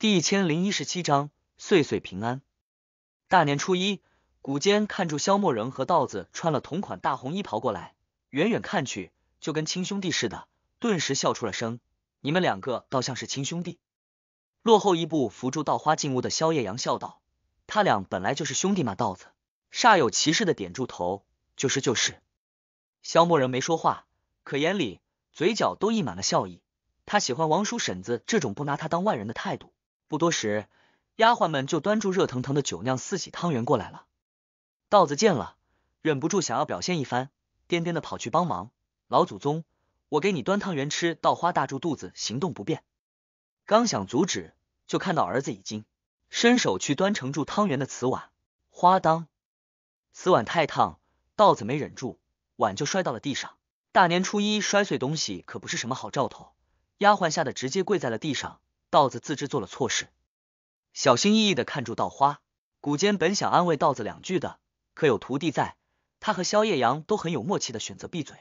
第一千零一十七章岁岁平安。大年初一，古坚看住萧默人和稻子穿了同款大红衣袍过来，远远看去就跟亲兄弟似的，顿时笑出了声。你们两个倒像是亲兄弟。落后一步扶住稻花进屋的萧夜阳笑道：“他俩本来就是兄弟嘛。”稻子煞有其事的点住头：“就是就是。”萧默人没说话，可眼里嘴角都溢满了笑意。他喜欢王叔婶子这种不拿他当外人的态度。不多时，丫鬟们就端住热腾腾的酒酿四喜汤圆过来了。稻子见了，忍不住想要表现一番，颠颠的跑去帮忙。老祖宗，我给你端汤圆吃。稻花大住肚子，行动不便，刚想阻止，就看到儿子已经伸手去端盛住汤圆的瓷碗。花当，瓷碗太烫，稻子没忍住，碗就摔到了地上。大年初一摔碎东西可不是什么好兆头，丫鬟吓得直接跪在了地上。稻子自知做了错事，小心翼翼的看住稻花。谷间本想安慰稻子两句的，可有徒弟在，他和萧夜阳都很有默契的选择闭嘴。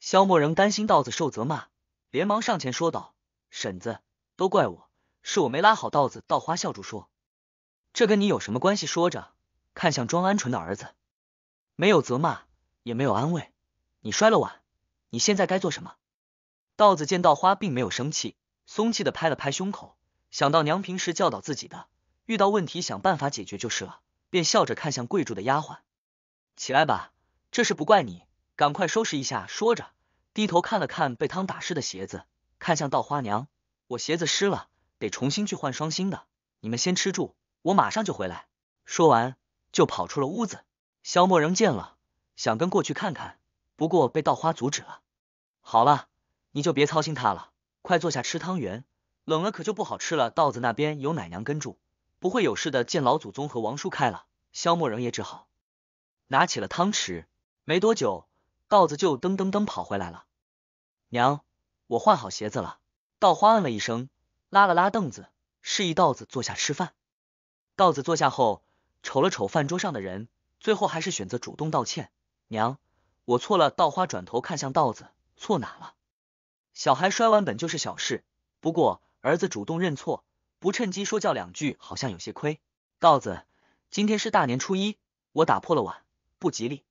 萧墨仍担心稻子受责骂，连忙上前说道：“婶子，都怪我，是我没拉好。”稻子稻花笑住说：“这跟你有什么关系？”说着，看向庄安纯的儿子，没有责骂，也没有安慰。你摔了碗，你现在该做什么？稻子见稻花并没有生气。松气的拍了拍胸口，想到娘平时教导自己的，遇到问题想办法解决就是了，便笑着看向跪住的丫鬟，起来吧，这事不怪你，赶快收拾一下。说着，低头看了看被汤打湿的鞋子，看向稻花娘，我鞋子湿了，得重新去换双新的。你们先吃住，我马上就回来。说完，就跑出了屋子。萧默仍见了，想跟过去看看，不过被稻花阻止了。好了，你就别操心他了。快坐下吃汤圆，冷了可就不好吃了。稻子那边有奶娘跟住，不会有事的。见老祖宗和王叔开了，萧默仍也只好拿起了汤匙。没多久，稻子就噔噔噔跑回来了。娘，我换好鞋子了。稻花嗯了一声，拉了拉凳子，示意稻子坐下吃饭。稻子坐下后，瞅了瞅饭桌上的人，最后还是选择主动道歉。娘，我错了。稻花转头看向稻子，错哪了？小孩摔碗本就是小事，不过儿子主动认错，不趁机说教两句好像有些亏。稻子，今天是大年初一，我打破了碗，不吉利。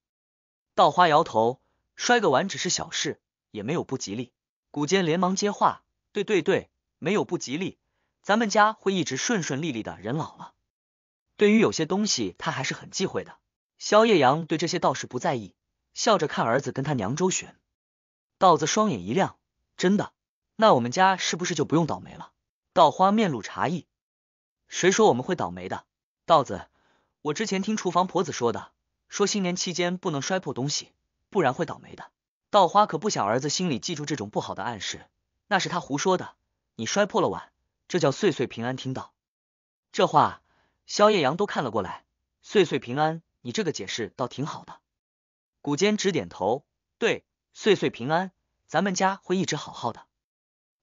稻花摇头，摔个碗只是小事，也没有不吉利。古坚连忙接话，对对对，没有不吉利，咱们家会一直顺顺利利的。人老了，对于有些东西他还是很忌讳的。萧夜阳对这些倒是不在意，笑着看儿子跟他娘周旋。道子双眼一亮。真的？那我们家是不是就不用倒霉了？稻花面露诧异，谁说我们会倒霉的？稻子，我之前听厨房婆子说的，说新年期间不能摔破东西，不然会倒霉的。稻花可不想儿子心里记住这种不好的暗示，那是他胡说的。你摔破了碗，这叫岁岁平安。听到这话，萧夜阳都看了过来。岁岁平安，你这个解释倒挺好的。古坚直点头，对，岁岁平安。咱们家会一直好好的。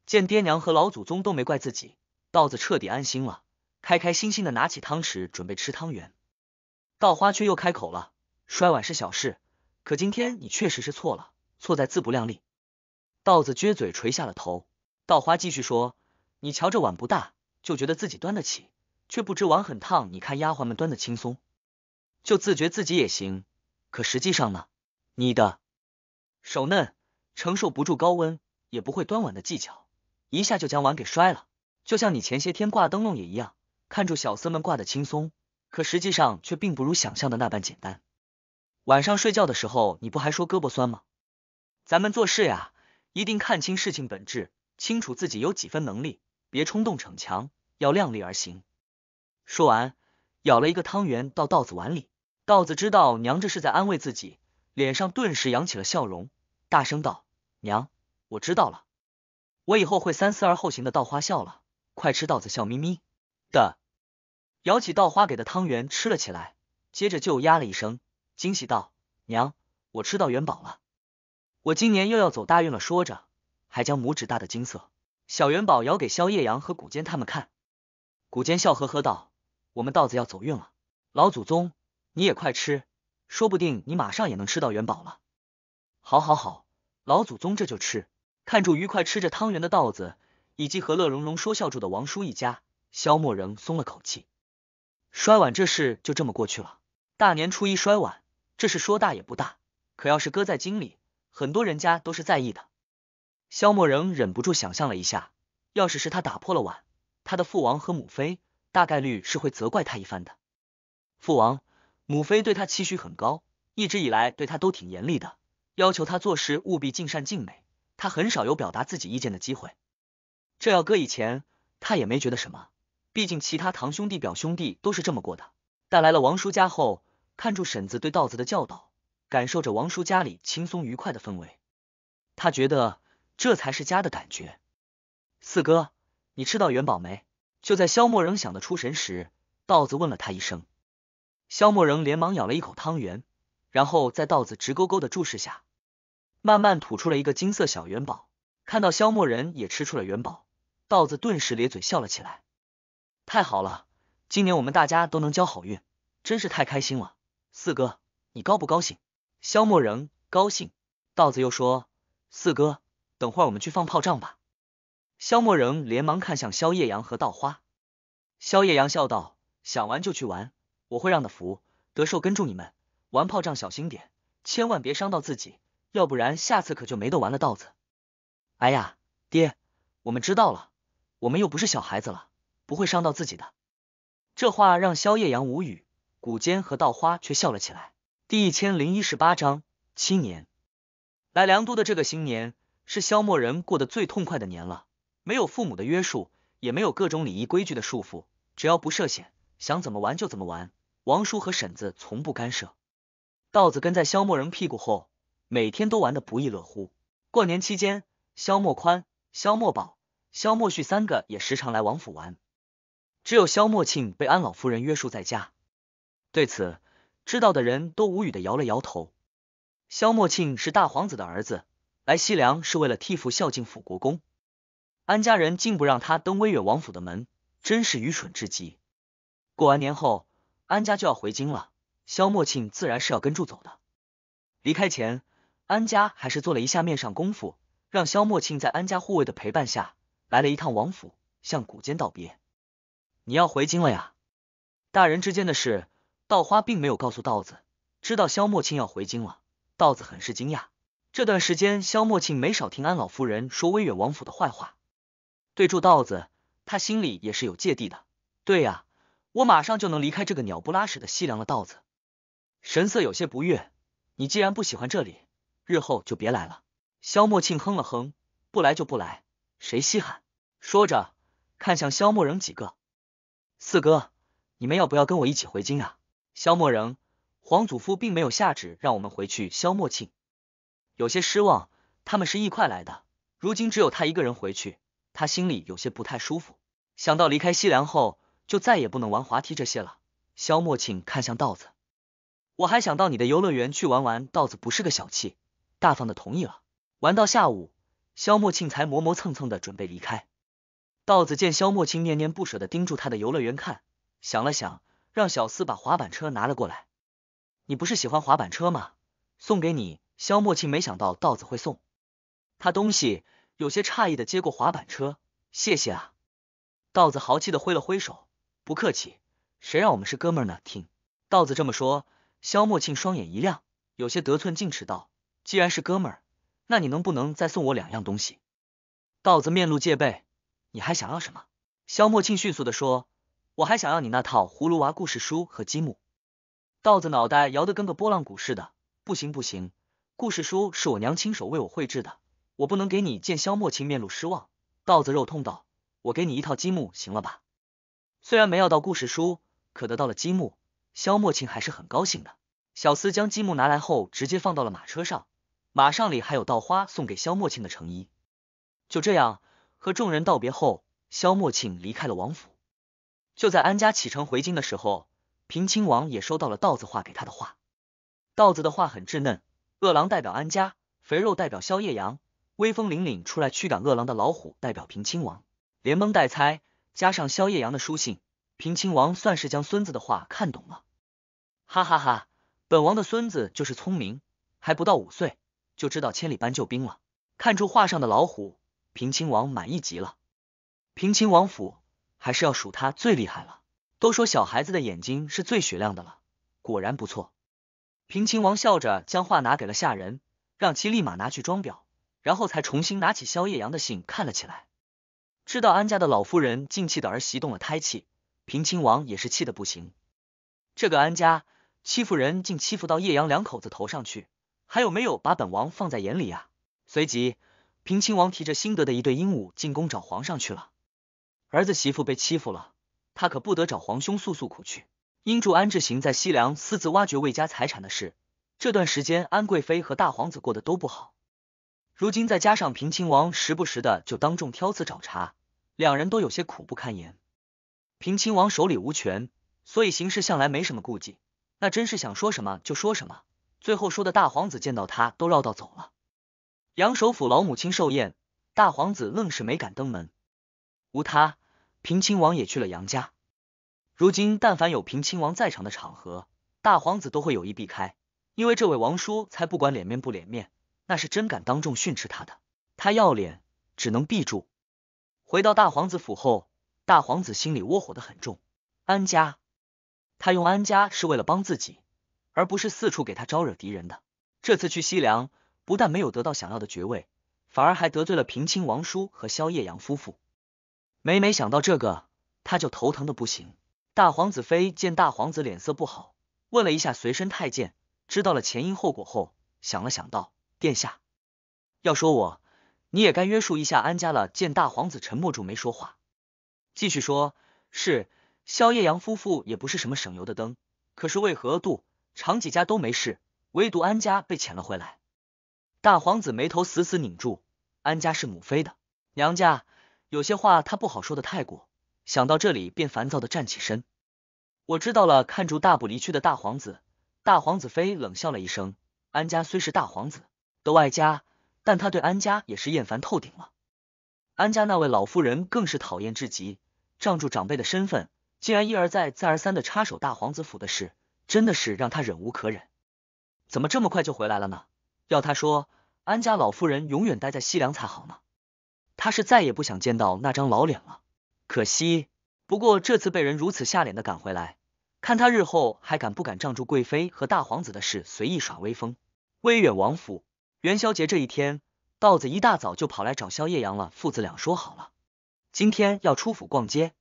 见爹娘和老祖宗都没怪自己，稻子彻底安心了，开开心心的拿起汤匙准备吃汤圆。稻花却又开口了：“摔碗是小事，可今天你确实是错了，错在自不量力。”稻子撅嘴垂下了头。稻花继续说：“你瞧这碗不大，就觉得自己端得起，却不知碗很烫。你看丫鬟们端的轻松，就自觉自己也行。可实际上呢，你的手嫩。”承受不住高温，也不会端碗的技巧，一下就将碗给摔了。就像你前些天挂灯笼也一样，看住小厮们挂的轻松，可实际上却并不如想象的那般简单。晚上睡觉的时候，你不还说胳膊酸吗？咱们做事呀，一定看清事情本质，清楚自己有几分能力，别冲动逞强，要量力而行。说完，舀了一个汤圆到稻子碗里。稻子知道娘这是在安慰自己，脸上顿时扬起了笑容，大声道。娘，我知道了，我以后会三思而后行的。稻花笑了，快吃稻子，笑眯眯的，舀起稻花给的汤圆吃了起来，接着就呀了一声，惊喜道：“娘，我吃到元宝了，我今年又要走大运了。”说着，还将拇指大的金色小元宝舀给萧夜阳和古坚他们看。古坚笑呵呵道：“我们稻子要走运了，老祖宗你也快吃，说不定你马上也能吃到元宝了。”好，好，好。老祖宗这就吃，看住愉快吃着汤圆的稻子，以及和乐融融说笑住的王叔一家，萧默仍松了口气。摔碗这事就这么过去了。大年初一摔碗，这事说大也不大，可要是搁在京里，很多人家都是在意的。萧默仍忍不住想象了一下，要是是他打破了碗，他的父王和母妃大概率是会责怪他一番的。父王、母妃对他期许很高，一直以来对他都挺严厉的。要求他做事务必尽善尽美，他很少有表达自己意见的机会。这要搁以前，他也没觉得什么，毕竟其他堂兄弟、表兄弟都是这么过的。带来了王叔家后，看住婶子对道子的教导，感受着王叔家里轻松愉快的氛围，他觉得这才是家的感觉。四哥，你吃到元宝没？就在萧默仍想得出神时，道子问了他一声。萧默仍连忙咬了一口汤圆。然后在稻子直勾勾的注视下，慢慢吐出了一个金色小元宝。看到萧莫人也吃出了元宝，稻子顿时咧嘴笑了起来。太好了，今年我们大家都能交好运，真是太开心了。四哥，你高不高兴？萧莫人高兴。稻子又说：“四哥，等会儿我们去放炮仗吧。”萧莫人连忙看向萧夜阳和稻花。萧夜阳笑道：“想玩就去玩，我会让他福，得寿跟住你们。”玩炮仗小心点，千万别伤到自己，要不然下次可就没得玩了。稻子，哎呀，爹，我们知道了，我们又不是小孩子了，不会伤到自己的。这话让萧夜阳无语，古坚和稻花却笑了起来。第一千零一十八章七年。来凉都的这个新年是萧默人过得最痛快的年了，没有父母的约束，也没有各种礼仪规矩的束缚，只要不涉险，想怎么玩就怎么玩。王叔和婶子从不干涉。稻子跟在萧墨仁屁股后，每天都玩的不亦乐乎。过年期间，萧墨宽、萧墨宝、萧墨旭三个也时常来王府玩，只有萧墨庆被安老夫人约束在家。对此，知道的人都无语的摇了摇头。萧墨庆是大皇子的儿子，来西凉是为了替父孝敬辅国公，安家人竟不让他登威远王府的门，真是愚蠢至极。过完年后，安家就要回京了。萧墨庆自然是要跟住走的。离开前，安家还是做了一下面上功夫，让萧墨庆在安家护卫的陪伴下，来了一趟王府，向古坚道别。你要回京了呀？大人之间的事，稻花并没有告诉稻子。知道萧墨庆要回京了，稻子很是惊讶。这段时间，萧墨庆没少听安老夫人说威远王府的坏话，对住稻子，他心里也是有芥蒂的。对呀，我马上就能离开这个鸟不拉屎的西凉了，稻子。神色有些不悦，你既然不喜欢这里，日后就别来了。萧默庆哼了哼，不来就不来，谁稀罕？说着看向萧默仍几个，四哥，你们要不要跟我一起回京啊？萧默仍，皇祖父并没有下旨让我们回去。萧默庆有些失望，他们是一快来的，如今只有他一个人回去，他心里有些不太舒服。想到离开西凉后，就再也不能玩滑梯这些了。萧默庆看向道子。我还想到你的游乐园去玩玩，稻子不是个小气，大方的同意了。玩到下午，萧莫庆才磨磨蹭蹭的准备离开。稻子见萧莫庆念念不舍的盯住他的游乐园看，想了想，让小四把滑板车拿了过来。你不是喜欢滑板车吗？送给你。萧莫庆没想到稻子会送他东西，有些诧异的接过滑板车，谢谢啊。稻子豪气的挥了挥手，不客气，谁让我们是哥们呢？听稻子这么说。萧墨庆双眼一亮，有些得寸进尺道：“既然是哥们儿，那你能不能再送我两样东西？”道子面露戒备，你还想要什么？萧墨庆迅速的说：“我还想要你那套葫芦娃故事书和积木。”道子脑袋摇得跟个拨浪鼓似的，不行不行，故事书是我娘亲手为我绘制的，我不能给你。见萧墨庆面露失望，道子肉痛道：“我给你一套积木行了吧？虽然没要到故事书，可得到了积木。”萧墨庆还是很高兴的，小厮将积木拿来后，直接放到了马车上。马上里还有稻花送给萧墨庆的成衣。就这样和众人道别后，萧墨庆离开了王府。就在安家启程回京的时候，平亲王也收到了稻子画给他的画。稻子的画很稚嫩，饿狼代表安家，肥肉代表萧夜阳，威风凛凛出来驱赶饿狼的老虎代表平亲王。连蒙带猜，加上萧夜阳的书信。平亲王算是将孙子的话看懂了，哈哈哈！本王的孙子就是聪明，还不到五岁就知道千里搬救兵了，看出画上的老虎。平亲王满意极了，平亲王府还是要数他最厉害了。都说小孩子的眼睛是最雪亮的了，果然不错。平亲王笑着将画拿给了下人，让其立马拿去装裱，然后才重新拿起萧夜阳的信看了起来。知道安家的老夫人静气的儿媳动了胎气。平亲王也是气得不行，这个安家欺负人，竟欺负到叶阳两口子头上去，还有没有把本王放在眼里啊？随即，平亲王提着新得的一对鹦鹉进宫找皇上去了。儿子媳妇被欺负了，他可不得找皇兄诉诉苦去。因助安志行在西凉私自挖掘魏家财产的事，这段时间安贵妃和大皇子过得都不好。如今再加上平亲王时不时的就当众挑刺找茬，两人都有些苦不堪言。平亲王手里无权，所以行事向来没什么顾忌，那真是想说什么就说什么。最后说的大皇子见到他都绕道走了。杨首府老母亲寿宴，大皇子愣是没敢登门。无他，平亲王也去了杨家。如今但凡有平亲王在场的场合，大皇子都会有意避开，因为这位王叔才不管脸面不脸面，那是真敢当众训斥他的。他要脸，只能避住。回到大皇子府后。大皇子心里窝火的很重，安家，他用安家是为了帮自己，而不是四处给他招惹敌人的。这次去西凉，不但没有得到想要的爵位，反而还得罪了平亲王叔和萧叶阳夫妇。每每想到这个，他就头疼的不行。大皇子妃见大皇子脸色不好，问了一下随身太监，知道了前因后果后，想了想道：“殿下，要说我，你也该约束一下安家了。”见大皇子沉默住没说话。继续说，是萧夜阳夫妇也不是什么省油的灯，可是为何杜长几家都没事，唯独安家被遣了回来？大皇子眉头死死拧住，安家是母妃的娘家，有些话他不好说的太过。想到这里，便烦躁的站起身。我知道了，看住大步离去的大皇子，大皇子妃冷笑了一声。安家虽是大皇子的外家，但他对安家也是厌烦透顶了。安家那位老夫人更是讨厌至极，仗住长辈的身份，竟然一而再、再而三的插手大皇子府的事，真的是让他忍无可忍。怎么这么快就回来了呢？要他说，安家老夫人永远待在西凉才好呢。他是再也不想见到那张老脸了。可惜，不过这次被人如此下脸的赶回来，看他日后还敢不敢仗住贵妃和大皇子的事随意耍威风。威远王府元宵节这一天。稻子一大早就跑来找肖叶阳了，父子俩说好了，今天要出府逛街。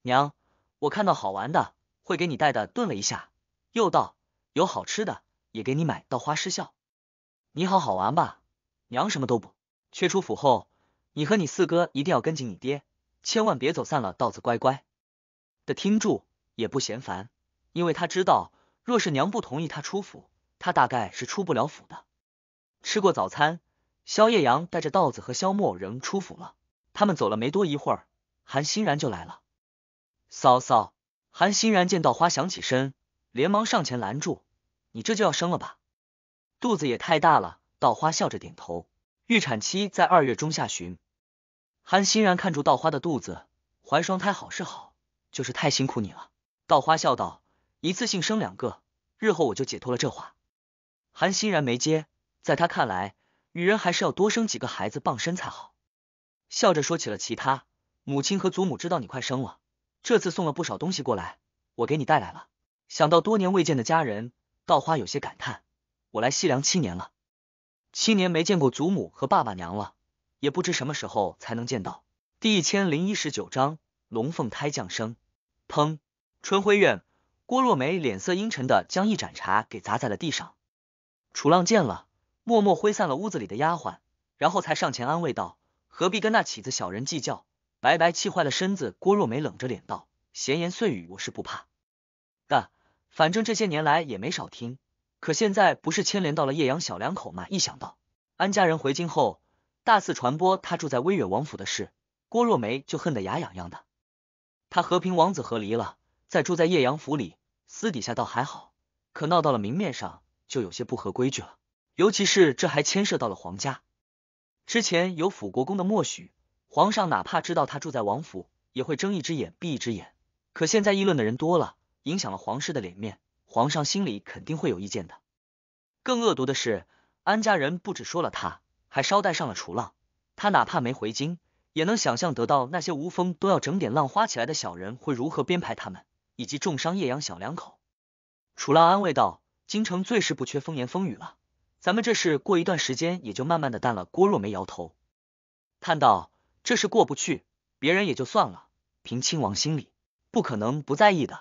娘，我看到好玩的，会给你带的。顿了一下，又道，有好吃的也给你买。稻花失笑，你好好玩吧，娘什么都不缺。出府后，你和你四哥一定要跟紧你爹，千万别走散了。稻子乖乖的听住，也不嫌烦，因为他知道，若是娘不同意他出府，他大概是出不了府的。吃过早餐。萧夜阳带着稻子和萧莫仍出府了。他们走了没多一会儿，韩欣然就来了。嫂嫂，韩欣然见稻花想起身，连忙上前拦住：“你这就要生了吧？肚子也太大了。”稻花笑着点头。预产期在二月中下旬。韩欣然看住稻花的肚子，怀双胎好是好，就是太辛苦你了。稻花笑道：“一次性生两个，日后我就解脱了。”这话，韩欣然没接。在他看来。女人还是要多生几个孩子傍身才好，笑着说起了其他。母亲和祖母知道你快生了，这次送了不少东西过来，我给你带来了。想到多年未见的家人，稻花有些感叹：我来西凉七年了，七年没见过祖母和爸爸娘了，也不知什么时候才能见到。第一千零一十九章龙凤胎降生。砰！春晖院，郭若梅脸色阴沉的将一盏茶给砸在了地上。楚浪见了。默默挥散了屋子里的丫鬟，然后才上前安慰道：“何必跟那起子小人计较，白白气坏了身子。”郭若梅冷着脸道：“闲言碎语我是不怕，但反正这些年来也没少听。可现在不是牵连到了叶阳小两口吗？一想到安家人回京后大肆传播他住在威远王府的事，郭若梅就恨得牙痒痒的。他和平王子和离了，再住在叶阳府里，私底下倒还好，可闹到了明面上就有些不合规矩了。”尤其是这还牵涉到了皇家。之前有辅国公的默许，皇上哪怕知道他住在王府，也会睁一只眼闭一只眼。可现在议论的人多了，影响了皇室的脸面，皇上心里肯定会有意见的。更恶毒的是，安家人不止说了他，还捎带上了楚浪。他哪怕没回京，也能想象得到那些无风都要整点浪花起来的小人会如何编排他们，以及重伤叶阳小两口。楚浪安慰道：“京城最是不缺风言风语了。”咱们这事过一段时间也就慢慢的淡了。郭若梅摇头，叹道：“这事过不去，别人也就算了，凭亲王心里不可能不在意的。”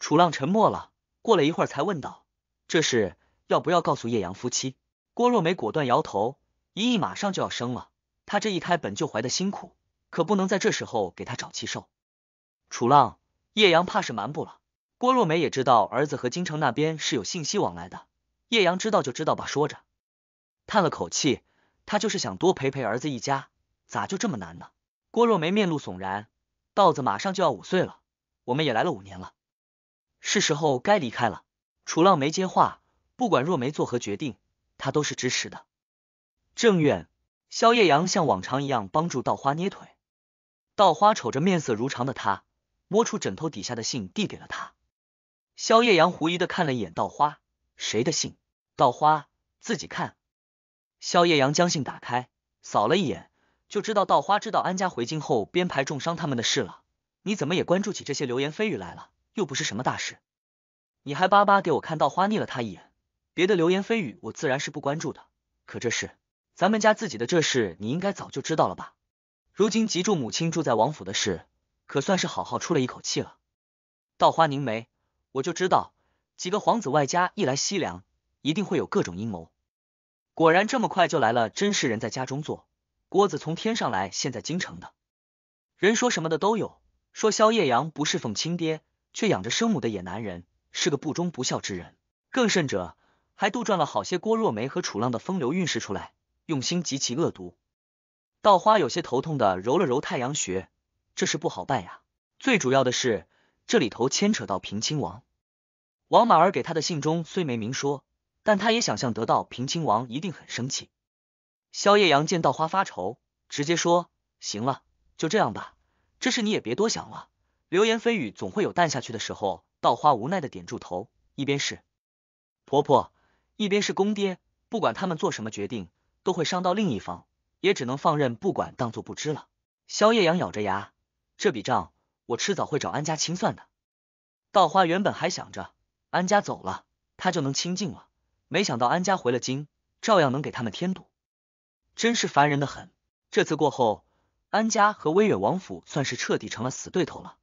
楚浪沉默了，过了一会儿才问道：“这事要不要告诉叶阳夫妻？”郭若梅果断摇头：“依依马上就要生了，她这一胎本就怀的辛苦，可不能在这时候给她找气受。”楚浪、叶阳怕是瞒不了。郭若梅也知道儿子和京城那边是有信息往来的。叶阳知道就知道吧，说着，叹了口气，他就是想多陪陪儿子一家，咋就这么难呢？郭若梅面露悚然，稻子马上就要五岁了，我们也来了五年了，是时候该离开了。楚浪没接话，不管若梅做何决定，他都是支持的。正院，萧叶阳像往常一样帮助稻花捏腿，稻花瞅着面色如常的他，摸出枕头底下的信递给了他。萧叶阳狐疑的看了一眼稻花。谁的信？稻花自己看。萧夜阳将信打开，扫了一眼，就知道稻花知道安家回京后编排重伤他们的事了。你怎么也关注起这些流言蜚语来了？又不是什么大事，你还巴巴给我看？稻花睨了他一眼。别的流言蜚语我自然是不关注的，可这事，咱们家自己的这事，你应该早就知道了吧？如今吉柱母亲住在王府的事，可算是好好出了一口气了。稻花凝眉，我就知道。几个皇子外加一来西凉，一定会有各种阴谋。果然这么快就来了，真是人在家中坐，锅子从天上来。现在京城的人说什么的都有，说萧夜阳不侍奉亲爹，却养着生母的野男人，是个不忠不孝之人。更甚者，还杜撰了好些郭若梅和楚浪的风流韵事出来，用心极其恶毒。稻花有些头痛的揉了揉太阳穴，这事不好办呀。最主要的是，这里头牵扯到平亲王。王马儿给他的信中虽没明说，但他也想象得到平亲王一定很生气。萧夜阳见稻花发愁，直接说：“行了，就这样吧，这事你也别多想了，流言蜚语总会有淡下去的时候。”稻花无奈的点住头，一边是婆婆，一边是公爹，不管他们做什么决定，都会伤到另一方，也只能放任不管，当做不知了。萧夜阳咬着牙：“这笔账我迟早会找安家清算的。”稻花原本还想着。安家走了，他就能清静了。没想到安家回了京，照样能给他们添堵，真是烦人的很。这次过后，安家和威远王府算是彻底成了死对头了。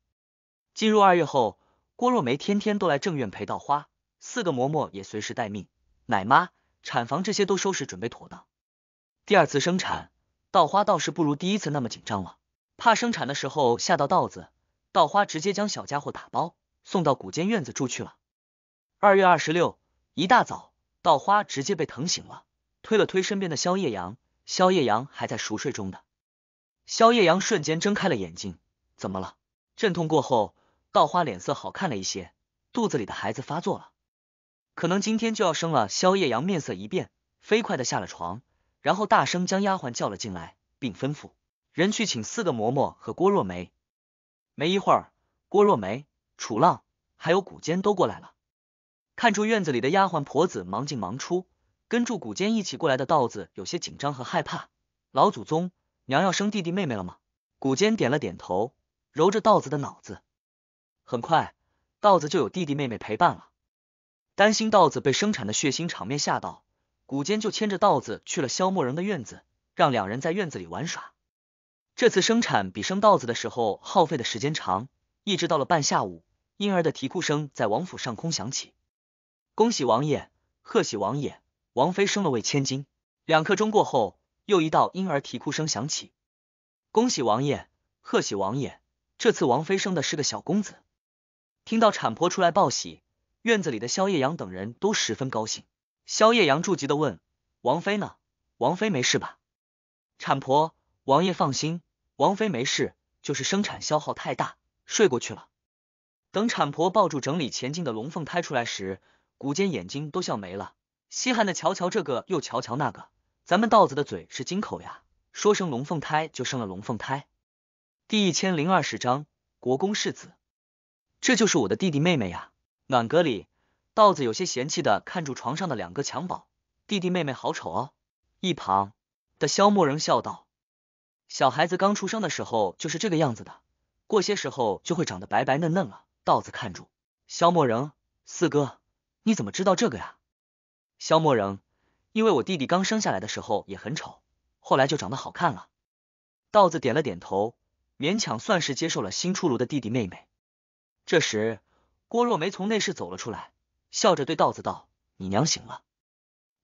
进入二月后，郭若梅天天都来正院陪稻花，四个嬷嬷也随时待命，奶妈、产房这些都收拾准备妥当。第二次生产，稻花倒是不如第一次那么紧张了，怕生产的时候吓到稻子，稻花直接将小家伙打包送到古建院子住去了。二月二十六一大早，稻花直接被疼醒了，推了推身边的萧夜阳，萧夜阳还在熟睡中的，萧夜阳瞬间睁开了眼睛，怎么了？阵痛过后，稻花脸色好看了一些，肚子里的孩子发作了，可能今天就要生了。萧夜阳面色一变，飞快的下了床，然后大声将丫鬟叫了进来，并吩咐人去请四个嬷嬷和郭若梅。没一会儿，郭若梅、楚浪还有古坚都过来了。看出院子里的丫鬟婆子忙进忙出，跟住古坚一起过来的稻子有些紧张和害怕。老祖宗，娘要生弟弟妹妹了吗？古坚点了点头，揉着稻子的脑子。很快，稻子就有弟弟妹妹陪伴了。担心稻子被生产的血腥场面吓到，古坚就牵着稻子去了萧默仁的院子，让两人在院子里玩耍。这次生产比生稻子的时候耗费的时间长，一直到了半下午，婴儿的啼哭声在王府上空响起。恭喜王爷，贺喜王爷，王妃生了位千金。两刻钟过后，又一道婴儿啼哭声响起。恭喜王爷，贺喜王爷，这次王妃生的是个小公子。听到产婆出来报喜，院子里的萧夜阳等人都十分高兴。萧夜阳着急的问：“王妃呢？王妃没事吧？”产婆：“王爷放心，王妃没事，就是生产消耗太大，睡过去了。”等产婆抱住整理前进的龙凤胎出来时，古坚眼睛都笑没了，稀罕的瞧瞧这个，又瞧瞧那个。咱们道子的嘴是金口呀，说生龙凤胎就生了龙凤胎。第一千零二十章国公世子，这就是我的弟弟妹妹呀。暖阁里，道子有些嫌弃的看住床上的两个襁褓，弟弟妹妹好丑哦。一旁的萧莫仍笑道：“小孩子刚出生的时候就是这个样子的，过些时候就会长得白白嫩嫩了。”道子看住萧莫仍，四哥。你怎么知道这个呀，萧默仍，因为我弟弟刚生下来的时候也很丑，后来就长得好看了。道子点了点头，勉强算是接受了新出炉的弟弟妹妹。这时，郭若梅从内室走了出来，笑着对道子道：“你娘醒了，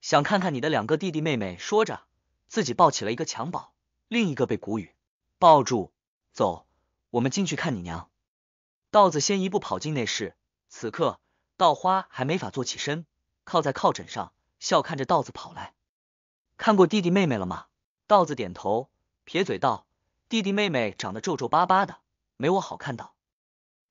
想看看你的两个弟弟妹妹。”说着，自己抱起了一个襁褓，另一个被谷雨抱住。走，我们进去看你娘。道子先一步跑进内室，此刻。稻花还没法坐起身，靠在靠枕上，笑看着稻子跑来。看过弟弟妹妹了吗？稻子点头，撇嘴道：“弟弟妹妹长得皱皱巴巴的，没我好看到。”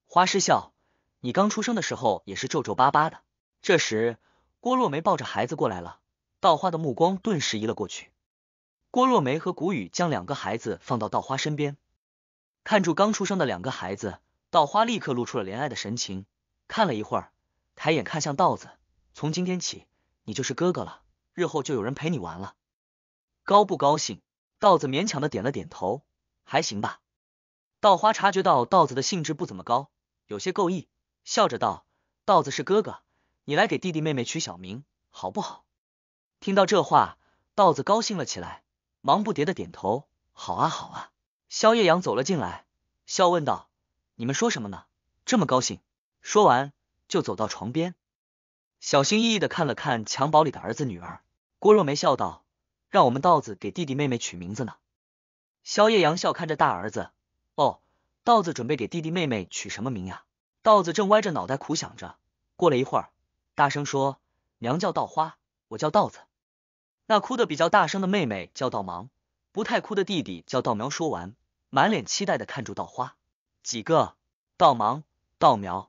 花师笑：“你刚出生的时候也是皱皱巴巴的。”这时，郭若梅抱着孩子过来了，稻花的目光顿时移了过去。郭若梅和谷雨将两个孩子放到稻花身边，看住刚出生的两个孩子，稻花立刻露出了怜爱的神情，看了一会儿。抬眼看向稻子，从今天起，你就是哥哥了，日后就有人陪你玩了，高不高兴？稻子勉强的点了点头，还行吧。稻花察觉到稻子的兴致不怎么高，有些够意，笑着道：“稻子是哥哥，你来给弟弟妹妹取小名，好不好？”听到这话，稻子高兴了起来，忙不迭的点头：“好啊，好啊。”萧叶阳走了进来，笑问道：“你们说什么呢？这么高兴？”说完。就走到床边，小心翼翼的看了看襁褓里的儿子女儿。郭若梅笑道：“让我们稻子给弟弟妹妹取名字呢。”肖叶阳笑看着大儿子：“哦，稻子准备给弟弟妹妹取什么名呀？”稻子正歪着脑袋苦想着，过了一会儿，大声说：“娘叫稻花，我叫稻子，那哭的比较大声的妹妹叫稻芒，不太哭的弟弟叫稻苗。”说完，满脸期待的看住稻花几个，稻芒，稻苗。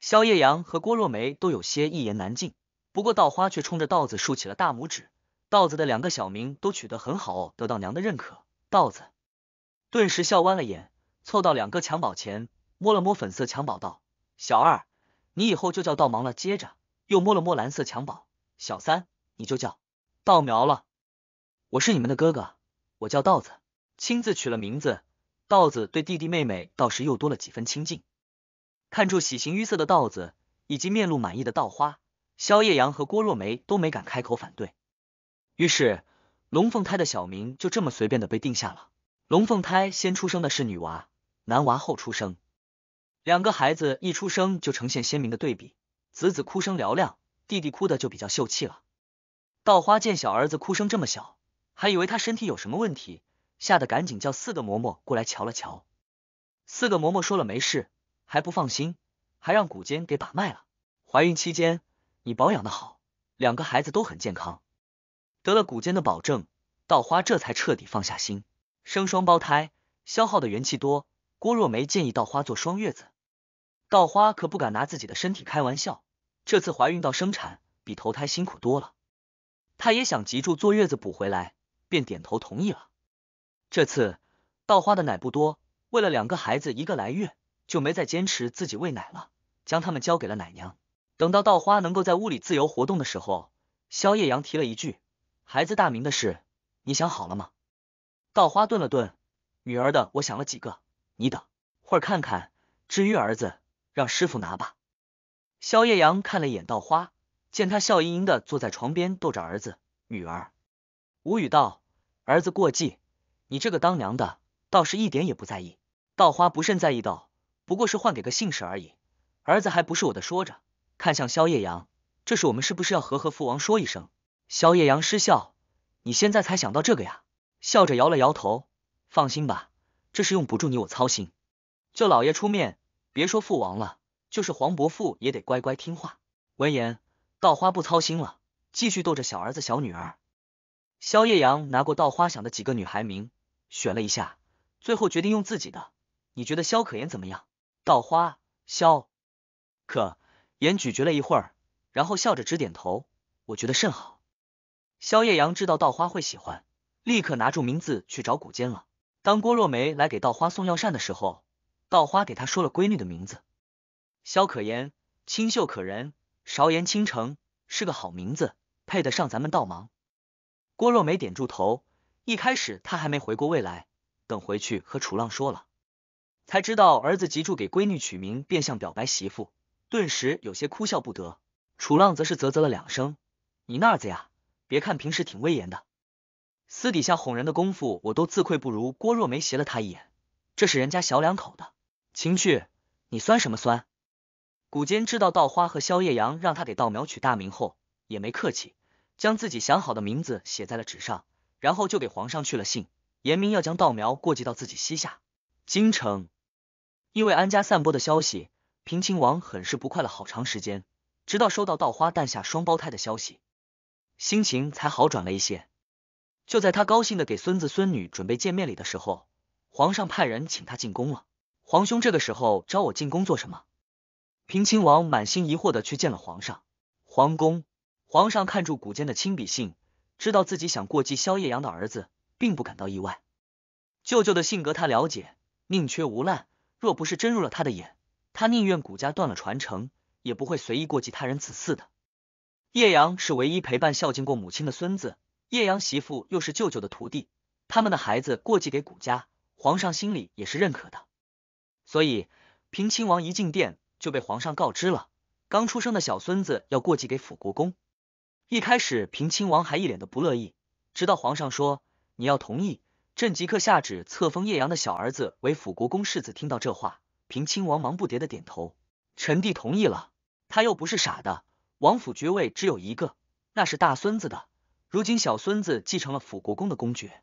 萧夜阳和郭若梅都有些一言难尽，不过稻花却冲着稻子竖起了大拇指。稻子的两个小名都取得很好，得到娘的认可。稻子顿时笑弯了眼，凑到两个襁褓前，摸了摸粉色襁褓道：“小二，你以后就叫稻芒了。”接着又摸了摸蓝色襁褓：“小三，你就叫稻苗了。”我是你们的哥哥，我叫稻子，亲自取了名字。稻子对弟弟妹妹倒是又多了几分亲近。看住喜形于色的稻子，以及面露满意的稻花，萧叶阳和郭若梅都没敢开口反对。于是，龙凤胎的小名就这么随便的被定下了。龙凤胎先出生的是女娃，男娃后出生。两个孩子一出生就呈现鲜明的对比，子子哭声嘹亮，弟弟哭的就比较秀气了。稻花见小儿子哭声这么小，还以为他身体有什么问题，吓得赶紧叫四个嬷嬷过来瞧了瞧。四个嬷嬷说了没事。还不放心，还让古坚给把脉了。怀孕期间你保养的好，两个孩子都很健康。得了古坚的保证，稻花这才彻底放下心。生双胞胎消耗的元气多，郭若梅建议稻花做双月子。稻花可不敢拿自己的身体开玩笑，这次怀孕到生产比投胎辛苦多了。她也想急住坐月子补回来，便点头同意了。这次稻花的奶不多，为了两个孩子一个来月。就没再坚持自己喂奶了，将他们交给了奶娘。等到稻花能够在屋里自由活动的时候，萧夜阳提了一句：“孩子大名的事，你想好了吗？”稻花顿了顿：“女儿的，我想了几个，你等会儿看看。至于儿子，让师傅拿吧。”萧夜阳看了一眼稻花，见他笑盈盈的坐在床边逗着儿子女儿，无语道：“儿子过继，你这个当娘的倒是一点也不在意。”稻花不甚在意道。不过是换给个姓氏而已，儿子还不是我的。说着，看向萧夜阳，这是我们是不是要和和父王说一声？萧夜阳失笑，你现在才想到这个呀？笑着摇了摇头，放心吧，这是用不住你我操心，就老爷出面，别说父王了，就是黄伯父也得乖乖听话。闻言，稻花不操心了，继续逗着小儿子小女儿。萧夜阳拿过稻花想的几个女孩名，选了一下，最后决定用自己的。你觉得萧可言怎么样？稻花萧可言咀嚼了一会儿，然后笑着直点头。我觉得甚好。萧夜阳知道稻花会喜欢，立刻拿住名字去找古坚了。当郭若梅来给稻花送药膳的时候，稻花给他说了闺女的名字。萧可言，清秀可人，韶颜倾城，是个好名字，配得上咱们稻芒。郭若梅点住头，一开始她还没回过味来，等回去和楚浪说了。才知道儿子急着给闺女取名，变相表白媳妇，顿时有些哭笑不得。楚浪则是啧啧了两声：“你那儿子呀，别看平时挺威严的，私底下哄人的功夫，我都自愧不如。”郭若梅斜了他一眼：“这是人家小两口的情趣，你酸什么酸？”古坚知道稻花和萧夜阳让他给稻苗取大名后，也没客气，将自己想好的名字写在了纸上，然后就给皇上去了信，严明要将稻苗过继到自己膝下京城。因为安家散播的消息，平亲王很是不快了，好长时间，直到收到稻花诞下双胞胎的消息，心情才好转了一些。就在他高兴的给孙子孙女准备见面礼的时候，皇上派人请他进宫了。皇兄这个时候招我进宫做什么？平亲王满心疑惑的去见了皇上。皇宫，皇上看住古剑的亲笔信，知道自己想过继萧夜阳的儿子，并不感到意外。舅舅的性格他了解，宁缺毋滥。若不是真入了他的眼，他宁愿古家断了传承，也不会随意过继他人子嗣的。叶阳是唯一陪伴孝敬过母亲的孙子，叶阳媳妇又是舅舅的徒弟，他们的孩子过继给古家，皇上心里也是认可的。所以平亲王一进殿就被皇上告知了，刚出生的小孙子要过继给辅国公。一开始平亲王还一脸的不乐意，直到皇上说你要同意。朕即刻下旨，册封叶阳的小儿子为辅国公世子。听到这话，平亲王忙不迭的点头，臣弟同意了。他又不是傻的，王府爵位只有一个，那是大孙子的。如今小孙子继承了辅国公的公爵，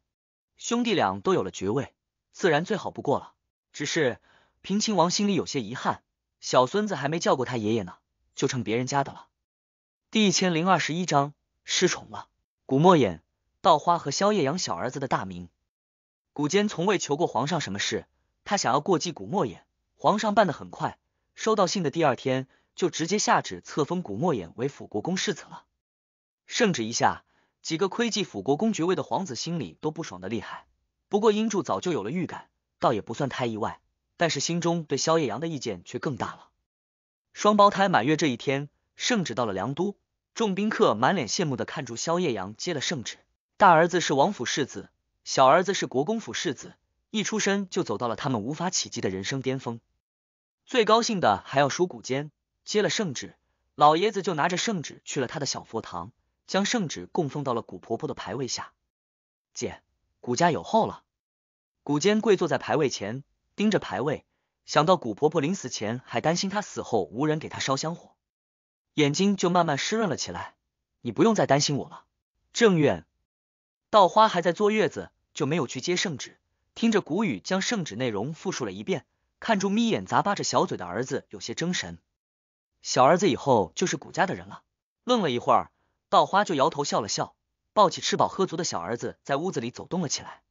兄弟俩都有了爵位，自然最好不过了。只是平亲王心里有些遗憾，小孙子还没叫过他爷爷呢，就成别人家的了。第一千零二十一章失宠了。古墨眼、稻花和萧夜阳小儿子的大名。古坚从未求过皇上什么事，他想要过继古莫衍，皇上办得很快，收到信的第二天就直接下旨册封古莫衍为辅国公世子了。圣旨一下，几个窥继辅国公爵位的皇子心里都不爽的厉害。不过殷柱早就有了预感，倒也不算太意外，但是心中对萧夜阳的意见却更大了。双胞胎满月这一天，圣旨到了梁都，众宾客满脸羡慕的看住萧夜阳接了圣旨，大儿子是王府世子。小儿子是国公府世子，一出生就走到了他们无法企及的人生巅峰。最高兴的还要数古坚，接了圣旨，老爷子就拿着圣旨去了他的小佛堂，将圣旨供奉到了古婆婆的牌位下。姐，古家有后了。古坚跪坐在牌位前，盯着牌位，想到古婆婆临死前还担心他死后无人给他烧香火，眼睛就慢慢湿润了起来。你不用再担心我了，正院。稻花还在坐月子，就没有去接圣旨。听着谷雨将圣旨内容复述了一遍，看住眯眼咂巴着小嘴的儿子，有些怔神。小儿子以后就是谷家的人了。愣了一会儿，稻花就摇头笑了笑，抱起吃饱喝足的小儿子，在屋子里走动了起来。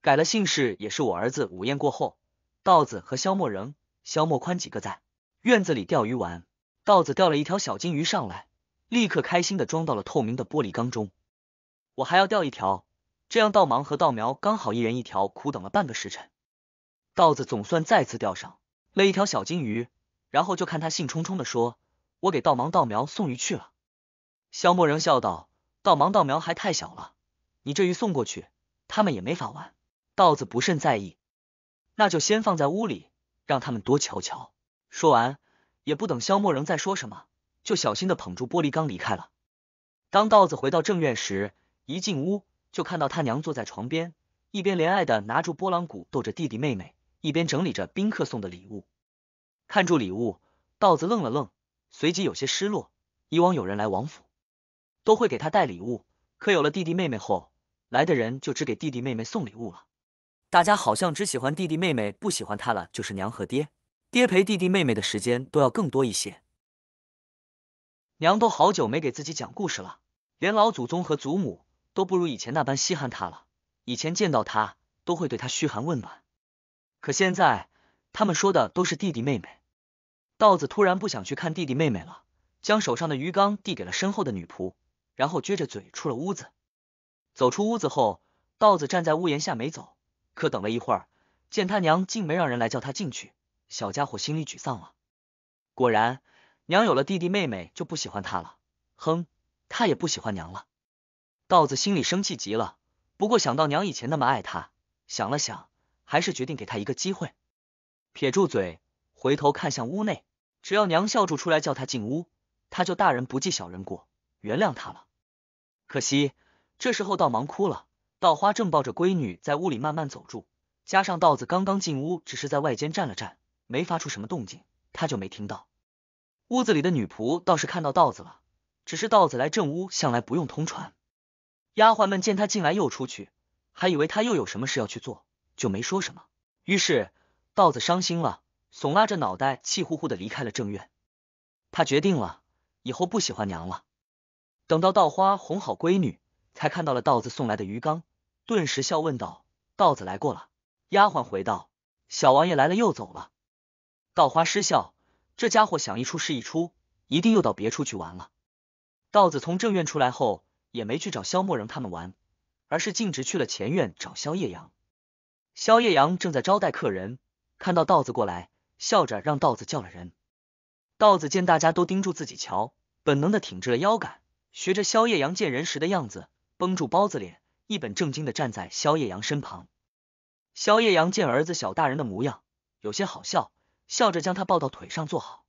改了姓氏也是我儿子。午宴过后，稻子和萧莫、仍萧莫宽几个在院子里钓鱼玩。稻子钓了一条小金鱼上来，立刻开心的装到了透明的玻璃缸中。我还要钓一条，这样稻芒和稻苗刚好一人一条。苦等了半个时辰，稻子总算再次钓上了一条小金鱼，然后就看他兴冲冲的说：“我给稻芒、稻苗送鱼去了。”萧默仍笑道：“稻芒、稻苗还太小了，你这鱼送过去，他们也没法玩。”稻子不甚在意，那就先放在屋里，让他们多瞧瞧。说完，也不等萧默仍再说什么，就小心的捧住玻璃缸离开了。当稻子回到正院时，一进屋，就看到他娘坐在床边，一边怜爱的拿住拨浪鼓逗着弟弟妹妹，一边整理着宾客送的礼物。看住礼物，道子愣了愣，随即有些失落。以往有人来王府，都会给他带礼物，可有了弟弟妹妹后，来的人就只给弟弟妹妹送礼物了。大家好像只喜欢弟弟妹妹，不喜欢他了。就是娘和爹，爹陪弟弟妹妹的时间都要更多一些。娘都好久没给自己讲故事了，连老祖宗和祖母。都不如以前那般稀罕他了。以前见到他都会对他嘘寒问暖，可现在他们说的都是弟弟妹妹。稻子突然不想去看弟弟妹妹了，将手上的鱼缸递给了身后的女仆，然后撅着嘴出了屋子。走出屋子后，稻子站在屋檐下没走。可等了一会儿，见他娘竟没让人来叫他进去，小家伙心里沮丧了。果然，娘有了弟弟妹妹就不喜欢他了。哼，他也不喜欢娘了。稻子心里生气极了，不过想到娘以前那么爱他，想了想，还是决定给他一个机会，撇住嘴，回头看向屋内，只要娘笑住出来叫他进屋，他就大人不计小人过，原谅他了。可惜这时候道忙哭了，稻花正抱着闺女在屋里慢慢走住，加上稻子刚刚进屋，只是在外间站了站，没发出什么动静，他就没听到。屋子里的女仆倒是看到稻子了，只是稻子来正屋向来不用通传。丫鬟们见他进来又出去，还以为他又有什么事要去做，就没说什么。于是稻子伤心了，耸拉着脑袋，气呼呼的离开了正院。他决定了，以后不喜欢娘了。等到稻花哄好闺女，才看到了稻子送来的鱼缸，顿时笑问道：“稻子来过了？”丫鬟回道：“小王爷来了又走了。”稻花失笑，这家伙想一出是一出，一定又到别处去玩了。稻子从正院出来后。也没去找萧默仍他们玩，而是径直去了前院找萧叶阳。萧叶阳正在招待客人，看到道子过来，笑着让道子叫了人。道子见大家都盯住自己瞧，本能的挺直了腰杆，学着萧叶阳见人时的样子，绷住包子脸，一本正经的站在萧叶阳身旁。萧叶阳见儿子小大人的模样，有些好笑，笑着将他抱到腿上坐好。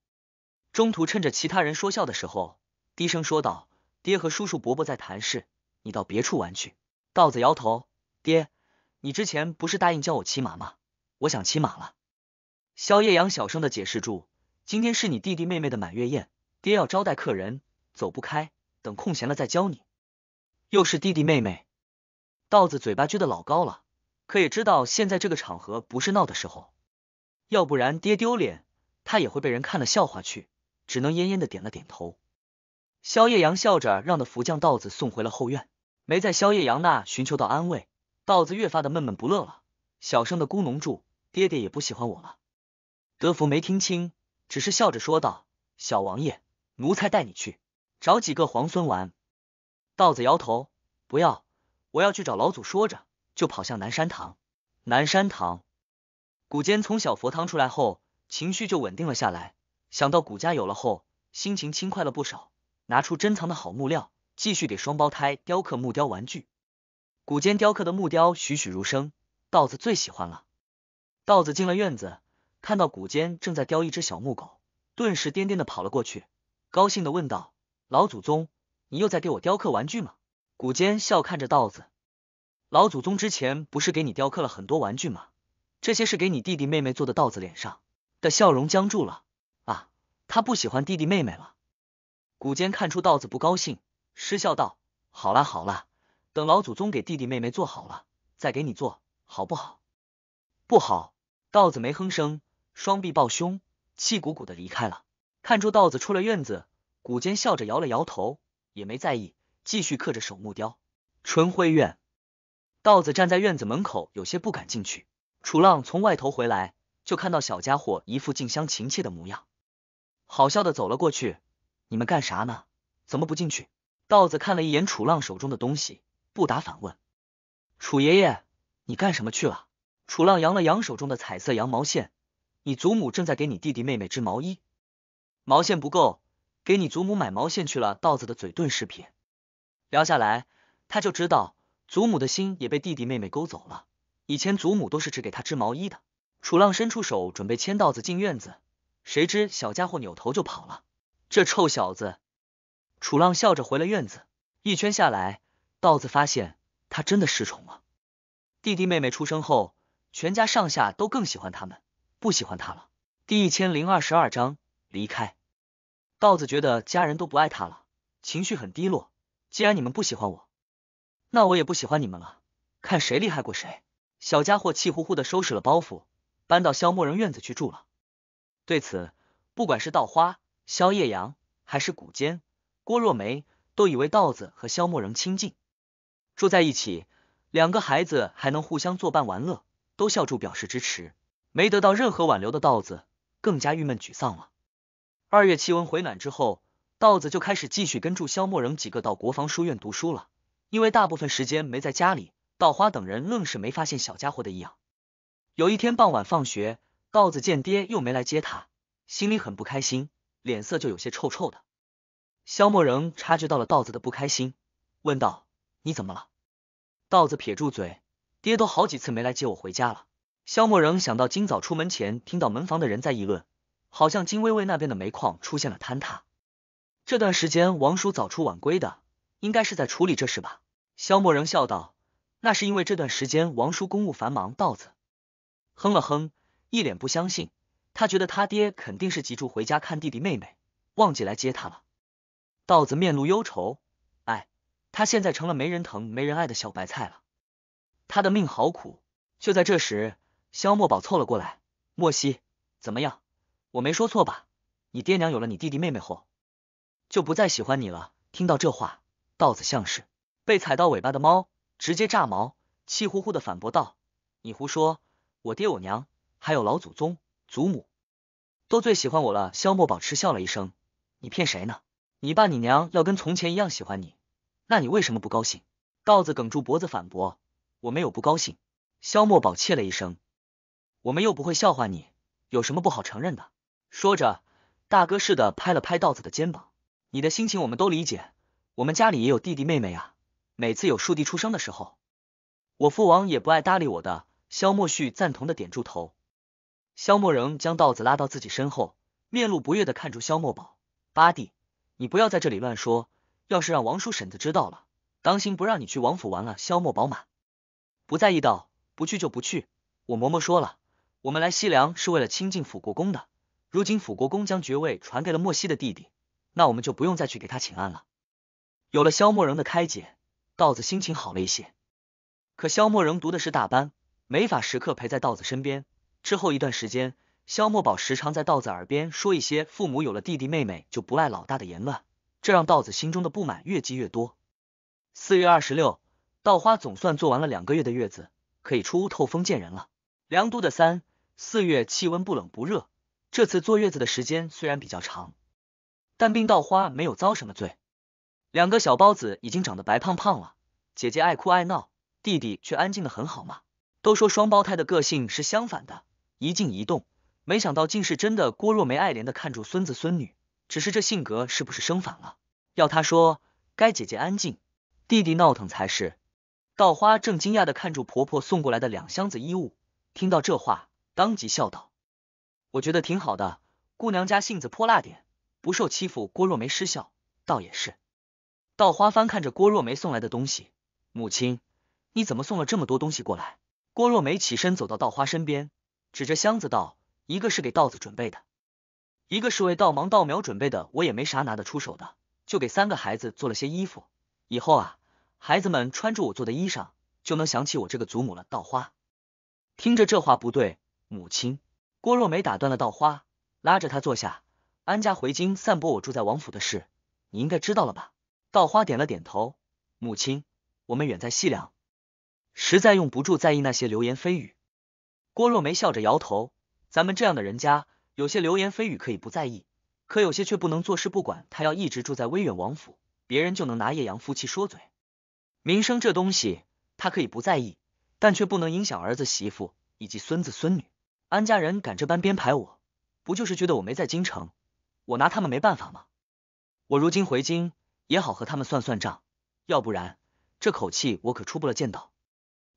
中途趁着其他人说笑的时候，低声说道。爹和叔叔伯伯在谈事，你到别处玩去。稻子摇头，爹，你之前不是答应教我骑马吗？我想骑马了。肖叶阳小声的解释住，今天是你弟弟妹妹的满月宴，爹要招待客人，走不开，等空闲了再教你。又是弟弟妹妹，稻子嘴巴撅得老高了，可也知道现在这个场合不是闹的时候，要不然爹丢脸，他也会被人看了笑话去，只能恹恹的点了点头。萧夜阳笑着让的福将道子送回了后院，没在萧夜阳那寻求到安慰，道子越发的闷闷不乐了。小声的咕哝住：“爹爹也不喜欢我了。”德福没听清，只是笑着说道：“小王爷，奴才带你去找几个皇孙玩。”道子摇头：“不要，我要去找老祖。”说着就跑向南山堂。南山堂，古坚从小佛堂出来后，情绪就稳定了下来，想到古家有了后，心情轻快了不少。拿出珍藏的好木料，继续给双胞胎雕刻木雕玩具。古间雕刻的木雕栩栩如生，稻子最喜欢了。稻子进了院子，看到古间正在雕一只小木狗，顿时颠颠的跑了过去，高兴的问道：“老祖宗，你又在给我雕刻玩具吗？”古间笑看着稻子：“老祖宗之前不是给你雕刻了很多玩具吗？这些是给你弟弟妹妹做的。”稻子脸上的笑容僵住了，啊，他不喜欢弟弟妹妹了。古间看出稻子不高兴，失笑道：“好啦好啦，等老祖宗给弟弟妹妹做好了，再给你做好不好？”“不好！”稻子没哼声，双臂抱胸，气鼓鼓的离开了。看出稻子出了院子，古间笑着摇了摇头，也没在意，继续刻着手木雕。春晖院，稻子站在院子门口，有些不敢进去。楚浪从外头回来，就看到小家伙一副近乡情怯的模样，好笑的走了过去。你们干啥呢？怎么不进去？道子看了一眼楚浪手中的东西，不答反问：“楚爷爷，你干什么去了？”楚浪扬了扬手中的彩色羊毛线：“你祖母正在给你弟弟妹妹织毛衣，毛线不够，给你祖母买毛线去了。”道子的嘴顿视频聊下来，他就知道祖母的心也被弟弟妹妹勾走了。以前祖母都是只给他织毛衣的。楚浪伸出手准备牵道子进院子，谁知小家伙扭头就跑了。这臭小子，楚浪笑着回了院子。一圈下来，稻子发现他真的失宠了。弟弟妹妹出生后，全家上下都更喜欢他们，不喜欢他了。第一千零二十二章离开。稻子觉得家人都不爱他了，情绪很低落。既然你们不喜欢我，那我也不喜欢你们了。看谁厉害过谁。小家伙气呼呼的收拾了包袱，搬到萧莫人院子去住了。对此，不管是稻花。萧夜阳还是古坚郭若梅都以为稻子和萧默仍亲近住在一起，两个孩子还能互相作伴玩乐，都笑住表示支持。没得到任何挽留的稻子更加郁闷沮丧了。二月气温回暖之后，稻子就开始继续跟住萧默仍几个到国防书院读书了。因为大部分时间没在家里，稻花等人愣是没发现小家伙的异样。有一天傍晚放学，稻子见爹又没来接他，心里很不开心。脸色就有些臭臭的。萧默仍察觉到了道子的不开心，问道：“你怎么了？”道子撇住嘴：“爹都好几次没来接我回家了。”萧默仍想到今早出门前听到门房的人在议论，好像金微微那边的煤矿出现了坍塌。这段时间王叔早出晚归的，应该是在处理这事吧？萧默仍笑道：“那是因为这段时间王叔公务繁忙。”道子哼了哼，一脸不相信。他觉得他爹肯定是急着回家看弟弟妹妹，忘记来接他了。稻子面露忧愁，哎，他现在成了没人疼、没人爱的小白菜了，他的命好苦。就在这时，肖墨宝凑了过来：“莫西，怎么样？我没说错吧？你爹娘有了你弟弟妹妹后，就不再喜欢你了？”听到这话，稻子像是被踩到尾巴的猫，直接炸毛，气呼呼的反驳道：“你胡说！我爹我娘还有老祖宗。”祖母都最喜欢我了，萧墨宝嗤笑了一声。你骗谁呢？你爸你娘要跟从前一样喜欢你，那你为什么不高兴？道子梗住脖子反驳，我没有不高兴。萧墨宝切了一声，我们又不会笑话你，有什么不好承认的？说着，大哥似的拍了拍道子的肩膀，你的心情我们都理解。我们家里也有弟弟妹妹啊，每次有庶弟出生的时候，我父王也不爱搭理我的。萧墨旭赞同的点住头。萧默仍将道子拉到自己身后，面露不悦的看着萧墨宝八弟，你不要在这里乱说，要是让王叔婶子知道了，当心不让你去王府玩了。萧墨宝满不在意道，不去就不去，我嬷嬷说了，我们来西凉是为了亲近辅国公的，如今辅国公将爵位传给了莫西的弟弟，那我们就不用再去给他请安了。有了萧默仍的开解，道子心情好了一些。可萧默仍读的是大班，没法时刻陪在道子身边。之后一段时间，肖墨宝时常在稻子耳边说一些父母有了弟弟妹妹就不爱老大的言论，这让稻子心中的不满越积越多。四月二十六，稻花总算做完了两个月的月子，可以出屋透风见人了。凉都的三四月气温不冷不热，这次坐月子的时间虽然比较长，但病稻花没有遭什么罪。两个小包子已经长得白胖胖了，姐姐爱哭爱闹，弟弟却安静的很好嘛。都说双胞胎的个性是相反的。一静一动，没想到竟是真的。郭若梅爱怜的看住孙子孙女，只是这性格是不是生反了？要她说，该姐姐安静，弟弟闹腾才是。稻花正惊讶的看住婆婆送过来的两箱子衣物，听到这话，当即笑道：“我觉得挺好的，姑娘家性子泼辣点，不受欺负。”郭若梅失笑，倒也是。稻花翻看着郭若梅送来的东西，母亲，你怎么送了这么多东西过来？郭若梅起身走到稻花身边。指着箱子道：“一个是给稻子准备的，一个是为稻芒、稻苗准备的。我也没啥拿得出手的，就给三个孩子做了些衣服。以后啊，孩子们穿着我做的衣裳，就能想起我这个祖母了。”稻花听着这话不对，母亲郭若梅打断了稻花，拉着他坐下。安家回京散播我住在王府的事，你应该知道了吧？稻花点了点头。母亲，我们远在西凉，实在用不住在意那些流言蜚语。郭若梅笑着摇头：“咱们这样的人家，有些流言蜚语可以不在意，可有些却不能坐视不管。他要一直住在威远王府，别人就能拿叶阳夫妻说嘴。名声这东西，他可以不在意，但却不能影响儿子、媳妇以及孙子、孙女。安家人敢这般编排我，不就是觉得我没在京城，我拿他们没办法吗？我如今回京也好和他们算算账，要不然这口气我可出不了剑道。”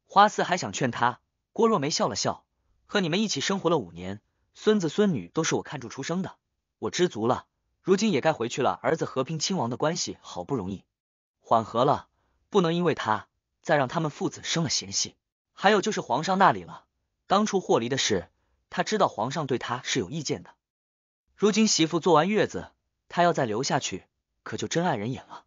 花四还想劝他，郭若梅笑了笑。和你们一起生活了五年，孙子孙女都是我看住出生的，我知足了。如今也该回去了。儿子和平亲王的关系好不容易缓和了，不能因为他再让他们父子生了嫌隙。还有就是皇上那里了，当初霍离的事，他知道皇上对他是有意见的。如今媳妇做完月子，他要再留下去，可就真碍人眼了。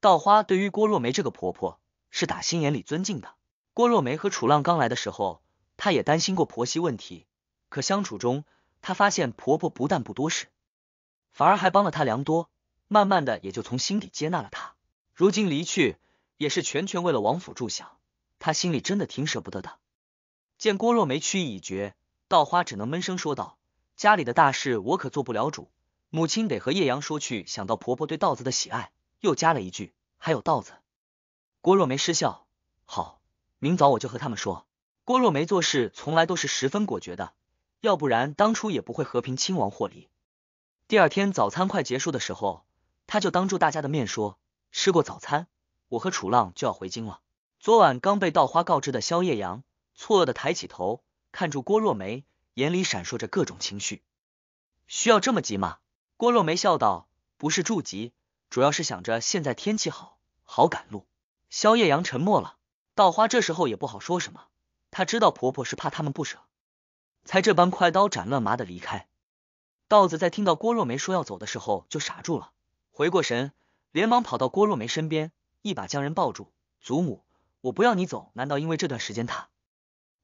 稻花对于郭若梅这个婆婆是打心眼里尊敬的。郭若梅和楚浪刚来的时候。她也担心过婆媳问题，可相处中，她发现婆婆不但不多事，反而还帮了她良多。慢慢的，也就从心底接纳了她。如今离去，也是全权为了王府着想，她心里真的挺舍不得的。见郭若梅去意已决，稻花只能闷声说道：“家里的大事我可做不了主，母亲得和叶阳说去。”想到婆婆对稻子的喜爱，又加了一句：“还有稻子。”郭若梅失笑：“好，明早我就和他们说。”郭若梅做事从来都是十分果决的，要不然当初也不会和平亲王获离。第二天早餐快结束的时候，他就当着大家的面说：“吃过早餐，我和楚浪就要回京了。”昨晚刚被稻花告知的萧夜阳错愕的抬起头，看住郭若梅，眼里闪烁着各种情绪。需要这么急吗？郭若梅笑道：“不是住急，主要是想着现在天气好，好赶路。”萧夜阳沉默了，稻花这时候也不好说什么。他知道婆婆是怕他们不舍，才这般快刀斩乱麻的离开。道子在听到郭若梅说要走的时候就傻住了，回过神，连忙跑到郭若梅身边，一把将人抱住。祖母，我不要你走！难道因为这段时间他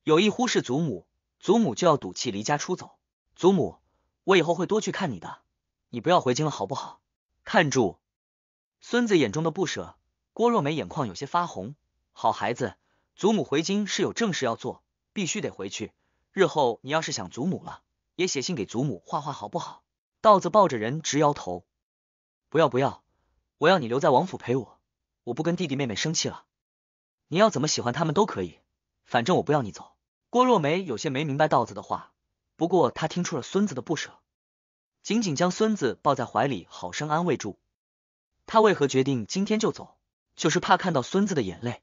有意忽视祖母，祖母就要赌气离家出走？祖母，我以后会多去看你的，你不要回京了好不好？看住孙子眼中的不舍，郭若梅眼眶有些发红。好孩子。祖母回京是有正事要做，必须得回去。日后你要是想祖母了，也写信给祖母画画，好不好？稻子抱着人直摇头，不要不要，我要你留在王府陪我，我不跟弟弟妹妹生气了。你要怎么喜欢他们都可以，反正我不要你走。郭若梅有些没明白稻子的话，不过她听出了孙子的不舍，紧紧将孙子抱在怀里，好生安慰住。他为何决定今天就走？就是怕看到孙子的眼泪。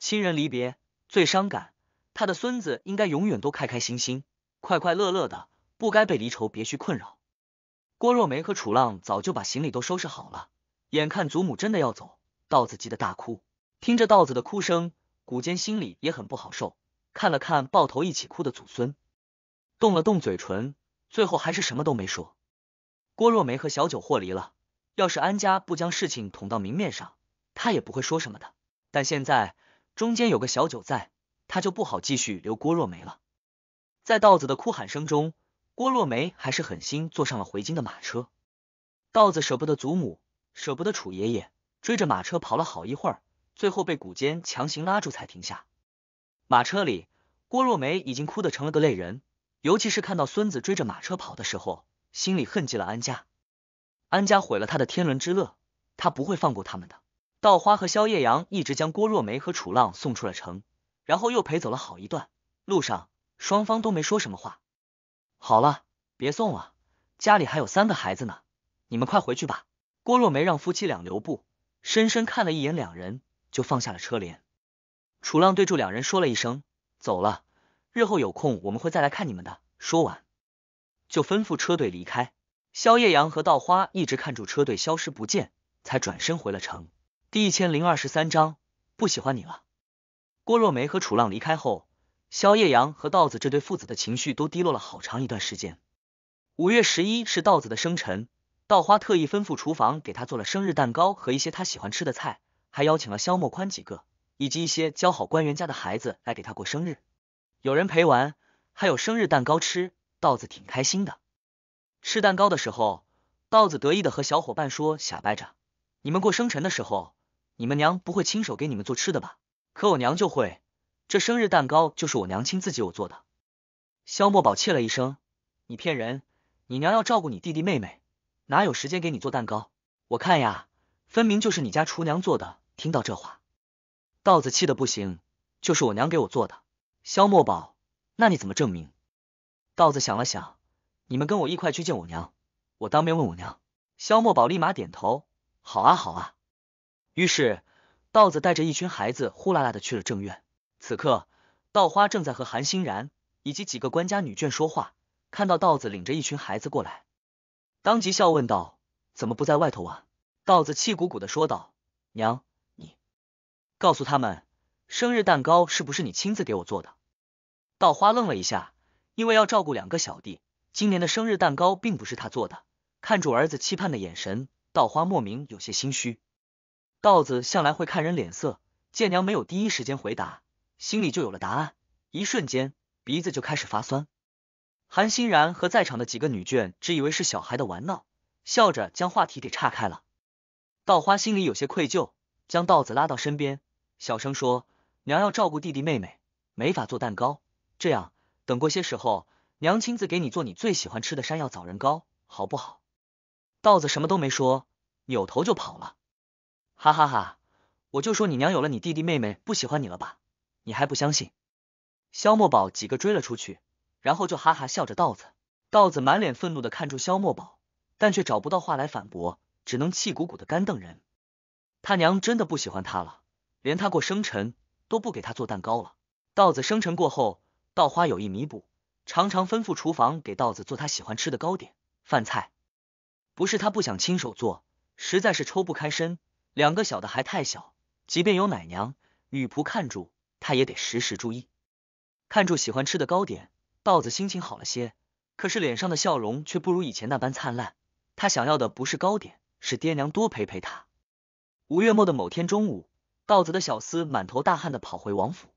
亲人离别最伤感，他的孙子应该永远都开开心心、快快乐乐的，不该被离愁别绪困扰。郭若梅和楚浪早就把行李都收拾好了，眼看祖母真的要走，稻子急得大哭。听着稻子的哭声，谷间心里也很不好受，看了看抱头一起哭的祖孙，动了动嘴唇，最后还是什么都没说。郭若梅和小九霍离了，要是安家不将事情捅到明面上，他也不会说什么的，但现在。中间有个小九在，他就不好继续留郭若梅了。在道子的哭喊声中，郭若梅还是狠心坐上了回京的马车。道子舍不得祖母，舍不得楚爷爷，追着马车跑了好一会儿，最后被谷间强行拉住才停下。马车里，郭若梅已经哭得成了个泪人。尤其是看到孙子追着马车跑的时候，心里恨极了安家。安家毁了他的天伦之乐，他不会放过他们的。稻花和萧夜阳一直将郭若梅和楚浪送出了城，然后又陪走了好一段路上，双方都没说什么话。好了，别送了，家里还有三个孩子呢，你们快回去吧。郭若梅让夫妻俩留步，深深看了一眼两人，就放下了车帘。楚浪对住两人说了一声：“走了，日后有空我们会再来看你们的。”说完，就吩咐车队离开。萧夜阳和稻花一直看住车队消失不见，才转身回了城。第一千零二十三章不喜欢你了。郭若梅和楚浪离开后，肖叶阳和稻子这对父子的情绪都低落了好长一段时间。五月十一是稻子的生辰，稻花特意吩咐厨房给他做了生日蛋糕和一些他喜欢吃的菜，还邀请了肖莫宽几个以及一些交好官员家的孩子来给他过生日。有人陪玩，还有生日蛋糕吃，稻子挺开心的。吃蛋糕的时候，稻子得意的和小伙伴说：“傻掰着，你们过生辰的时候。”你们娘不会亲手给你们做吃的吧？可我娘就会，这生日蛋糕就是我娘亲自给我做的。萧墨宝切了一声：“你骗人！你娘要照顾你弟弟妹妹，哪有时间给你做蛋糕？我看呀，分明就是你家厨娘做的。”听到这话，道子气的不行：“就是我娘给我做的。”萧墨宝，那你怎么证明？道子想了想：“你们跟我一块去见我娘，我当面问我娘。”萧墨宝立马点头：“好啊，好啊。”于是，稻子带着一群孩子呼啦啦的去了正院。此刻，稻花正在和韩欣然以及几个官家女眷说话，看到稻子领着一群孩子过来，当即笑问道：“怎么不在外头玩？”稻子气鼓鼓的说道：“娘，你告诉他们，生日蛋糕是不是你亲自给我做的？”稻花愣了一下，因为要照顾两个小弟，今年的生日蛋糕并不是他做的。看住儿子期盼的眼神，稻花莫名有些心虚。稻子向来会看人脸色，见娘没有第一时间回答，心里就有了答案。一瞬间，鼻子就开始发酸。韩欣然和在场的几个女眷只以为是小孩的玩闹，笑着将话题给岔开了。稻花心里有些愧疚，将稻子拉到身边，小声说：“娘要照顾弟弟妹妹，没法做蛋糕。这样，等过些时候，娘亲自给你做你最喜欢吃的山药枣仁糕，好不好？”稻子什么都没说，扭头就跑了。哈哈哈！我就说你娘有了你弟弟妹妹不喜欢你了吧？你还不相信？肖墨宝几个追了出去，然后就哈哈笑着。道子，道子满脸愤怒的看住肖墨宝，但却找不到话来反驳，只能气鼓鼓的干瞪人。他娘真的不喜欢他了，连他过生辰都不给他做蛋糕了。稻子生辰过后，稻花有意弥补，常常吩咐厨房给稻子做他喜欢吃的糕点、饭菜。不是他不想亲手做，实在是抽不开身。两个小的还太小，即便有奶娘、女仆看住，他也得时时注意，看住喜欢吃的糕点。稻子心情好了些，可是脸上的笑容却不如以前那般灿烂。他想要的不是糕点，是爹娘多陪陪他。五月末的某天中午，稻子的小厮满头大汗的跑回王府，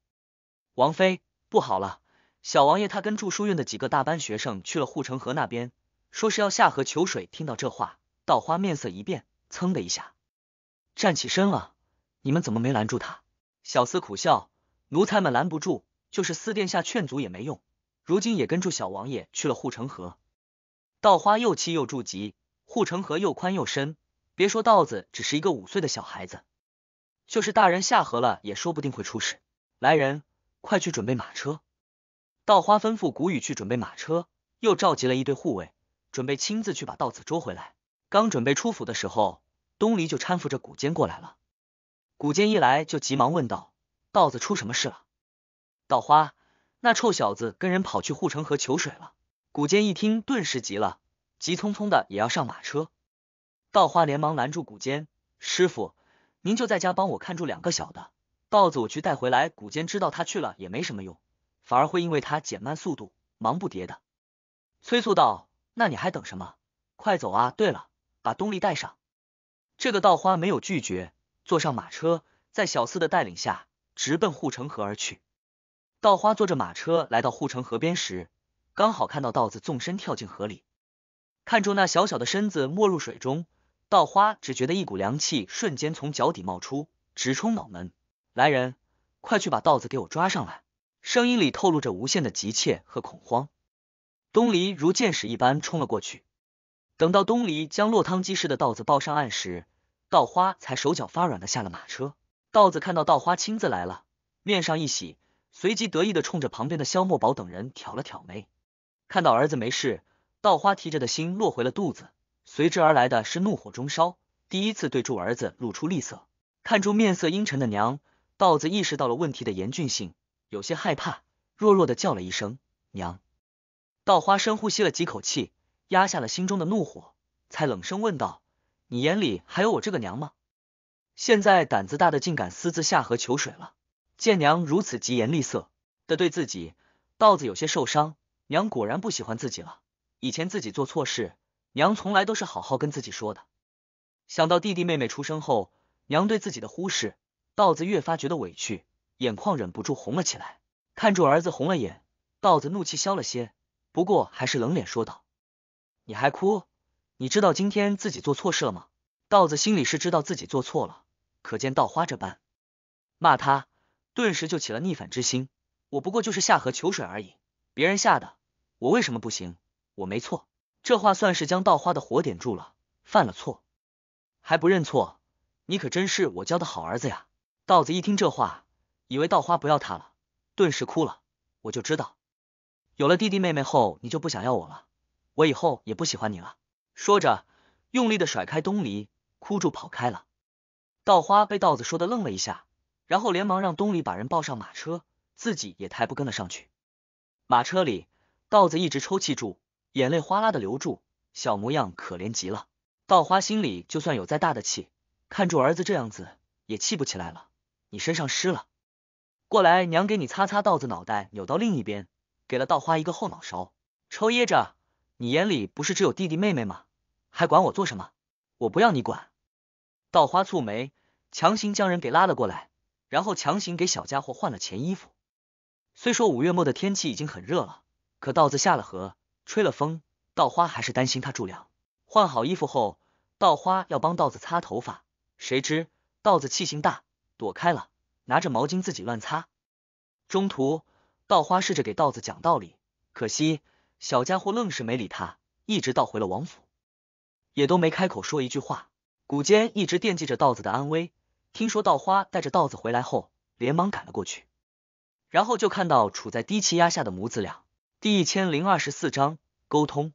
王妃不好了，小王爷他跟住书院的几个大班学生去了护城河那边，说是要下河求水。听到这话，稻花面色一变，噌的一下。站起身了，你们怎么没拦住他？小厮苦笑，奴才们拦不住，就是四殿下劝阻也没用，如今也跟住小王爷去了护城河。稻花又气又着急，护城河又宽又深，别说稻子只是一个五岁的小孩子，就是大人下河了，也说不定会出事。来人，快去准备马车。稻花吩咐谷雨去准备马车，又召集了一队护卫，准备亲自去把稻子捉回来。刚准备出府的时候。东篱就搀扶着古坚过来了，古坚一来就急忙问道：“道子出什么事了？”道花那臭小子跟人跑去护城河求水了。古坚一听顿时急了，急匆匆的也要上马车。道花连忙拦住古坚：“师傅，您就在家帮我看住两个小的，道子我去带回来。”古坚知道他去了也没什么用，反而会因为他减慢速度，忙不迭的催促道：“那你还等什么？快走啊！对了，把东篱带上。”这个稻花没有拒绝，坐上马车，在小四的带领下直奔护城河而去。稻花坐着马车来到护城河边时，刚好看到稻子纵身跳进河里，看住那小小的身子没入水中，稻花只觉得一股凉气瞬间从脚底冒出，直冲脑门。来人，快去把稻子给我抓上来！声音里透露着无限的急切和恐慌。东篱如箭矢一般冲了过去。等到东篱将落汤鸡似的稻子抱上岸时，稻花才手脚发软的下了马车，稻子看到稻花亲自来了，面上一喜，随即得意的冲着旁边的萧墨宝等人挑了挑眉。看到儿子没事，稻花提着的心落回了肚子，随之而来的是怒火中烧，第一次对住儿子露出厉色。看住面色阴沉的娘，稻子意识到了问题的严峻性，有些害怕，弱弱的叫了一声“娘”。稻花深呼吸了几口气，压下了心中的怒火，才冷声问道。你眼里还有我这个娘吗？现在胆子大的，竟敢私自下河求水了！见娘如此疾言厉色的对自己，道子有些受伤。娘果然不喜欢自己了。以前自己做错事，娘从来都是好好跟自己说的。想到弟弟妹妹出生后，娘对自己的忽视，道子越发觉得委屈，眼眶忍不住红了起来。看住儿子红了眼，道子怒气消了些，不过还是冷脸说道：“你还哭？”你知道今天自己做错事了吗？稻子心里是知道自己做错了，可见稻花这般骂他，顿时就起了逆反之心。我不过就是下河求水而已，别人下的，我为什么不行？我没错。这话算是将稻花的火点住了。犯了错还不认错，你可真是我教的好儿子呀！稻子一听这话，以为稻花不要他了，顿时哭了。我就知道，有了弟弟妹妹后，你就不想要我了，我以后也不喜欢你了。说着，用力的甩开东篱，哭住跑开了。稻花被稻子说的愣了一下，然后连忙让东篱把人抱上马车，自己也抬步跟了上去。马车里，稻子一直抽泣住，眼泪哗啦的流住，小模样可怜极了。稻花心里就算有再大的气，看住儿子这样子，也气不起来了。你身上湿了，过来，娘给你擦擦。稻子脑袋扭到另一边，给了稻花一个后脑勺，抽噎着。你眼里不是只有弟弟妹妹吗？还管我做什么？我不要你管。稻花蹙眉，强行将人给拉了过来，然后强行给小家伙换了钱衣服。虽说五月末的天气已经很热了，可稻子下了河，吹了风，稻花还是担心他着凉。换好衣服后，稻花要帮稻子擦头发，谁知稻子气性大，躲开了，拿着毛巾自己乱擦。中途，稻花试着给稻子讲道理，可惜。小家伙愣是没理他，一直倒回了王府，也都没开口说一句话。古坚一直惦记着稻子的安危，听说稻花带着稻子回来后，连忙赶了过去，然后就看到处在低气压下的母子俩。第一千零二十四章沟通。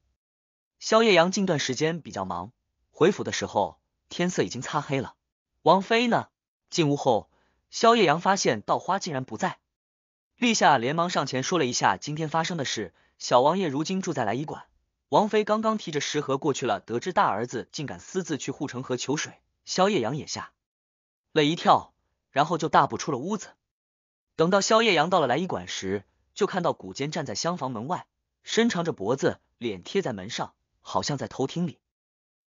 萧夜阳近段时间比较忙，回府的时候天色已经擦黑了。王妃呢？进屋后，萧夜阳发现稻花竟然不在，立夏连忙上前说了一下今天发生的事。小王爷如今住在来医馆，王妃刚刚提着食盒过去了。得知大儿子竟敢私自去护城河求水，萧夜阳也吓了一跳，然后就大步出了屋子。等到萧夜阳到了来医馆时，就看到古坚站在厢房门外，伸长着脖子，脸贴在门上，好像在偷听里。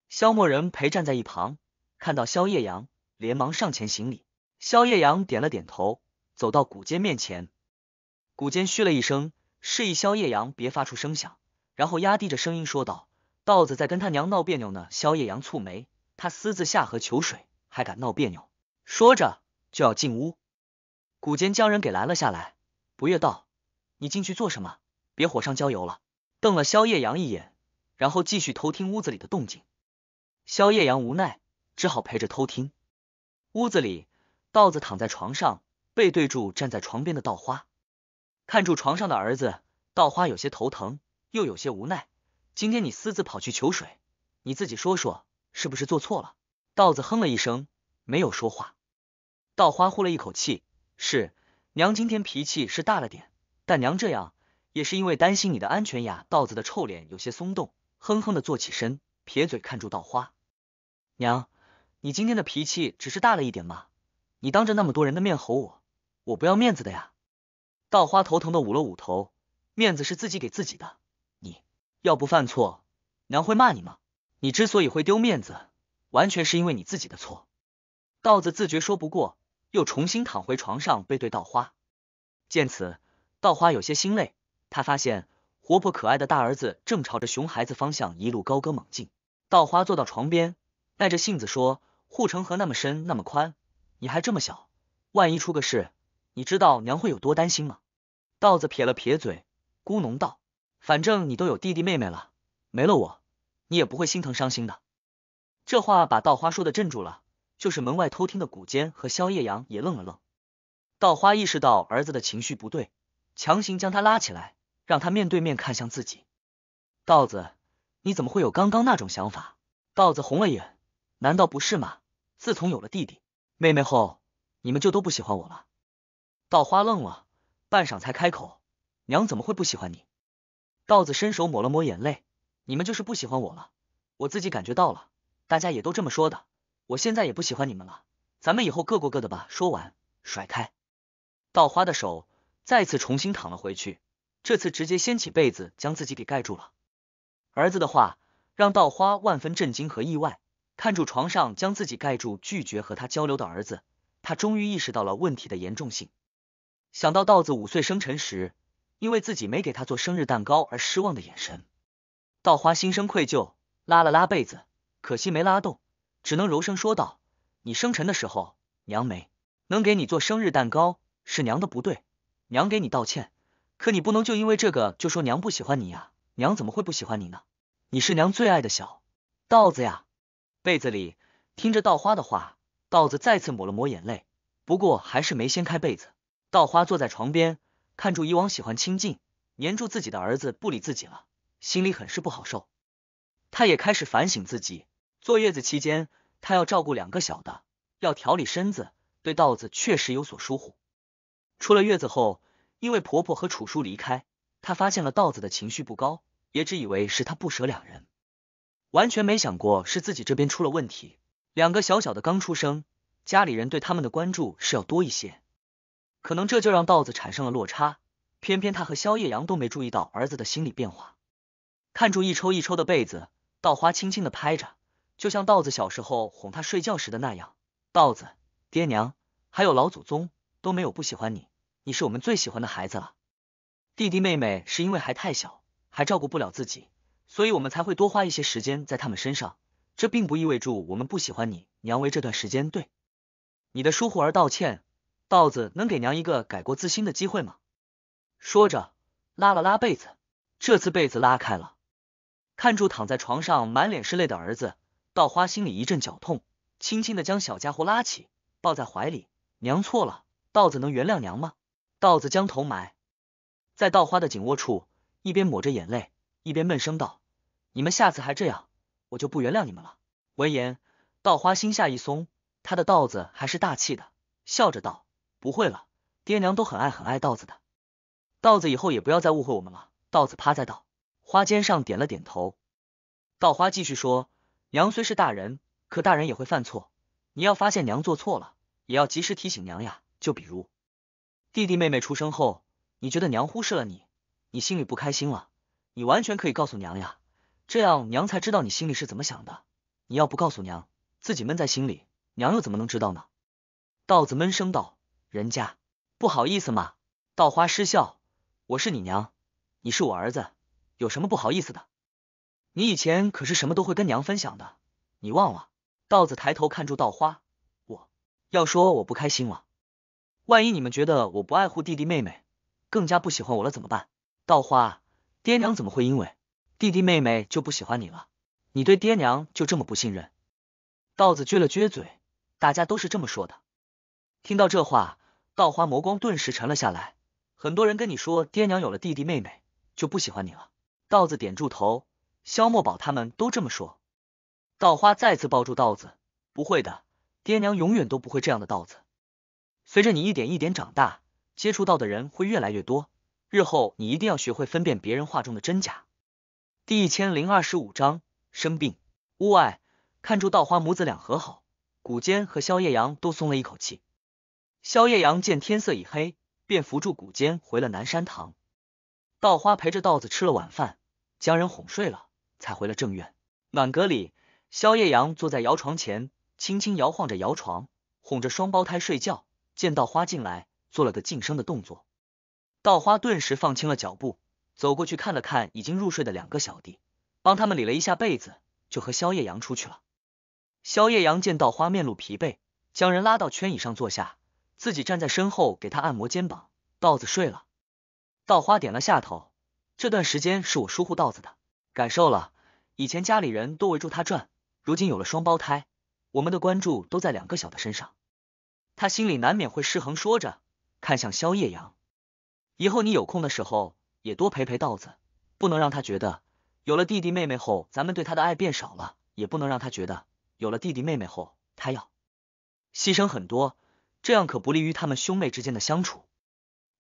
萧莫人陪站在一旁，看到萧夜阳，连忙上前行礼。萧夜阳点了点头，走到古坚面前，古坚嘘了一声。示意萧夜阳别发出声响，然后压低着声音说道：“稻子在跟他娘闹别扭呢。”萧夜阳蹙眉，他私自下河求水，还敢闹别扭？说着就要进屋，古坚将人给拦了下来，不悦道：“你进去做什么？别火上浇油了。”瞪了萧夜阳一眼，然后继续偷听屋子里的动静。萧夜阳无奈，只好陪着偷听。屋子里，稻子躺在床上，背对住站在床边的稻花。看住床上的儿子，稻花有些头疼，又有些无奈。今天你私自跑去求水，你自己说说，是不是做错了？稻子哼了一声，没有说话。稻花呼了一口气，是娘，今天脾气是大了点，但娘这样也是因为担心你的安全呀。稻子的臭脸有些松动，哼哼的坐起身，撇嘴看住稻花。娘，你今天的脾气只是大了一点吗？你当着那么多人的面吼我，我不要面子的呀。稻花头疼的捂了捂头，面子是自己给自己的，你要不犯错，娘会骂你吗？你之所以会丢面子，完全是因为你自己的错。稻子自觉说不过，又重新躺回床上，背对稻花。见此，稻花有些心累，他发现活泼可爱的大儿子正朝着熊孩子方向一路高歌猛进。稻花坐到床边，耐着性子说：“护城河那么深，那么宽，你还这么小，万一出个事……”你知道娘会有多担心吗？道子撇了撇嘴，咕哝道：“反正你都有弟弟妹妹了，没了我，你也不会心疼伤心的。”这话把稻花说的镇住了，就是门外偷听的古坚和萧叶阳也愣了愣。稻花意识到儿子的情绪不对，强行将他拉起来，让他面对面看向自己：“稻子，你怎么会有刚刚那种想法？”稻子红了眼：“难道不是吗？自从有了弟弟妹妹后，你们就都不喜欢我了。”稻花愣了半晌，才开口：“娘怎么会不喜欢你？”稻子伸手抹了抹眼泪：“你们就是不喜欢我了，我自己感觉到了，大家也都这么说的，我现在也不喜欢你们了，咱们以后各过各的吧。”说完，甩开稻花的手，再次重新躺了回去，这次直接掀起被子将自己给盖住了。儿子的话让稻花万分震惊和意外，看住床上将自己盖住、拒绝和他交流的儿子，他终于意识到了问题的严重性。想到稻子五岁生辰时，因为自己没给他做生日蛋糕而失望的眼神，稻花心生愧疚，拉了拉被子，可惜没拉动，只能柔声说道：“你生辰的时候，娘没能给你做生日蛋糕，是娘的不对，娘给你道歉。可你不能就因为这个就说娘不喜欢你呀，娘怎么会不喜欢你呢？你是娘最爱的小稻子呀。”被子里听着稻花的话，稻子再次抹了抹眼泪，不过还是没掀开被子。稻花坐在床边，看住以往喜欢亲近、粘住自己的儿子，不理自己了，心里很是不好受。他也开始反省自己，坐月子期间，他要照顾两个小的，要调理身子，对稻子确实有所疏忽。出了月子后，因为婆婆和楚叔离开，他发现了稻子的情绪不高，也只以为是他不舍两人，完全没想过是自己这边出了问题。两个小小的刚出生，家里人对他们的关注是要多一些。可能这就让稻子产生了落差，偏偏他和萧夜阳都没注意到儿子的心理变化。看住一抽一抽的被子，稻花轻轻的拍着，就像稻子小时候哄他睡觉时的那样。稻子，爹娘还有老祖宗都没有不喜欢你，你是我们最喜欢的孩子了。弟弟妹妹是因为还太小，还照顾不了自己，所以我们才会多花一些时间在他们身上。这并不意味着我们不喜欢你。娘为这段时间对你的疏忽而道歉。稻子能给娘一个改过自新的机会吗？说着，拉了拉被子，这次被子拉开了，看住躺在床上满脸是泪的儿子，稻花心里一阵绞痛，轻轻的将小家伙拉起，抱在怀里。娘错了，稻子能原谅娘吗？稻子将头埋在稻花的颈窝处，一边抹着眼泪，一边闷声道：“你们下次还这样，我就不原谅你们了。”闻言，稻花心下一松，他的稻子还是大气的，笑着道。不会了，爹娘都很爱很爱稻子的，稻子以后也不要再误会我们了。稻子趴在稻花肩上点了点头，稻花继续说：“娘虽是大人，可大人也会犯错。你要发现娘做错了，也要及时提醒娘呀。就比如弟弟妹妹出生后，你觉得娘忽视了你，你心里不开心了，你完全可以告诉娘呀，这样娘才知道你心里是怎么想的。你要不告诉娘，自己闷在心里，娘又怎么能知道呢？”稻子闷声道。人家不好意思嘛。稻花失笑。我是你娘，你是我儿子，有什么不好意思的？你以前可是什么都会跟娘分享的，你忘了？稻子抬头看住稻花，我要说我不开心了。万一你们觉得我不爱护弟弟妹妹，更加不喜欢我了怎么办？稻花，爹娘怎么会因为弟弟妹妹就不喜欢你了？你对爹娘就这么不信任？稻子撅了撅嘴。大家都是这么说的。听到这话。稻花眸光顿时沉了下来，很多人跟你说爹娘有了弟弟妹妹就不喜欢你了，稻子点住头，萧墨宝他们都这么说。稻花再次抱住稻子，不会的，爹娘永远都不会这样的。稻子，随着你一点一点长大，接触到的人会越来越多，日后你一定要学会分辨别人话中的真假。第一千零二十五章生病。屋外看出稻花母子俩和好，古坚和萧夜阳都松了一口气。萧夜阳见天色已黑，便扶住古坚回了南山堂。稻花陪着稻子吃了晚饭，将人哄睡了，才回了正院暖阁里。萧夜阳坐在摇床前，轻轻摇晃着摇床，哄着双胞胎睡觉。见稻花进来，做了个噤声的动作。稻花顿时放轻了脚步，走过去看了看已经入睡的两个小弟，帮他们理了一下被子，就和萧夜阳出去了。萧夜阳见稻花面露疲惫，将人拉到圈椅上坐下。自己站在身后给他按摩肩膀，稻子睡了，稻花点了下头。这段时间是我疏忽稻子的感受了。以前家里人都围住他转，如今有了双胞胎，我们的关注都在两个小的身上，他心里难免会失衡。说着，看向萧夜阳，以后你有空的时候也多陪陪稻子，不能让他觉得有了弟弟妹妹后咱们对他的爱变少了，也不能让他觉得有了弟弟妹妹后他要牺牲很多。这样可不利于他们兄妹之间的相处。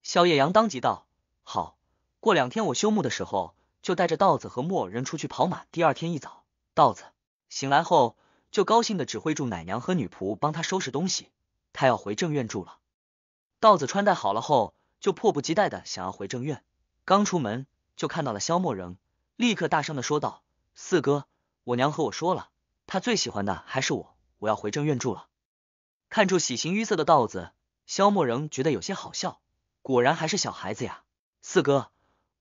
萧夜阳当即道：“好，过两天我休沐的时候就带着稻子和偶人出去跑马。”第二天一早，稻子醒来后就高兴的指挥住奶娘和女仆帮他收拾东西，他要回正院住了。稻子穿戴好了后，就迫不及待的想要回正院。刚出门就看到了萧默人，立刻大声的说道：“四哥，我娘和我说了，她最喜欢的还是我，我要回正院住了。”看住喜形于色的稻子，萧默仍觉得有些好笑。果然还是小孩子呀。四哥，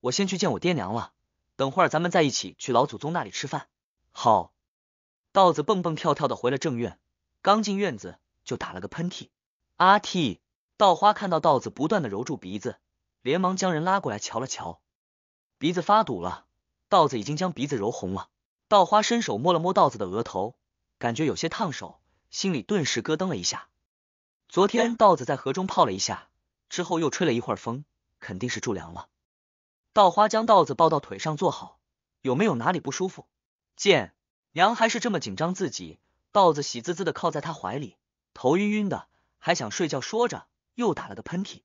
我先去见我爹娘了，等会儿咱们再一起去老祖宗那里吃饭。好。稻子蹦蹦跳跳的回了正院，刚进院子就打了个喷嚏。阿嚏！稻花看到稻子不断的揉住鼻子，连忙将人拉过来瞧了瞧，鼻子发堵了。稻子已经将鼻子揉红了。稻花伸手摸了摸稻子的额头，感觉有些烫手。心里顿时咯噔了一下，昨天稻子在河中泡了一下，之后又吹了一会儿风，肯定是住凉了。稻花将稻子抱到腿上坐好，有没有哪里不舒服？见娘还是这么紧张自己，稻子喜滋滋的靠在她怀里，头晕晕的，还想睡觉。说着又打了个喷嚏。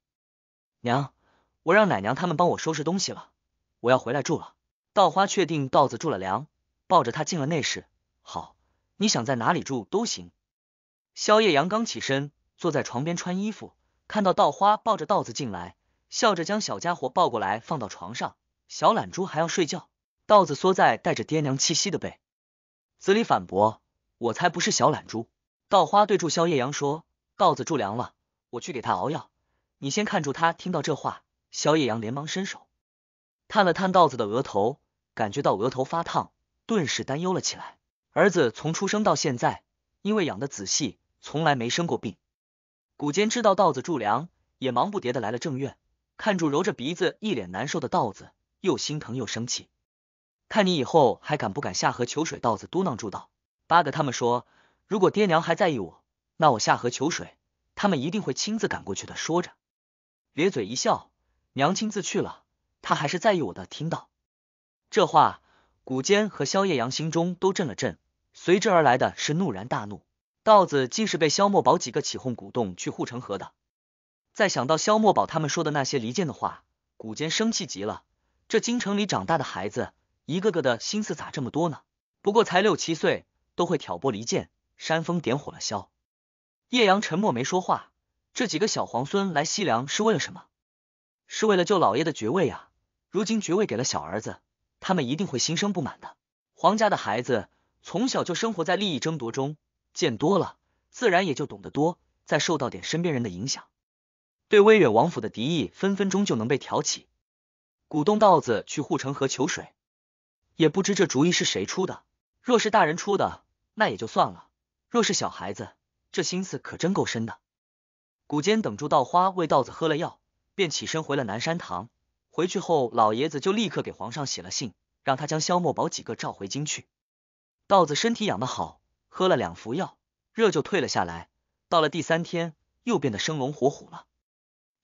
娘，我让奶娘他们帮我收拾东西了，我要回来住了。稻花确定稻子住了凉，抱着他进了内室。好，你想在哪里住都行。萧夜阳刚起身，坐在床边穿衣服，看到稻花抱着稻子进来，笑着将小家伙抱过来放到床上。小懒猪还要睡觉，稻子缩在带着爹娘气息的被子里反驳：“我才不是小懒猪。”稻花对住萧夜阳说：“稻子住凉了，我去给他熬药，你先看住他。”听到这话，萧夜阳连忙伸手探了探稻子的额头，感觉到额头发烫，顿时担忧了起来。儿子从出生到现在，因为养的仔细。从来没生过病，古坚知道稻子住凉，也忙不迭的来了正院，看住揉着鼻子一脸难受的稻子，又心疼又生气。看你以后还敢不敢下河求水？稻子嘟囔住道：“八哥他们说，如果爹娘还在意我，那我下河求水，他们一定会亲自赶过去的。”说着，咧嘴一笑。娘亲自去了，他还是在意我的。听到这话，古坚和萧夜阳心中都震了震，随之而来的是怒然大怒。道子竟是被萧墨宝几个起哄鼓动去护城河的。再想到萧墨宝他们说的那些离间的话，古坚生气极了。这京城里长大的孩子，一个个的心思咋这么多呢？不过才六七岁，都会挑拨离间、煽风点火了。萧叶阳沉默没说话。这几个小皇孙来西凉是为了什么？是为了救老爷的爵位呀。如今爵位给了小儿子，他们一定会心生不满的。皇家的孩子从小就生活在利益争夺中。见多了，自然也就懂得多。再受到点身边人的影响，对威远王府的敌意分分钟就能被挑起，鼓动道子去护城河求水。也不知这主意是谁出的，若是大人出的，那也就算了；若是小孩子，这心思可真够深的。古间等住稻花为稻子喝了药，便起身回了南山堂。回去后，老爷子就立刻给皇上写了信，让他将萧墨宝几个召回京去。稻子身体养得好。喝了两服药，热就退了下来。到了第三天，又变得生龙活虎了。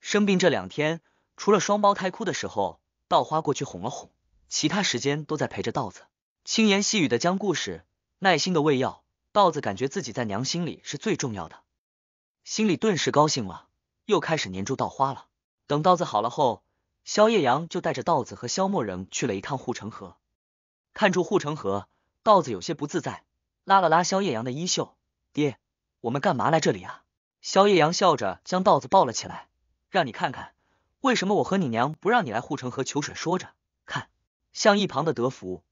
生病这两天，除了双胞胎哭的时候，稻花过去哄了哄，其他时间都在陪着稻子，轻言细语的讲故事，耐心的喂药。稻子感觉自己在娘心里是最重要的，心里顿时高兴了，又开始粘住稻花了。等稻子好了后，萧夜阳就带着稻子和萧莫仍去了一趟护城河。看住护城河，稻子有些不自在。拉了拉萧夜阳的衣袖，爹，我们干嘛来这里啊？萧夜阳笑着将稻子抱了起来，让你看看为什么我和你娘不让你来护城河求水。说着，看向一旁的德福，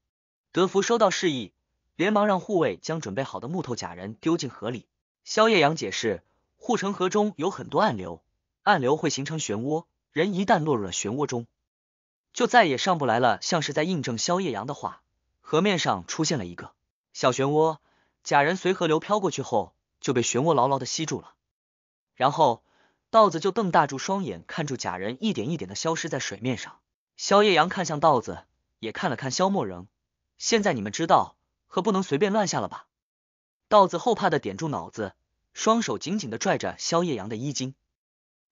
德福收到示意，连忙让护卫将准备好的木头假人丢进河里。萧夜阳解释，护城河中有很多暗流，暗流会形成漩涡，人一旦落入了漩涡中，就再也上不来了。像是在印证萧夜阳的话，河面上出现了一个。小漩涡，假人随河流飘过去后，就被漩涡牢牢的吸住了。然后稻子就瞪大住双眼，看住假人一点一点的消失在水面上。萧夜阳看向稻子，也看了看萧默仍，现在你们知道，可不能随便乱下了吧？稻子后怕的点住脑子，双手紧紧的拽着萧夜阳的衣襟。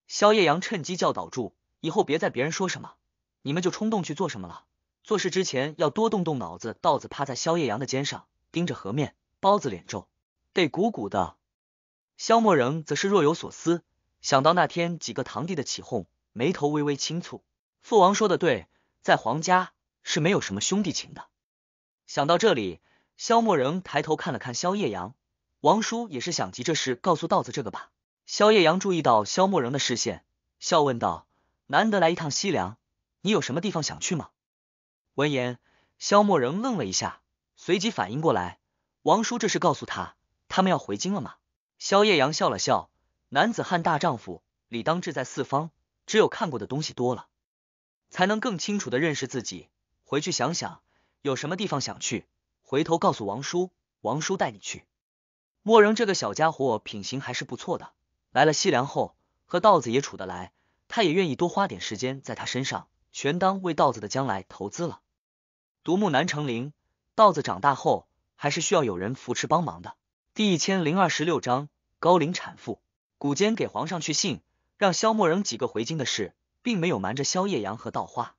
萧夜阳趁机教导住，以后别在别人说什么，你们就冲动去做什么了。做事之前要多动动脑子。稻子趴在萧夜阳的肩上。盯着河面，包子脸皱，背鼓鼓的。萧墨仍则是若有所思，想到那天几个堂弟的起哄，眉头微微轻蹙。父王说的对，在皇家是没有什么兄弟情的。想到这里，萧墨仍抬头看了看萧夜阳，王叔也是想急这事告诉道子这个吧？萧夜阳注意到萧墨仍的视线，笑问道：“难得来一趟西凉，你有什么地方想去吗？”闻言，萧墨仍愣了一下。随即反应过来，王叔这是告诉他，他们要回京了吗？萧夜阳笑了笑，男子汉大丈夫，理当志在四方。只有看过的东西多了，才能更清楚的认识自己。回去想想，有什么地方想去，回头告诉王叔，王叔带你去。莫仍这个小家伙品行还是不错的，来了西凉后和稻子也处得来，他也愿意多花点时间在他身上，全当为稻子的将来投资了。独木难成林。稻子长大后还是需要有人扶持帮忙的。第一千零二十六章高龄产妇。古坚给皇上去信，让萧默仍几个回京的事，并没有瞒着萧夜阳和稻花。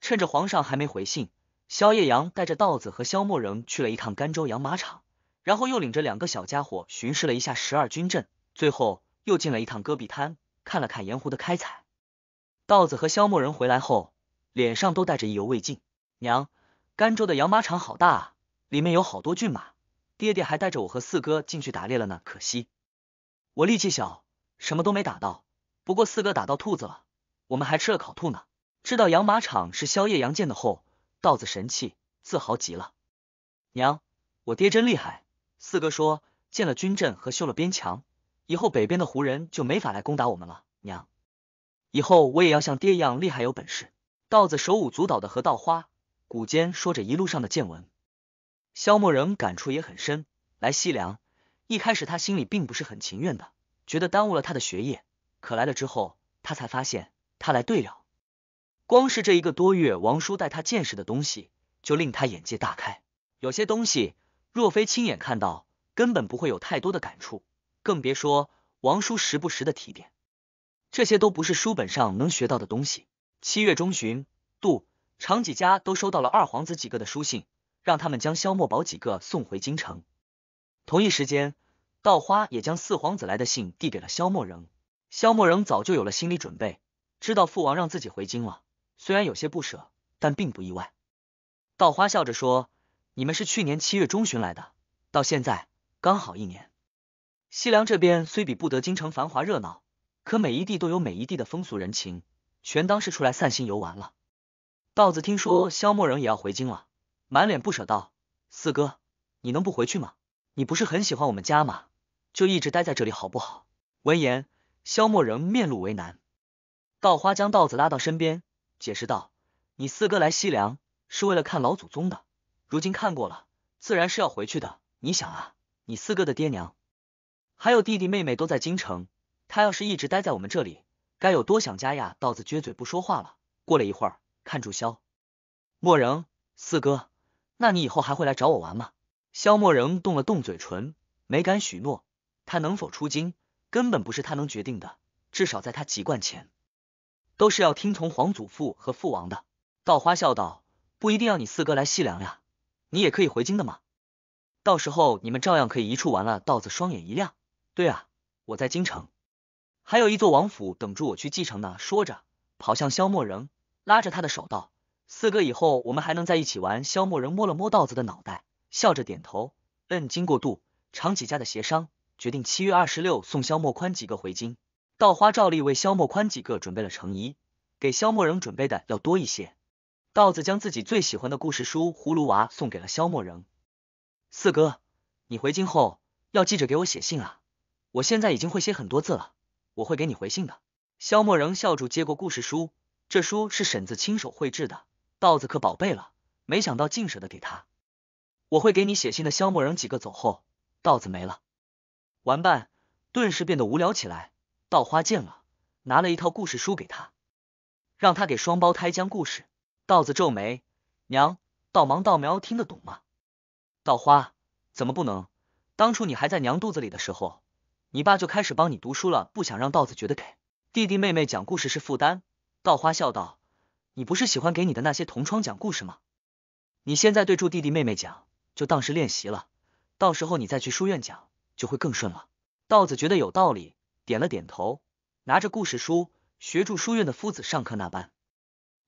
趁着皇上还没回信，萧夜阳带着稻子和萧默仍去了一趟甘州养马场，然后又领着两个小家伙巡视了一下十二军镇，最后又进了一趟戈壁滩，看了看盐湖的开采。稻子和萧默仍回来后，脸上都带着意犹未尽。娘。甘州的养马场好大啊，里面有好多骏马，爹爹还带着我和四哥进去打猎了呢。可惜我力气小，什么都没打到。不过四哥打到兔子了，我们还吃了烤兔呢。知道养马场是萧夜阳建的后，稻子神气，自豪极了。娘，我爹真厉害。四哥说，建了军阵和修了边墙，以后北边的胡人就没法来攻打我们了。娘，以后我也要像爹一样厉害有本事。稻子手舞足蹈的和稻花。古坚说着一路上的见闻，萧墨仍感触也很深。来西凉，一开始他心里并不是很情愿的，觉得耽误了他的学业。可来了之后，他才发现他来对了。光是这一个多月，王叔带他见识的东西，就令他眼界大开。有些东西若非亲眼看到，根本不会有太多的感触，更别说王叔时不时的提点。这些都不是书本上能学到的东西。七月中旬，杜常几家都收到了二皇子几个的书信，让他们将萧莫宝几个送回京城。同一时间，稻花也将四皇子来的信递给了萧莫仍。萧莫仍早就有了心理准备，知道父王让自己回京了，虽然有些不舍，但并不意外。稻花笑着说：“你们是去年七月中旬来的，到现在刚好一年。西凉这边虽比不得京城繁华热闹，可每一地都有每一地的风俗人情，全当是出来散心游玩了。”稻子听说萧默仍也要回京了，满脸不舍道：“四哥，你能不回去吗？你不是很喜欢我们家吗？就一直待在这里好不好？”闻言，萧默仍面露为难。稻花将稻子拉到身边，解释道：“你四哥来西凉是为了看老祖宗的，如今看过了，自然是要回去的。你想啊，你四哥的爹娘还有弟弟妹妹都在京城，他要是一直待在我们这里，该有多想家呀！”稻子撅嘴不说话了。过了一会儿。看住萧莫，仍四哥，那你以后还会来找我玩吗？萧莫仍动了动嘴唇，没敢许诺。他能否出京，根本不是他能决定的。至少在他籍贯前，都是要听从皇祖父和父王的。稻花笑道：“不一定要你四哥来西凉呀，你也可以回京的嘛。到时候你们照样可以一处玩了。”稻子双眼一亮：“对啊，我在京城还有一座王府等着我去继承呢。”说着，跑向萧莫仍。拉着他的手道：“四哥，以后我们还能在一起玩。”萧默仍摸了摸稻子的脑袋，笑着点头。嗯，经过杜长几家的协商，决定七月二十六送萧默宽几个回京。稻花照例为萧默宽几个准备了成衣，给萧默仍准备的要多一些。稻子将自己最喜欢的故事书《葫芦娃》送给了萧默仍。四哥，你回京后要记着给我写信啊！我现在已经会写很多字了，我会给你回信的。萧默仍笑着接过故事书。这书是婶子亲手绘制的，稻子可宝贝了，没想到竟舍得给他。我会给你写信的。萧默扔几个走后，稻子没了，玩伴顿时变得无聊起来。稻花见了，拿了一套故事书给他，让他给双胞胎讲故事。稻子皱眉，娘，稻芒、稻苗听得懂吗？稻花怎么不能？当初你还在娘肚子里的时候，你爸就开始帮你读书了，不想让稻子觉得给弟弟妹妹讲故事是负担。稻花笑道：“你不是喜欢给你的那些同窗讲故事吗？你现在对住弟弟妹妹讲，就当是练习了。到时候你再去书院讲，就会更顺了。”稻子觉得有道理，点了点头，拿着故事书，学住书院的夫子上课那般，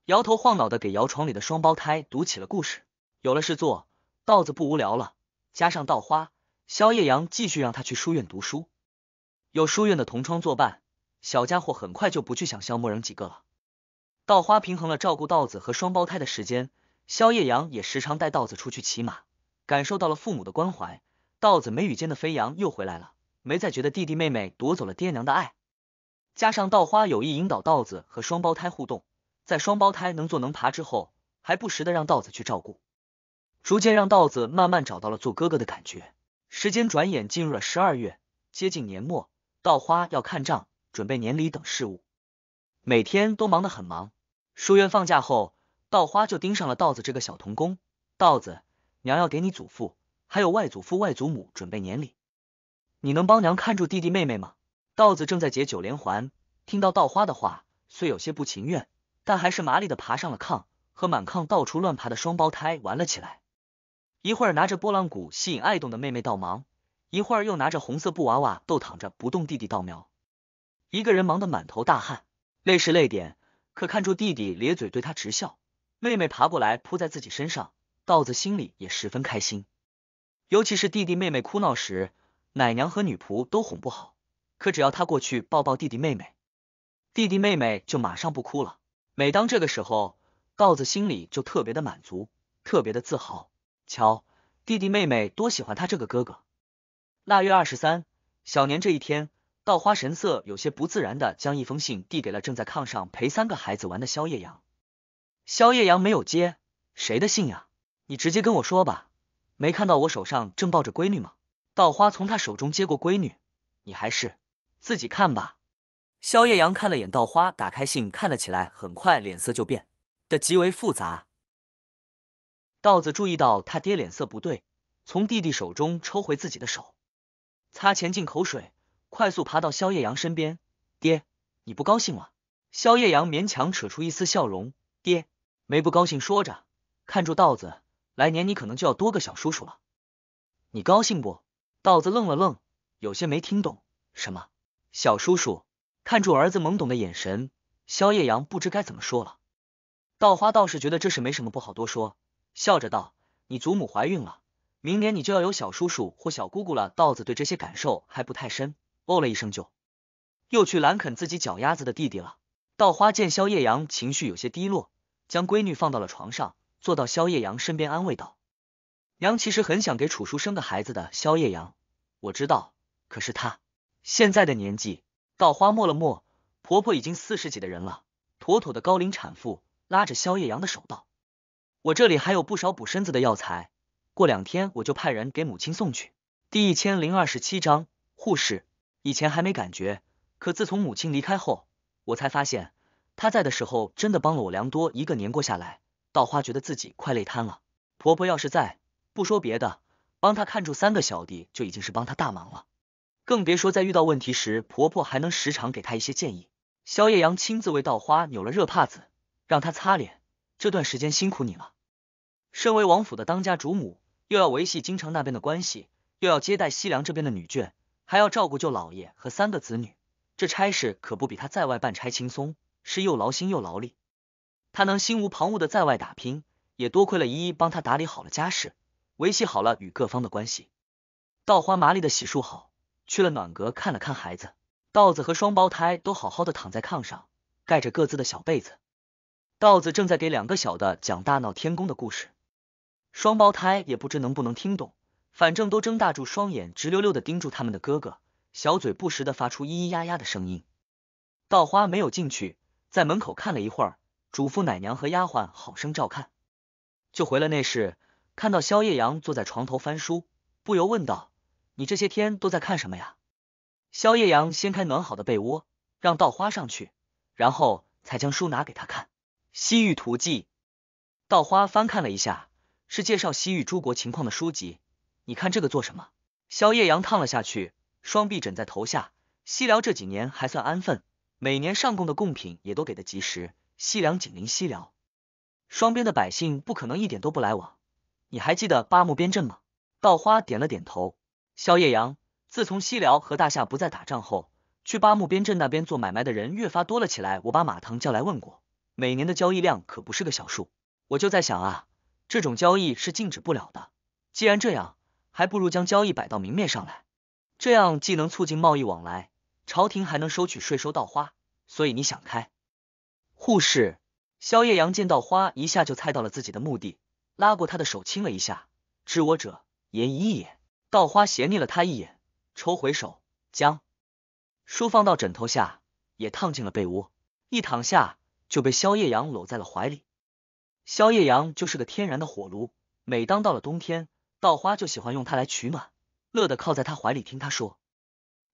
摇头晃脑的给摇床里的双胞胎读起了故事。有了事做，稻子不无聊了。加上稻花、萧夜阳继续让他去书院读书，有书院的同窗作伴，小家伙很快就不去想萧默人几个了。稻花平衡了照顾稻子和双胞胎的时间，肖叶阳也时常带稻子出去骑马，感受到了父母的关怀。稻子眉宇间的飞扬又回来了，没再觉得弟弟妹妹夺走了爹娘的爱。加上稻花有意引导稻子和双胞胎互动，在双胞胎能坐能爬之后，还不时的让稻子去照顾，逐渐让稻子慢慢找到了做哥哥的感觉。时间转眼进入了十二月，接近年末，稻花要看账、准备年礼等事务，每天都忙得很忙。书院放假后，稻花就盯上了稻子这个小童工。稻子，娘要给你祖父还有外祖父、外祖母准备年礼，你能帮娘看住弟弟妹妹吗？稻子正在解九连环，听到稻花的话，虽有些不情愿，但还是麻利的爬上了炕，和满炕到处乱爬的双胞胎玩了起来。一会儿拿着拨浪鼓吸引爱动的妹妹稻芒，一会儿又拿着红色布娃娃逗躺着不动弟弟稻苗，一个人忙得满头大汗，累是累点。可看出弟弟咧嘴对他直笑，妹妹爬过来扑在自己身上，稻子心里也十分开心。尤其是弟弟妹妹哭闹时，奶娘和女仆都哄不好，可只要他过去抱抱弟弟妹妹，弟弟妹妹就马上不哭了。每当这个时候，稻子心里就特别的满足，特别的自豪。瞧，弟弟妹妹多喜欢他这个哥哥。腊月二十三，小年这一天。稻花神色有些不自然的将一封信递给了正在炕上陪三个孩子玩的萧夜阳，萧夜阳没有接，谁的信呀？你直接跟我说吧，没看到我手上正抱着闺女吗？稻花从他手中接过闺女，你还是自己看吧。萧夜阳看了眼稻花，打开信看了起来，很快脸色就变得极为复杂。稻子注意到他爹脸色不对，从弟弟手中抽回自己的手，擦前进口水。快速爬到萧夜阳身边，爹，你不高兴了？萧夜阳勉强扯出一丝笑容，爹没不高兴，说着，看住道子，来年你可能就要多个小叔叔了，你高兴不？道子愣了愣，有些没听懂，什么小叔叔？看住儿子懵懂的眼神，萧夜阳不知该怎么说了。稻花倒是觉得这事没什么不好多说，笑着道，你祖母怀孕了，明年你就要有小叔叔或小姑姑了。道子对这些感受还不太深。哦了一声，就又去拦啃自己脚丫子的弟弟了。稻花见萧叶阳情绪有些低落，将闺女放到了床上，坐到萧叶阳身边安慰道：“娘其实很想给楚叔生个孩子的。”萧叶阳，我知道，可是他现在的年纪……稻花摸了摸婆婆已经四十几的人了，妥妥的高龄产妇，拉着萧夜阳的手道：“我这里还有不少补身子的药材，过两天我就派人给母亲送去。”第一千零二十七章护士。以前还没感觉，可自从母亲离开后，我才发现她在的时候真的帮了我良多。一个年过下来，稻花觉得自己快累瘫了。婆婆要是在，不说别的，帮她看住三个小弟就已经是帮她大忙了，更别说在遇到问题时，婆婆还能时常给她一些建议。萧夜阳亲自为稻花扭了热帕子，让她擦脸。这段时间辛苦你了。身为王府的当家主母，又要维系京城那边的关系，又要接待西凉这边的女眷。还要照顾舅老爷和三个子女，这差事可不比他在外办差轻松，是又劳心又劳力。他能心无旁骛的在外打拼，也多亏了依依帮他打理好了家事，维系好了与各方的关系。稻花麻利的洗漱好，去了暖阁看了看孩子，稻子和双胞胎都好好的躺在炕上，盖着各自的小被子。稻子正在给两个小的讲大闹天宫的故事，双胞胎也不知能不能听懂。反正都睁大住双眼，直溜溜的盯住他们的哥哥，小嘴不时的发出咿咿呀呀的声音。稻花没有进去，在门口看了一会儿，嘱咐奶娘和丫鬟好生照看，就回了内室。看到萧夜阳坐在床头翻书，不由问道：“你这些天都在看什么呀？”萧夜阳掀开暖好的被窝，让稻花上去，然后才将书拿给他看《西域图记》。稻花翻看了一下，是介绍西域诸国情况的书籍。你看这个做什么？萧夜阳烫了下去，双臂枕在头下。西辽这几年还算安分，每年上贡的贡品也都给的及时。西凉紧邻西辽，双边的百姓不可能一点都不来往。你还记得八木边镇吗？稻花点了点头。萧夜阳，自从西辽和大夏不再打仗后，去八木边镇那边做买卖的人越发多了起来。我把马腾叫来问过，每年的交易量可不是个小数。我就在想啊，这种交易是禁止不了的。既然这样。还不如将交易摆到明面上来，这样既能促进贸易往来，朝廷还能收取税收。稻花，所以你想开。护士萧夜阳见到花，一下就猜到了自己的目的，拉过他的手亲了一下。知我者，言一也。稻花斜睨了他一眼，抽回手，将书放到枕头下，也躺进了被窝。一躺下就被萧夜阳搂在了怀里。萧夜阳就是个天然的火炉，每当到了冬天。稻花就喜欢用它来取暖，乐得靠在他怀里听他说。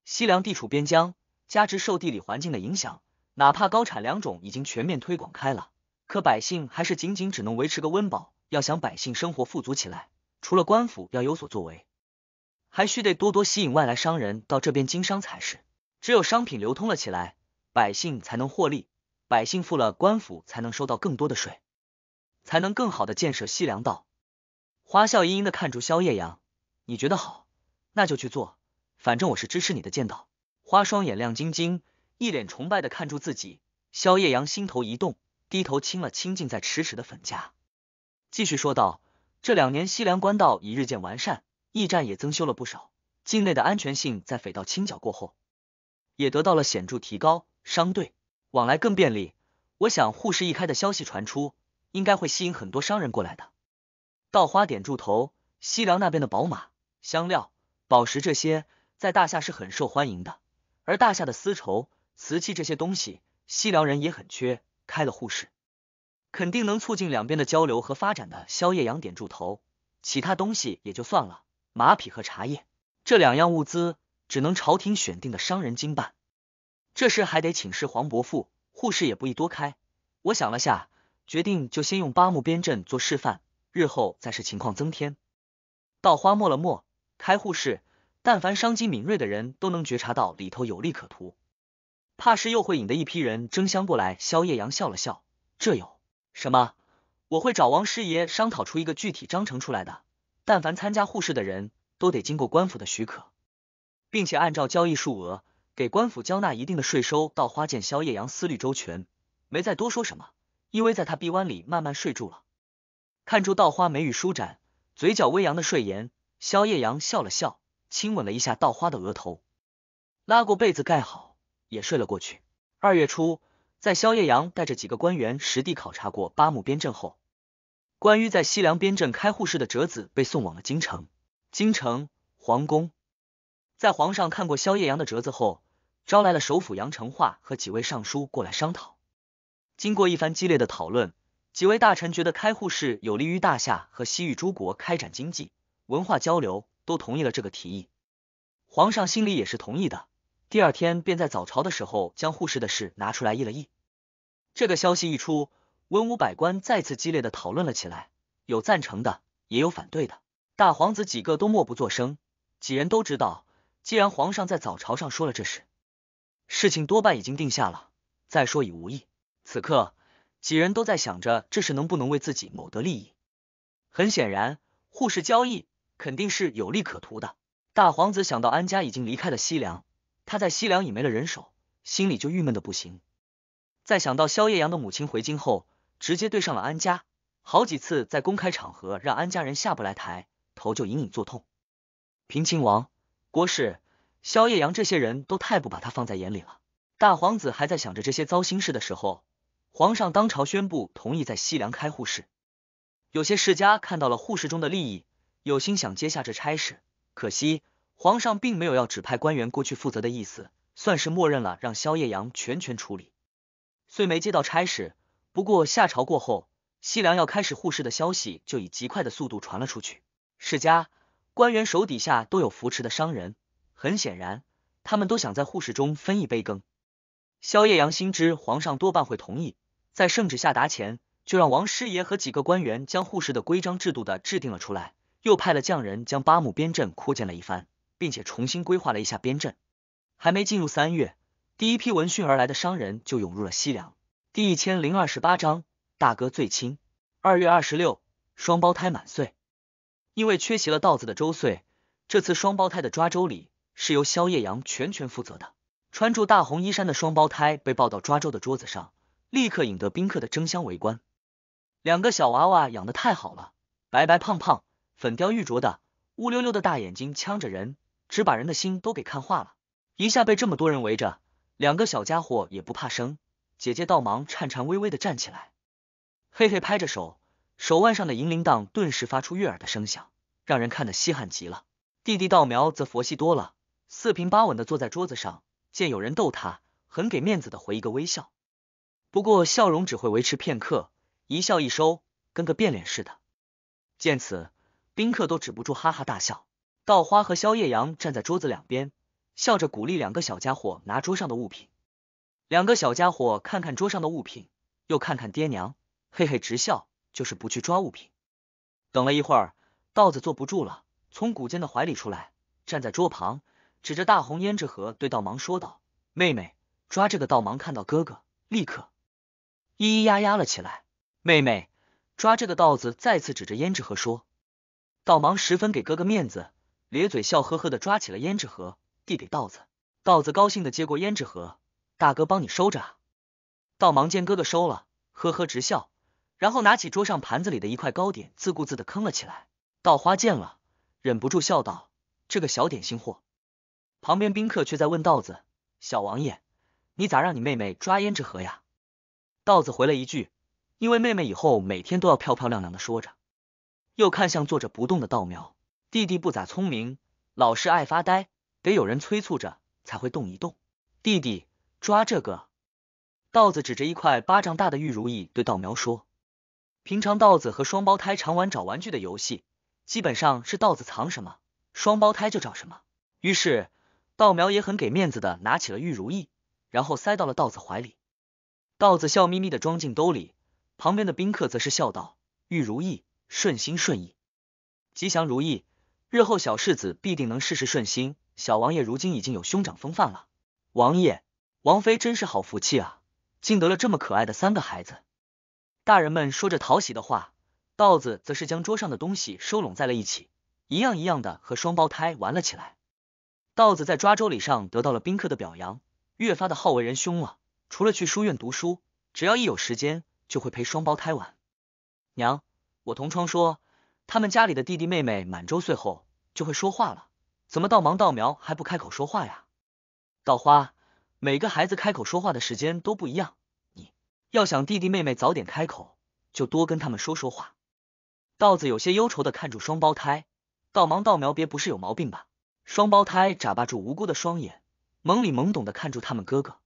西凉地处边疆，加之受地理环境的影响，哪怕高产良种已经全面推广开了，可百姓还是仅仅只能维持个温饱。要想百姓生活富足起来，除了官府要有所作为，还需得多多吸引外来商人到这边经商才是。只有商品流通了起来，百姓才能获利，百姓富了，官府才能收到更多的税，才能更好的建设西凉道。花笑盈盈的看住萧夜阳，你觉得好，那就去做，反正我是支持你的剑道。花双眼亮晶晶，一脸崇拜的看住自己。萧夜阳心头一动，低头亲了亲近在咫尺的粉颊，继续说道：“这两年西凉官道已日渐完善，驿站也增修了不少，境内的安全性在匪盗清剿过后，也得到了显著提高，商队往来更便利。我想，护市一开的消息传出，应该会吸引很多商人过来的。”稻花点柱头，西凉那边的宝马、香料、宝石这些，在大夏是很受欢迎的。而大夏的丝绸、瓷器这些东西，西凉人也很缺。开了护市，肯定能促进两边的交流和发展的。萧夜阳点柱头，其他东西也就算了。马匹和茶叶这两样物资，只能朝廷选定的商人经办。这事还得请示黄伯父，护市也不宜多开。我想了下，决定就先用八木边镇做示范。日后再是情况增添。稻花默了默，开户市，但凡商机敏锐的人都能觉察到里头有利可图，怕是又会引得一批人争相过来。萧夜阳笑了笑，这有什么？我会找王师爷商讨出一个具体章程出来的。但凡参加户市的人都得经过官府的许可，并且按照交易数额给官府交纳一定的税。收稻花见萧夜阳思虑周全，没再多说什么，依偎在他臂弯里慢慢睡住了。看出稻花眉宇舒展，嘴角微扬的睡颜，萧夜阳笑了笑，亲吻了一下稻花的额头，拉过被子盖好，也睡了过去。二月初，在萧夜阳带着几个官员实地考察过八木边镇后，关于在西凉边镇开户市的折子被送往了京城。京城皇宫，在皇上看过萧夜阳的折子后，招来了首府杨成化和几位尚书过来商讨。经过一番激烈的讨论。几位大臣觉得开户市有利于大夏和西域诸国开展经济文化交流，都同意了这个提议。皇上心里也是同意的。第二天便在早朝的时候将户事的事拿出来议了议。这个消息一出，文武百官再次激烈的讨论了起来，有赞成的，也有反对的。大皇子几个都默不作声。几人都知道，既然皇上在早朝上说了这事，事情多半已经定下了，再说已无益。此刻。几人都在想着这事能不能为自己谋得利益。很显然，护士交易肯定是有利可图的。大皇子想到安家已经离开了西凉，他在西凉已没了人手，心里就郁闷的不行。再想到萧夜阳的母亲回京后，直接对上了安家，好几次在公开场合让安家人下不来台，头就隐隐作痛。平亲王、郭氏、萧夜阳这些人都太不把他放在眼里了。大皇子还在想着这些糟心事的时候。皇上当朝宣布同意在西凉开护士。有些世家看到了护士中的利益，有心想接下这差事。可惜皇上并没有要指派官员过去负责的意思，算是默认了让萧夜阳全权处理。虽没接到差事，不过夏朝过后，西凉要开始护士的消息就以极快的速度传了出去。世家官员手底下都有扶持的商人，很显然，他们都想在护士中分一杯羹。萧夜阳心知皇上多半会同意，在圣旨下达前，就让王师爷和几个官员将护士的规章制度的制定了出来，又派了匠人将八木边镇扩建了一番，并且重新规划了一下边镇。还没进入三月，第一批闻讯而来的商人就涌入了西凉。第一千零二十八章大哥最亲。二月二十六，双胞胎满岁，因为缺席了稻子的周岁，这次双胞胎的抓周礼是由萧夜阳全权负责的。穿住大红衣衫的双胞胎被抱到抓周的桌子上，立刻引得宾客的争相围观。两个小娃娃养的太好了，白白胖胖，粉雕玉琢的，乌溜溜的大眼睛，呛着人，直把人的心都给看化了。一下被这么多人围着，两个小家伙也不怕生。姐姐倒忙颤颤巍巍的站起来，嘿嘿拍着手，手腕上的银铃铛顿时发出悦耳的声响，让人看得稀罕极了。弟弟道苗则佛系多了，四平八稳的坐在桌子上。见有人逗他，很给面子的回一个微笑，不过笑容只会维持片刻，一笑一收，跟个变脸似的。见此，宾客都止不住哈哈大笑。稻花和萧夜阳站在桌子两边，笑着鼓励两个小家伙拿桌上的物品。两个小家伙看看桌上的物品，又看看爹娘，嘿嘿直笑，就是不去抓物品。等了一会儿，稻子坐不住了，从古剑的怀里出来，站在桌旁。指着大红胭脂盒对道芒说道：“妹妹抓这个。”道芒看到哥哥，立刻咿咿呀呀了起来。妹妹抓这个。稻子再次指着胭脂盒说：“道芒十分给哥哥面子，咧嘴笑呵呵的抓起了胭脂盒，递给稻子。稻子高兴的接过胭脂盒，大哥帮你收着。”道芒见哥哥收了，呵呵直笑，然后拿起桌上盘子里的一块糕点，自顾自的坑了起来。稻花见了，忍不住笑道：“这个小点心货。”旁边宾客却在问道子：“小王爷，你咋让你妹妹抓胭脂盒呀？”道子回了一句：“因为妹妹以后每天都要漂漂亮亮的。”说着，又看向坐着不动的稻苗。弟弟不咋聪明，老是爱发呆，得有人催促着才会动一动。弟弟抓这个，道子指着一块巴掌大的玉如意对稻苗说：“平常稻子和双胞胎常玩找玩具的游戏，基本上是稻子藏什么，双胞胎就找什么。”于是。稻苗也很给面子的拿起了玉如意，然后塞到了稻子怀里。稻子笑眯眯的装进兜里，旁边的宾客则是笑道：“玉如意，顺心顺意，吉祥如意，日后小世子必定能事事顺心。小王爷如今已经有兄长风范了，王爷、王妃真是好福气啊，竟得了这么可爱的三个孩子。”大人们说着讨喜的话，稻子则是将桌上的东西收拢在了一起，一样一样的和双胞胎玩了起来。稻子在抓周礼上得到了宾客的表扬，越发的好为人兄了。除了去书院读书，只要一有时间就会陪双胞胎玩。娘，我同窗说，他们家里的弟弟妹妹满周岁后就会说话了，怎么道芒稻苗还不开口说话呀？稻花，每个孩子开口说话的时间都不一样，你要想弟弟妹妹早点开口，就多跟他们说说话。稻子有些忧愁的看住双胞胎，道芒道苗别不是有毛病吧？双胞胎眨巴住无辜的双眼，懵里懵懂的看住他们哥哥。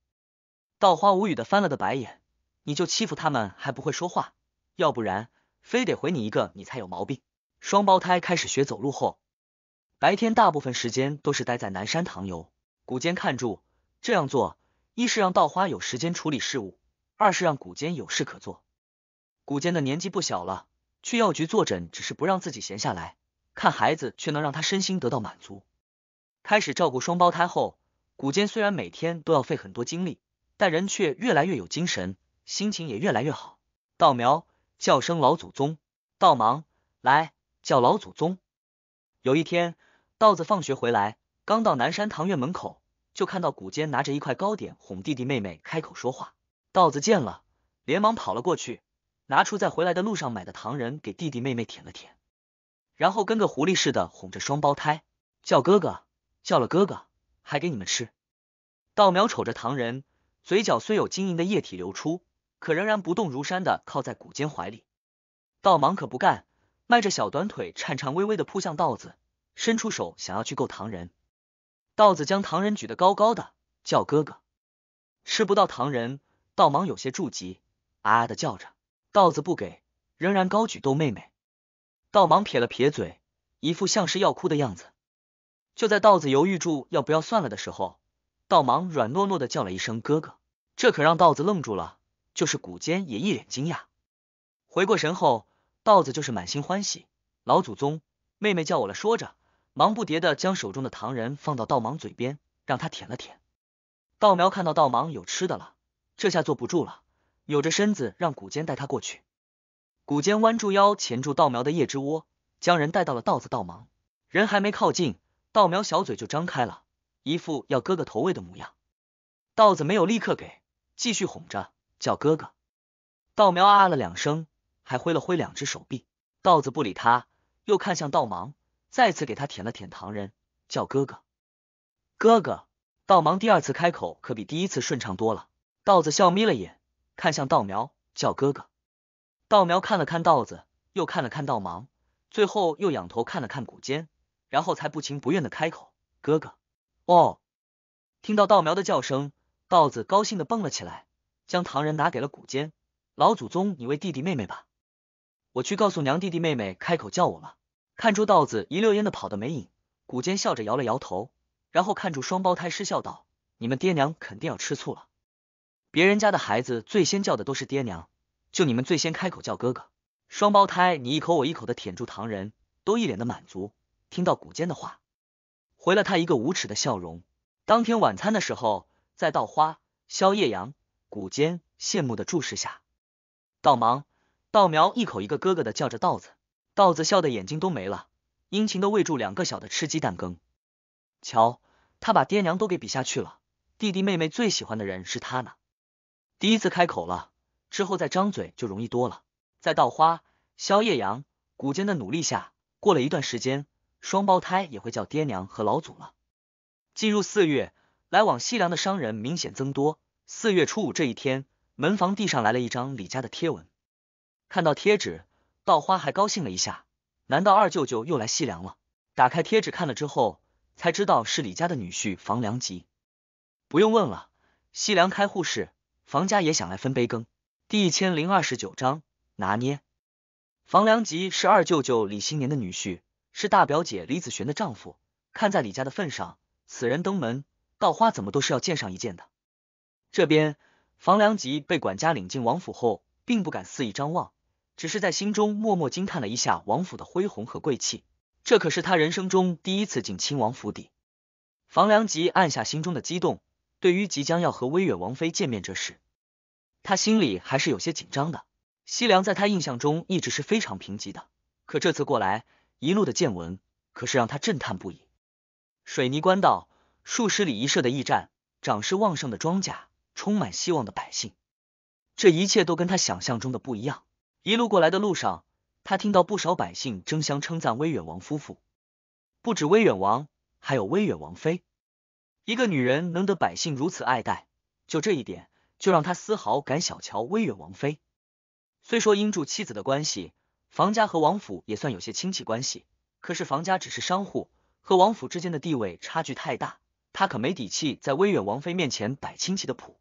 稻花无语的翻了个白眼，你就欺负他们还不会说话，要不然非得回你一个你才有毛病。双胞胎开始学走路后，白天大部分时间都是待在南山堂游古间看住。这样做，一是让稻花有时间处理事务，二是让古间有事可做。古间的年纪不小了，去药局坐诊只是不让自己闲下来，看孩子却能让他身心得到满足。开始照顾双胞胎后，古坚虽然每天都要费很多精力，但人却越来越有精神，心情也越来越好。稻苗叫声老祖宗，稻芒来叫老祖宗。有一天，稻子放学回来，刚到南山堂院门口，就看到古坚拿着一块糕点哄弟弟妹妹开口说话。稻子见了，连忙跑了过去，拿出在回来的路上买的糖人给弟弟妹妹舔了舔，然后跟个狐狸似的哄着双胞胎叫哥哥。叫了哥哥，还给你们吃。稻苗瞅着唐人，嘴角虽有晶莹的液体流出，可仍然不动如山的靠在骨间怀里。道芒可不干，迈着小短腿，颤颤巍巍的扑向稻子，伸出手想要去够唐人。稻子将唐人举得高高的，叫哥哥，吃不到唐人，道芒有些着急，的叫着。稻子不给，仍然高举逗妹妹。道芒撇了撇嘴，一副像是要哭的样子。就在稻子犹豫住要不要算了的时候，稻芒软糯糯的叫了一声“哥哥”，这可让稻子愣住了，就是古坚也一脸惊讶。回过神后，稻子就是满心欢喜：“老祖宗，妹妹叫我了。”说着，忙不迭的将手中的糖人放到稻芒嘴边，让他舔了舔。稻苗看到稻芒有吃的了，这下坐不住了，扭着身子让古坚带他过去。古坚弯住腰，钳住稻苗的叶枝窝，将人带到了稻子。稻芒人还没靠近。稻苗小嘴就张开了，一副要哥哥投喂的模样。稻子没有立刻给，继续哄着叫哥哥。稻苗啊了两声，还挥了挥两只手臂。稻子不理他，又看向稻芒，再次给他舔了舔糖人，叫哥哥。哥哥。稻芒第二次开口可比第一次顺畅多了。稻子笑眯了眼，看向稻苗，叫哥哥。稻苗看了看稻子，又看了看稻芒，最后又仰头看了看古尖。然后才不情不愿的开口：“哥哥，哦！”听到稻苗的叫声，稻子高兴的蹦了起来，将糖人拿给了古坚：“老祖宗，你喂弟弟妹妹吧，我去告诉娘，弟弟妹妹开口叫我了。”看出稻子一溜烟的跑的没影，古坚笑着摇了摇头，然后看住双胞胎失笑道：“你们爹娘肯定要吃醋了，别人家的孩子最先叫的都是爹娘，就你们最先开口叫哥哥。”双胞胎你一口我一口的舔住糖人，都一脸的满足。听到古坚的话，回了他一个无耻的笑容。当天晚餐的时候，在稻花、萧夜阳、古坚羡慕的注视下，稻芒、稻苗一口一个哥哥的叫着稻子，稻子笑的眼睛都没了，殷勤的喂住两个小的吃鸡蛋羹。瞧，他把爹娘都给比下去了，弟弟妹妹最喜欢的人是他呢。第一次开口了，之后再张嘴就容易多了。在稻花、萧夜阳、古坚的努力下，过了一段时间。双胞胎也会叫爹娘和老祖了。进入四月，来往西凉的商人明显增多。四月初五这一天，门房递上来了一张李家的贴文。看到贴纸，稻花还高兴了一下。难道二舅舅又来西凉了？打开贴纸看了之后，才知道是李家的女婿房良吉。不用问了，西凉开户市，房家也想来分杯羹。第一千零二十九章拿捏。房良吉是二舅舅李新年的女婿。是大表姐李子璇的丈夫，看在李家的份上，此人登门，稻花怎么都是要见上一见的。这边房良吉被管家领进王府后，并不敢肆意张望，只是在心中默默惊叹了一下王府的恢宏和贵气。这可是他人生中第一次进亲王府邸。房良吉按下心中的激动，对于即将要和威远王妃见面这事，他心里还是有些紧张的。西凉在他印象中一直是非常贫瘠的，可这次过来。一路的见闻可是让他震叹不已。水泥官道，数十里一射的驿站，长势旺盛的庄稼，充满希望的百姓，这一切都跟他想象中的不一样。一路过来的路上，他听到不少百姓争相称赞威远王夫妇。不止威远王，还有威远王妃。一个女人能得百姓如此爱戴，就这一点，就让他丝毫敢小瞧威远王妃。虽说因住妻子的关系。房家和王府也算有些亲戚关系，可是房家只是商户，和王府之间的地位差距太大，他可没底气在威远王妃面前摆亲戚的谱。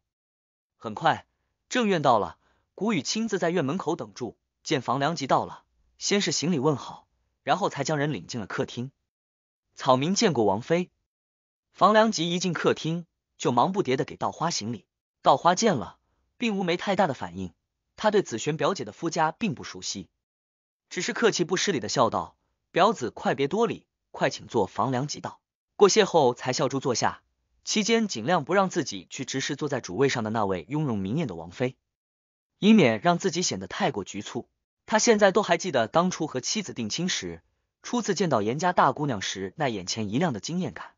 很快，正院到了，谷雨亲自在院门口等住，见房良吉到了，先是行礼问好，然后才将人领进了客厅。草民见过王妃。房良吉一进客厅，就忙不迭的给稻花行礼，稻花见了，并无没太大的反应，他对紫璇表姐的夫家并不熟悉。只是客气不失礼的笑道：“表子，快别多礼，快请坐。房梁即到，过谢后才笑住坐下。期间尽量不让自己去直视坐在主位上的那位雍容明艳的王妃，以免让自己显得太过局促。他现在都还记得当初和妻子定亲时，初次见到严家大姑娘时那眼前一亮的惊艳感。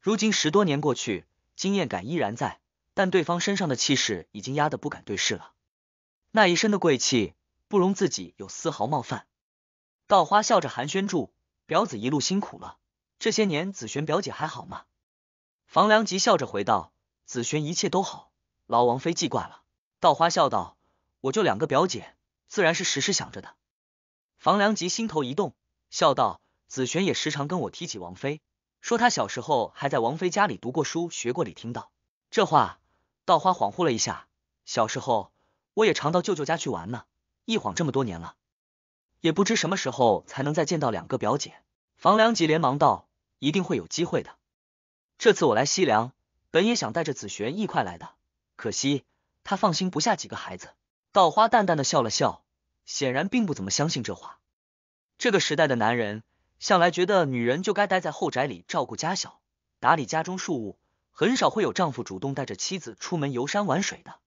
如今十多年过去，惊艳感依然在，但对方身上的气势已经压得不敢对视了。那一身的贵气。”不容自己有丝毫冒犯，稻花笑着寒暄住，表子一路辛苦了。这些年，紫璇表姐还好吗？房梁吉笑着回道：“紫璇一切都好，劳王妃记挂了。”稻花笑道：“我就两个表姐，自然是时时想着的。”房梁吉心头一动，笑道：“紫璇也时常跟我提起王妃，说她小时候还在王妃家里读过书，学过礼。听道这话，稻花恍惚了一下，小时候我也常到舅舅家去玩呢。”一晃这么多年了，也不知什么时候才能再见到两个表姐。房良吉连忙道：“一定会有机会的。这次我来西凉，本也想带着紫璇一块来的，可惜她放心不下几个孩子。”稻花淡淡的笑了笑，显然并不怎么相信这话。这个时代的男人向来觉得女人就该待在后宅里照顾家小，打理家中庶务，很少会有丈夫主动带着妻子出门游山玩水的。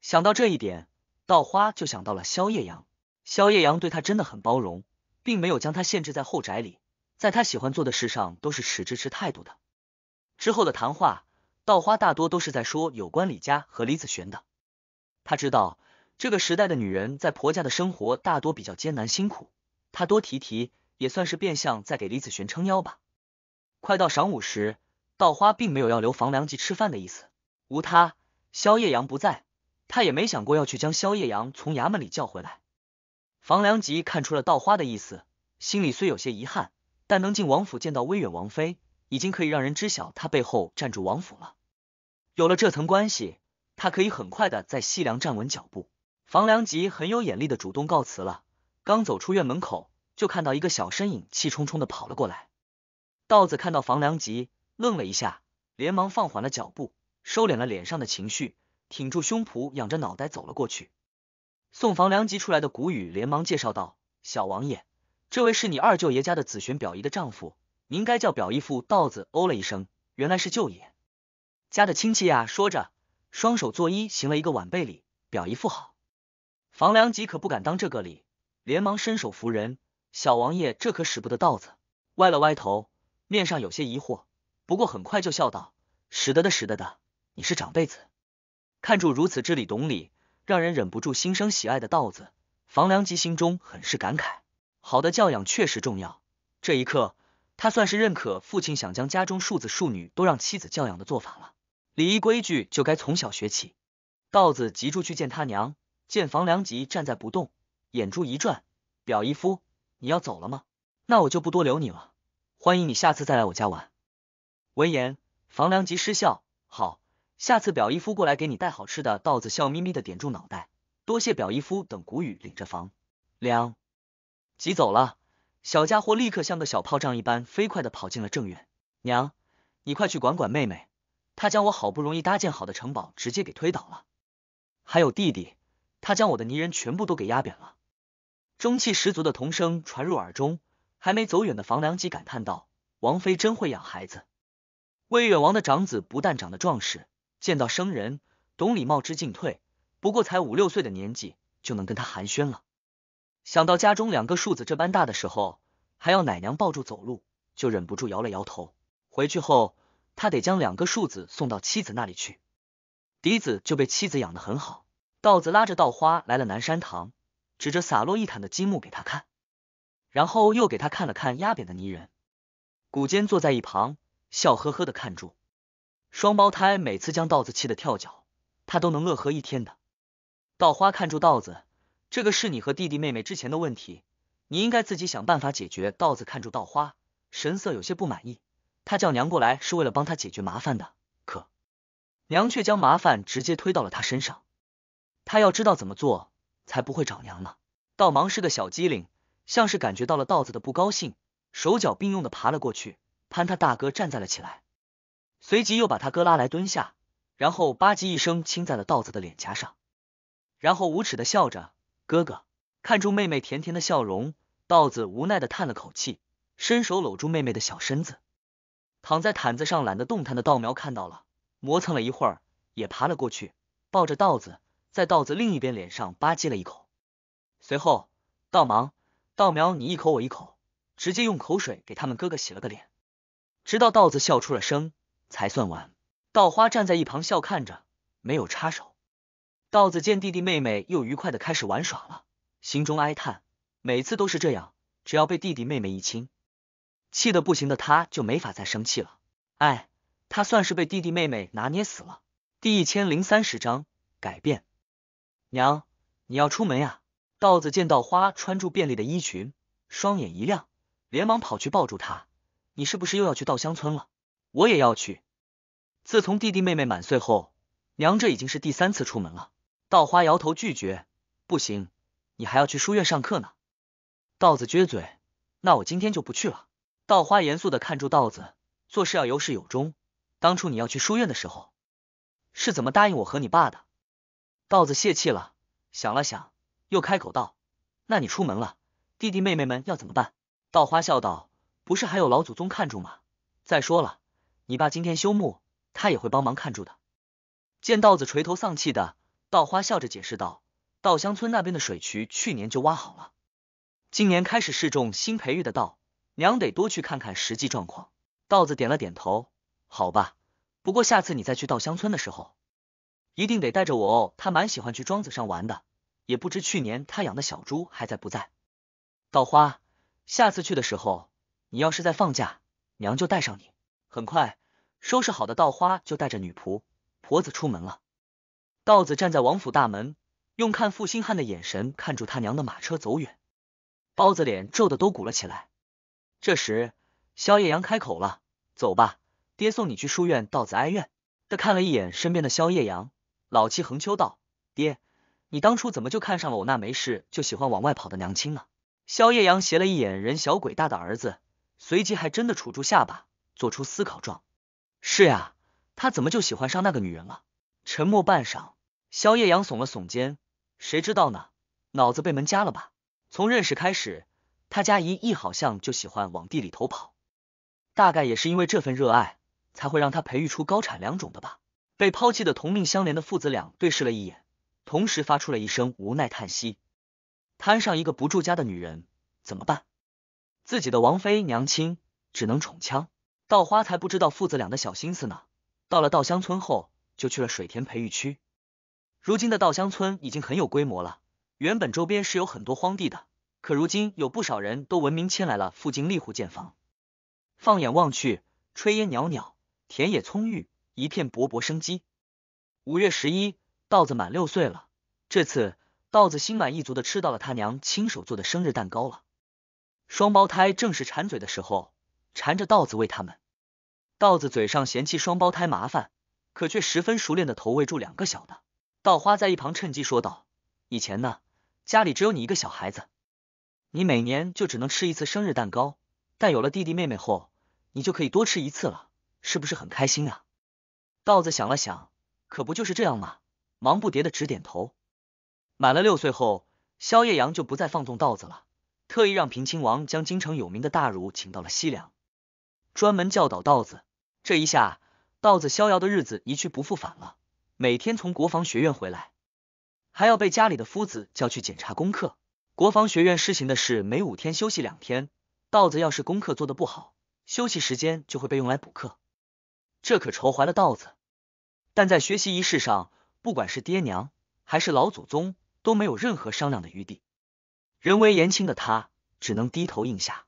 想到这一点。稻花就想到了萧夜阳，萧夜阳对他真的很包容，并没有将他限制在后宅里，在他喜欢做的事上都是持支持态度的。之后的谈话，稻花大多都是在说有关李家和李子璇的。他知道这个时代的女人在婆家的生活大多比较艰难辛苦，他多提提也算是变相在给李子璇撑腰吧。快到晌午时，稻花并没有要留房梁记吃饭的意思，无他，萧夜阳不在。他也没想过要去将萧夜阳从衙门里叫回来。房梁吉看出了稻花的意思，心里虽有些遗憾，但能进王府见到威远王妃，已经可以让人知晓他背后站住王府了。有了这层关系，他可以很快的在西凉站稳脚步。房梁吉很有眼力的主动告辞了。刚走出院门口，就看到一个小身影气冲冲的跑了过来。道子看到房梁吉，愣了一下，连忙放缓了脚步，收敛了脸上的情绪。挺住胸脯，仰着脑袋走了过去。送房梁吉出来的谷雨连忙介绍道：“小王爷，这位是你二舅爷家的子璇表姨的丈夫，您该叫表姨父道子。”哦了一声，原来是舅爷家的亲戚呀。说着，双手作揖，行了一个晚辈礼：“表姨父好。”房梁吉可不敢当这个礼，连忙伸手扶人：“小王爷，这可使不得，道子。”歪了歪头，面上有些疑惑，不过很快就笑道：“使得的，使得的，你是长辈子。”看住如此知理懂礼，让人忍不住心生喜爱的稻子房梁吉心中很是感慨。好的教养确实重要，这一刻他算是认可父亲想将家中庶子庶女都让妻子教养的做法了。礼仪规矩就该从小学起。稻子急住去见他娘，见房梁吉站在不动，眼珠一转，表姨夫，你要走了吗？那我就不多留你了，欢迎你下次再来我家玩。闻言，房梁吉失笑，好。下次表姨夫过来给你带好吃的，稻子笑眯眯的点住脑袋，多谢表姨夫。等谷雨领着房梁急走了，小家伙立刻像个小炮仗一般飞快的跑进了正院。娘，你快去管管妹妹，他将我好不容易搭建好的城堡直接给推倒了，还有弟弟，他将我的泥人全部都给压扁了。中气十足的童声传入耳中，还没走远的房梁急感叹道：“王妃真会养孩子，威远王的长子不但长得壮实。”见到生人懂礼貌之进退，不过才五六岁的年纪就能跟他寒暄了。想到家中两个庶子这般大的时候还要奶娘抱住走路，就忍不住摇了摇头。回去后他得将两个庶子送到妻子那里去。嫡子就被妻子养得很好。道子拉着稻花来了南山堂，指着洒落一毯的积木给他看，然后又给他看了看压扁的泥人。古坚坐在一旁，笑呵呵的看住。双胞胎每次将稻子气得跳脚，他都能乐呵一天的。稻花看住稻子，这个是你和弟弟妹妹之前的问题，你应该自己想办法解决。稻子看住稻花，神色有些不满意。他叫娘过来是为了帮他解决麻烦的，可娘却将麻烦直接推到了他身上。他要知道怎么做才不会找娘呢？稻芒是个小机灵，像是感觉到了稻子的不高兴，手脚并用的爬了过去，攀他大哥站在了起来。随即又把他哥拉来蹲下，然后吧唧一声亲在了稻子的脸颊上，然后无耻的笑着。哥哥看住妹妹甜甜的笑容，稻子无奈的叹了口气，伸手搂住妹妹的小身子，躺在毯子上懒得动弹的稻苗看到了，磨蹭了一会儿也爬了过去，抱着稻子在稻子另一边脸上吧唧了一口。随后道忙稻苗你一口我一口，直接用口水给他们哥哥洗了个脸，直到稻子笑出了声。才算完。稻花站在一旁笑看着，没有插手。稻子见弟弟妹妹又愉快的开始玩耍了，心中哀叹，每次都是这样，只要被弟弟妹妹一亲，气得不行的他就没法再生气了。哎，他算是被弟弟妹妹拿捏死了。第一千零三十章改变。娘，你要出门呀？稻子见稻花穿住便利的衣裙，双眼一亮，连忙跑去抱住她。你是不是又要去稻香村了？我也要去。自从弟弟妹妹满岁后，娘这已经是第三次出门了。稻花摇头拒绝，不行，你还要去书院上课呢。稻子撅嘴，那我今天就不去了。稻花严肃的看住稻子，做事要有始有终。当初你要去书院的时候，是怎么答应我和你爸的？稻子泄气了，想了想，又开口道：“那你出门了，弟弟妹妹们要怎么办？”稻花笑道：“不是还有老祖宗看住吗？再说了。”你爸今天修墓，他也会帮忙看住的。见稻子垂头丧气的，稻花笑着解释道：“稻香村那边的水渠去年就挖好了，今年开始试种新培育的稻，娘得多去看看实际状况。”稻子点了点头：“好吧，不过下次你再去稻香村的时候，一定得带着我哦。他蛮喜欢去庄子上玩的，也不知去年他养的小猪还在不在。”稻花，下次去的时候，你要是在放假，娘就带上你。很快，收拾好的稻花就带着女仆婆子出门了。稻子站在王府大门，用看负心汉的眼神看住他娘的马车走远，包子脸皱的都鼓了起来。这时，萧夜阳开口了：“走吧，爹送你去书院。”稻子哀怨的看了一眼身边的萧夜阳，老气横秋道：“爹，你当初怎么就看上了我那没事就喜欢往外跑的娘亲呢？”萧夜阳斜了一眼人小鬼大的儿子，随即还真的杵住下巴。做出思考状。是呀，他怎么就喜欢上那个女人了？沉默半晌，萧夜阳耸了耸肩，谁知道呢？脑子被门夹了吧？从认识开始，他家姨一好像就喜欢往地里头跑，大概也是因为这份热爱，才会让他培育出高产良种的吧。被抛弃的同命相连的父子俩对视了一眼，同时发出了一声无奈叹息。摊上一个不住家的女人怎么办？自己的王妃、娘亲只能宠枪。稻花才不知道父子俩的小心思呢。到了稻香村后，就去了水田培育区。如今的稻香村已经很有规模了。原本周边是有很多荒地的，可如今有不少人都闻名迁来了附近立户建房。放眼望去，炊烟袅袅，田野葱郁，一片勃勃生机。五月十一，稻子满六岁了。这次，稻子心满意足的吃到了他娘亲手做的生日蛋糕了。双胞胎正是馋嘴的时候。缠着稻子喂他们，稻子嘴上嫌弃双胞胎麻烦，可却十分熟练的投喂住两个小的。稻花在一旁趁机说道：“以前呢，家里只有你一个小孩子，你每年就只能吃一次生日蛋糕。但有了弟弟妹妹后，你就可以多吃一次了，是不是很开心啊？”稻子想了想，可不就是这样吗？忙不迭的直点头。满了六岁后，萧夜阳就不再放纵稻子了，特意让平亲王将京城有名的大儒请到了西凉。专门教导稻子，这一下，稻子逍遥的日子一去不复返了。每天从国防学院回来，还要被家里的夫子叫去检查功课。国防学院施行的是每五天休息两天，稻子要是功课做得不好，休息时间就会被用来补课，这可愁坏了稻子。但在学习仪式上，不管是爹娘还是老祖宗都没有任何商量的余地。人微言轻的他只能低头应下。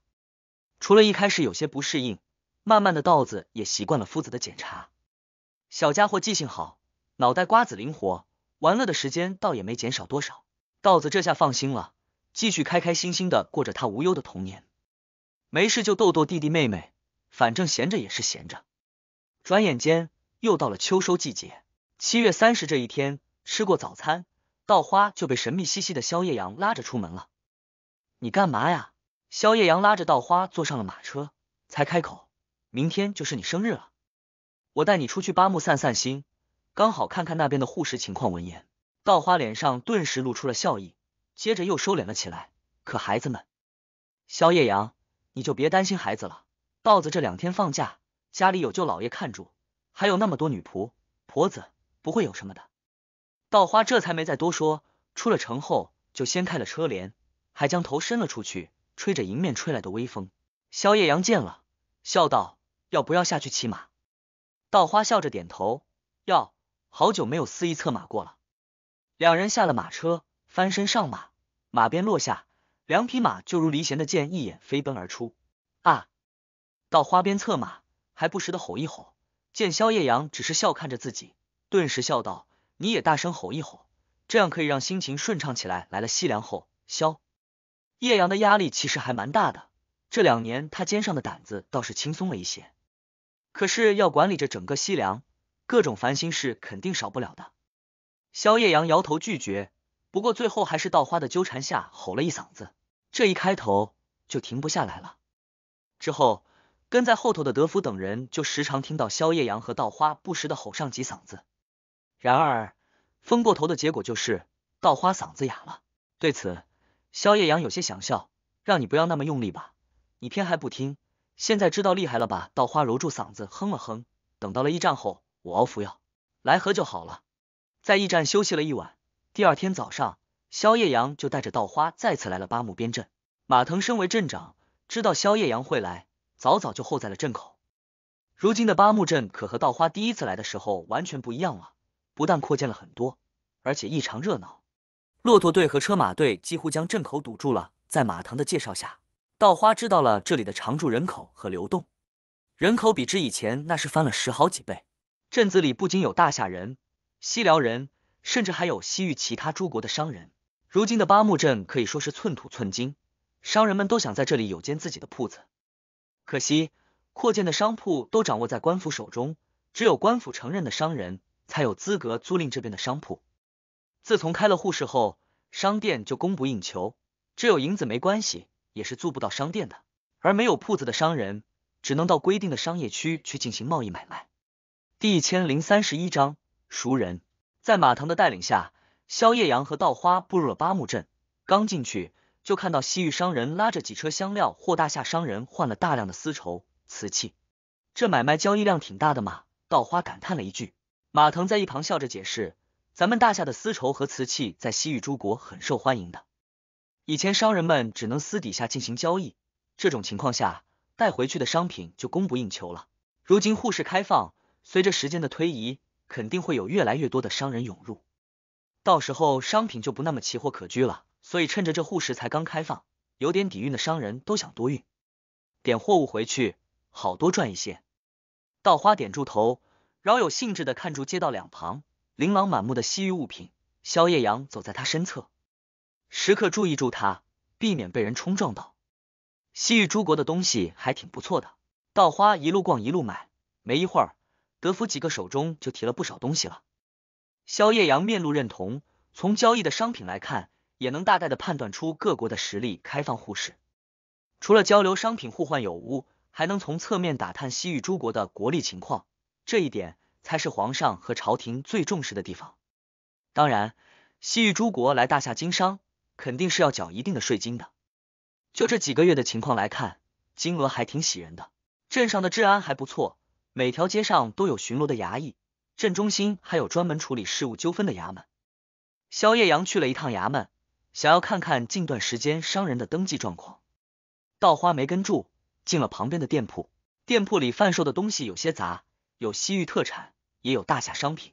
除了一开始有些不适应。慢慢的，稻子也习惯了夫子的检查。小家伙记性好，脑袋瓜子灵活，玩乐的时间倒也没减少多少。稻子这下放心了，继续开开心心的过着他无忧的童年。没事就逗逗弟弟妹妹，反正闲着也是闲着。转眼间又到了秋收季节，七月三十这一天，吃过早餐，稻花就被神秘兮兮的萧夜阳拉着出门了。你干嘛呀？萧夜阳拉着稻花坐上了马车，才开口。明天就是你生日了，我带你出去八木散散心，刚好看看那边的护士情况。闻言，稻花脸上顿时露出了笑意，接着又收敛了起来。可孩子们，萧夜阳，你就别担心孩子了。稻子这两天放假，家里有舅老爷看住，还有那么多女仆婆子，不会有什么的。稻花这才没再多说。出了城后，就掀开了车帘，还将头伸了出去，吹着迎面吹来的微风。萧夜阳见了，笑道。要不要下去骑马？稻花笑着点头，要，好久没有肆意策马过了。两人下了马车，翻身上马，马鞭落下，两匹马就如离弦的箭，一眼飞奔而出。啊！稻花边策马，还不时的吼一吼。见萧夜阳只是笑看着自己，顿时笑道：“你也大声吼一吼，这样可以让心情顺畅起来。”来了西凉后，萧夜阳的压力其实还蛮大的。这两年他肩上的担子倒是轻松了一些。可是要管理着整个西凉，各种烦心事肯定少不了的。萧夜阳摇头拒绝，不过最后还是稻花的纠缠下吼了一嗓子，这一开头就停不下来了。之后跟在后头的德福等人就时常听到萧夜阳和稻花不时的吼上几嗓子。然而，疯过头的结果就是稻花嗓子哑了。对此，萧夜阳有些想笑，让你不要那么用力吧，你偏还不听。现在知道厉害了吧？稻花揉住嗓子，哼了哼。等到了驿站后，我熬服药来喝就好了。在驿站休息了一晚，第二天早上，萧夜阳就带着稻花再次来了八木边镇。马腾身为镇长，知道萧夜阳会来，早早就候在了镇口。如今的八木镇可和稻花第一次来的时候完全不一样了，不但扩建了很多，而且异常热闹。骆驼队和车马队几乎将镇口堵住了。在马腾的介绍下。稻花知道了这里的常住人口和流动人口，比之以前那是翻了十好几倍。镇子里不仅有大夏人、西辽人，甚至还有西域其他诸国的商人。如今的八木镇可以说是寸土寸金，商人们都想在这里有间自己的铺子。可惜扩建的商铺都掌握在官府手中，只有官府承认的商人才有资格租赁这边的商铺。自从开了户市后，商店就供不应求，只有银子没关系。也是租不到商店的，而没有铺子的商人只能到规定的商业区去进行贸易买卖。第一千零三十一章熟人。在马腾的带领下，萧夜阳和稻花步入了八木镇，刚进去就看到西域商人拉着几车香料，或大夏商人换了大量的丝绸、瓷器。这买卖交易量挺大的嘛？稻花感叹了一句。马腾在一旁笑着解释，咱们大夏的丝绸和瓷器在西域诸国很受欢迎的。以前商人们只能私底下进行交易，这种情况下带回去的商品就供不应求了。如今护市开放，随着时间的推移，肯定会有越来越多的商人涌入，到时候商品就不那么奇货可居了。所以趁着这护市才刚开放，有点底蕴的商人都想多运点货物回去，好多赚一些。稻花点住头，饶有兴致的看住街道两旁琳琅满目的西域物品。萧夜阳走在他身侧。时刻注意住他，避免被人冲撞到。西域诸国的东西还挺不错的，稻花一路逛一路买，没一会儿，德福几个手中就提了不少东西了。萧夜阳面露认同，从交易的商品来看，也能大概的判断出各国的实力开放互市，除了交流商品互换有无，还能从侧面打探西域诸国的国力情况。这一点才是皇上和朝廷最重视的地方。当然，西域诸国来大夏经商。肯定是要缴一定的税金的。就这几个月的情况来看，金额还挺喜人的。镇上的治安还不错，每条街上都有巡逻的衙役，镇中心还有专门处理事务纠纷的衙门。萧夜阳去了一趟衙门，想要看看近段时间商人的登记状况。稻花没跟住，进了旁边的店铺。店铺里贩售的东西有些杂，有西域特产，也有大夏商品。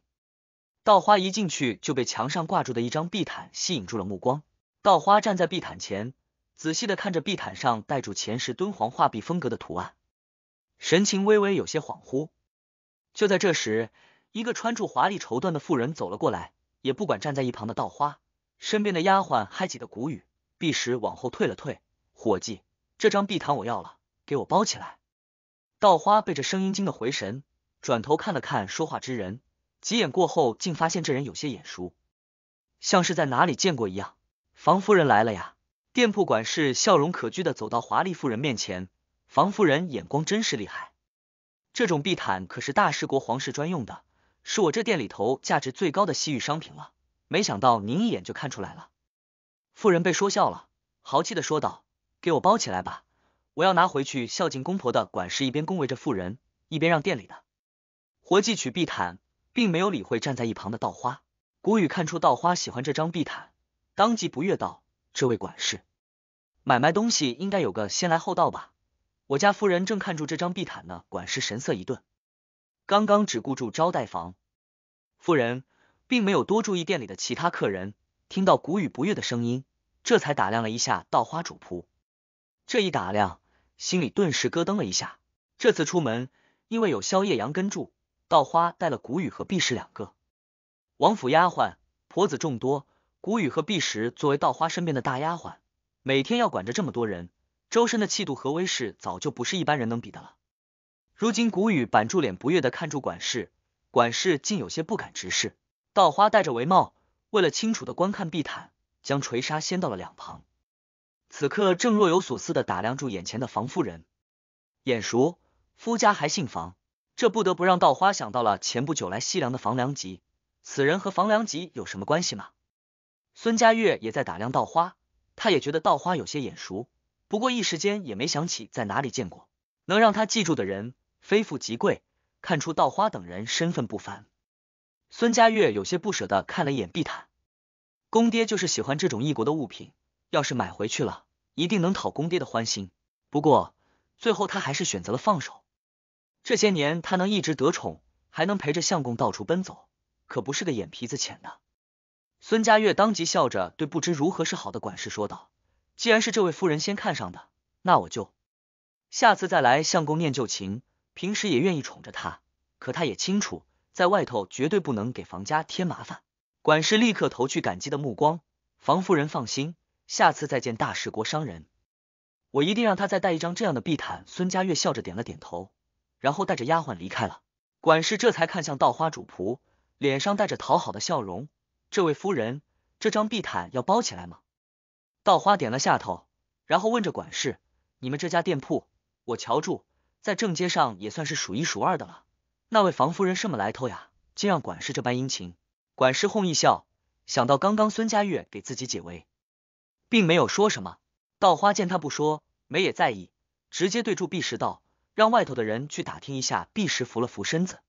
稻花一进去就被墙上挂住的一张地毯吸引住了目光。稻花站在地毯前，仔细的看着地毯上带住前世敦煌画壁风格的图案，神情微微有些恍惚。就在这时，一个穿着华丽绸缎的妇人走了过来，也不管站在一旁的稻花，身边的丫鬟还挤得谷雨，碧石往后退了退。伙计，这张壁毯我要了，给我包起来。稻花被这声音惊得回神，转头看了看说话之人，几眼过后，竟发现这人有些眼熟，像是在哪里见过一样。房夫人来了呀！店铺管事笑容可掬的走到华丽夫人面前。房夫人眼光真是厉害，这种地毯可是大食国皇室专用的，是我这店里头价值最高的西域商品了。没想到您一眼就看出来了。夫人被说笑了，豪气的说道：“给我包起来吧，我要拿回去孝敬公婆的。”管事一边恭维着妇人，一边让店里的活计取地毯，并没有理会站在一旁的稻花。谷雨看出稻花喜欢这张地毯。当即不悦道：“这位管事，买卖东西应该有个先来后到吧？我家夫人正看住这张地毯呢。”管事神色一顿，刚刚只顾住招待房，夫人并没有多注意店里的其他客人。听到谷雨不悦的声音，这才打量了一下稻花主仆。这一打量，心里顿时咯噔了一下。这次出门，因为有萧夜阳跟住，稻花带了谷雨和碧氏两个王府丫鬟、婆子众多。谷雨和碧石作为稻花身边的大丫鬟，每天要管着这么多人，周身的气度和威势早就不是一般人能比的了。如今谷雨板住脸，不悦的看住管事，管事竟有些不敢直视。稻花戴着帷帽，为了清楚的观看碧毯，将垂纱掀到了两旁，此刻正若有所思的打量住眼前的房夫人，眼熟，夫家还姓房，这不得不让稻花想到了前不久来西凉的房良吉，此人和房良吉有什么关系吗？孙家月也在打量稻花，他也觉得稻花有些眼熟，不过一时间也没想起在哪里见过。能让他记住的人，非富即贵，看出稻花等人身份不凡。孙佳月有些不舍的看了一眼地毯，公爹就是喜欢这种异国的物品，要是买回去了，一定能讨公爹的欢心。不过最后他还是选择了放手。这些年他能一直得宠，还能陪着相公到处奔走，可不是个眼皮子浅的。孙家月当即笑着对不知如何是好的管事说道：“既然是这位夫人先看上的，那我就下次再来。相公念旧情，平时也愿意宠着她，可她也清楚，在外头绝对不能给房家添麻烦。”管事立刻投去感激的目光。房夫人放心，下次再见大食国商人，我一定让他再带一张这样的地毯。孙家月笑着点了点头，然后带着丫鬟离开了。管事这才看向稻花主仆，脸上带着讨好的笑容。这位夫人，这张地毯要包起来吗？稻花点了下头，然后问着管事：“你们这家店铺，我瞧住在正街上也算是数一数二的了。那位房夫人什么来头呀？竟让管事这般殷勤？”管事哄一笑，想到刚刚孙家月给自己解围，并没有说什么。稻花见他不说，没也在意，直接对住碧石道：“让外头的人去打听一下。”碧石扶了扶身子，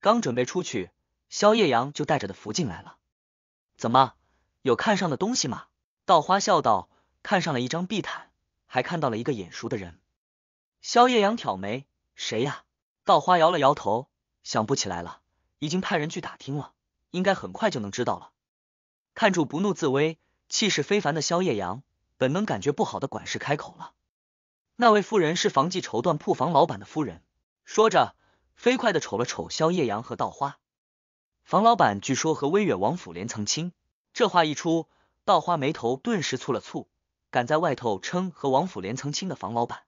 刚准备出去，萧夜阳就带着的福进来了。怎么，有看上的东西吗？稻花笑道，看上了一张地毯，还看到了一个眼熟的人。萧夜阳挑眉，谁呀？稻花摇了摇头，想不起来了，已经派人去打听了，应该很快就能知道了。看住不怒自威，气势非凡的萧夜阳，本能感觉不好的管事开口了，那位夫人是房记绸缎铺房老板的夫人。说着，飞快的瞅了瞅萧夜阳和稻花。房老板据说和威远王府连曾亲，这话一出，稻花眉头顿时蹙了蹙。敢在外头称和王府连曾亲的房老板，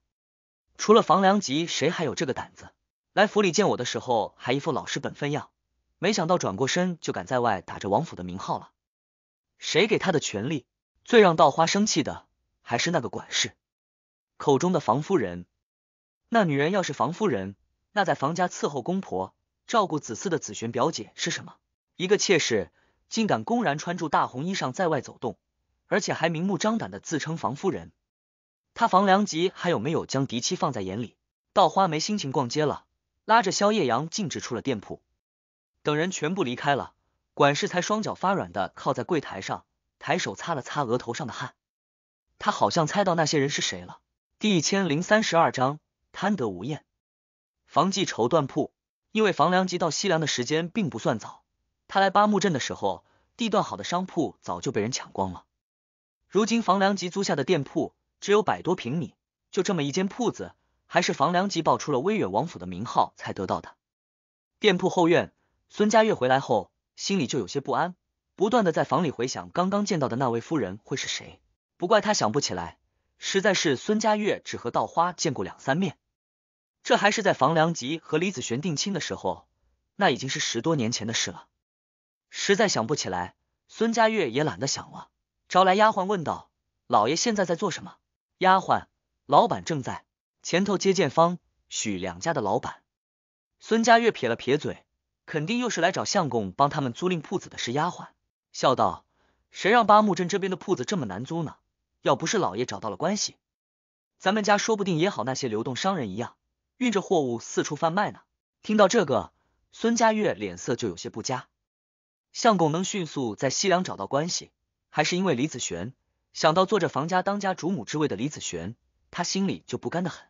除了房良吉，谁还有这个胆子？来府里见我的时候还一副老实本分样，没想到转过身就敢在外打着王府的名号了。谁给他的权利？最让稻花生气的还是那个管事口中的房夫人。那女人要是房夫人，那在房家伺候公婆。照顾子嗣的紫璇表姐是什么？一个妾室竟敢公然穿住大红衣裳在外走动，而且还明目张胆的自称房夫人。他房良吉还有没有将嫡妻放在眼里？稻花没心情逛街了，拉着萧夜阳径直出了店铺。等人全部离开了，管事才双脚发软的靠在柜台上，抬手擦了擦额头上的汗。他好像猜到那些人是谁了。第一千零三十二章贪得无厌，房记绸缎铺。因为房梁吉到西凉的时间并不算早，他来八木镇的时候，地段好的商铺早就被人抢光了。如今房梁吉租下的店铺只有百多平米，就这么一间铺子，还是房梁吉报出了威远王府的名号才得到的。店铺后院，孙家月回来后，心里就有些不安，不断的在房里回想刚刚见到的那位夫人会是谁。不怪他想不起来，实在是孙家月只和稻花见过两三面。这还是在房良吉和李子璇定亲的时候，那已经是十多年前的事了。实在想不起来，孙佳月也懒得想了，招来丫鬟问道：“老爷现在在做什么？”丫鬟：“老板正在前头接见方、许两家的老板。”孙佳月撇了撇嘴，肯定又是来找相公帮他们租赁铺子的是丫鬟，笑道：“谁让八木镇这边的铺子这么难租呢？要不是老爷找到了关系，咱们家说不定也好那些流动商人一样。”运着货物四处贩卖呢。听到这个，孙家月脸色就有些不佳。相公能迅速在西凉找到关系，还是因为李子璇。想到坐着房家当家主母之位的李子璇，他心里就不甘的很。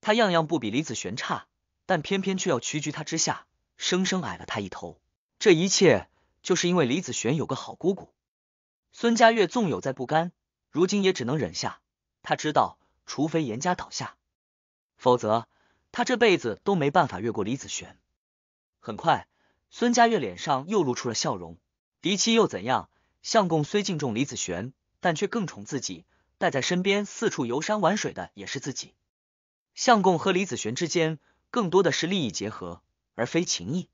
他样样不比李子璇差，但偏偏却要屈居他之下，生生矮了他一头。这一切就是因为李子璇有个好姑姑。孙家月纵有再不甘，如今也只能忍下。他知道，除非严家倒下，否则。他这辈子都没办法越过李子璇。很快，孙佳月脸上又露出了笑容。嫡妻又怎样？相公虽敬重李子璇，但却更宠自己，带在身边四处游山玩水的也是自己。相公和李子璇之间更多的是利益结合，而非情谊。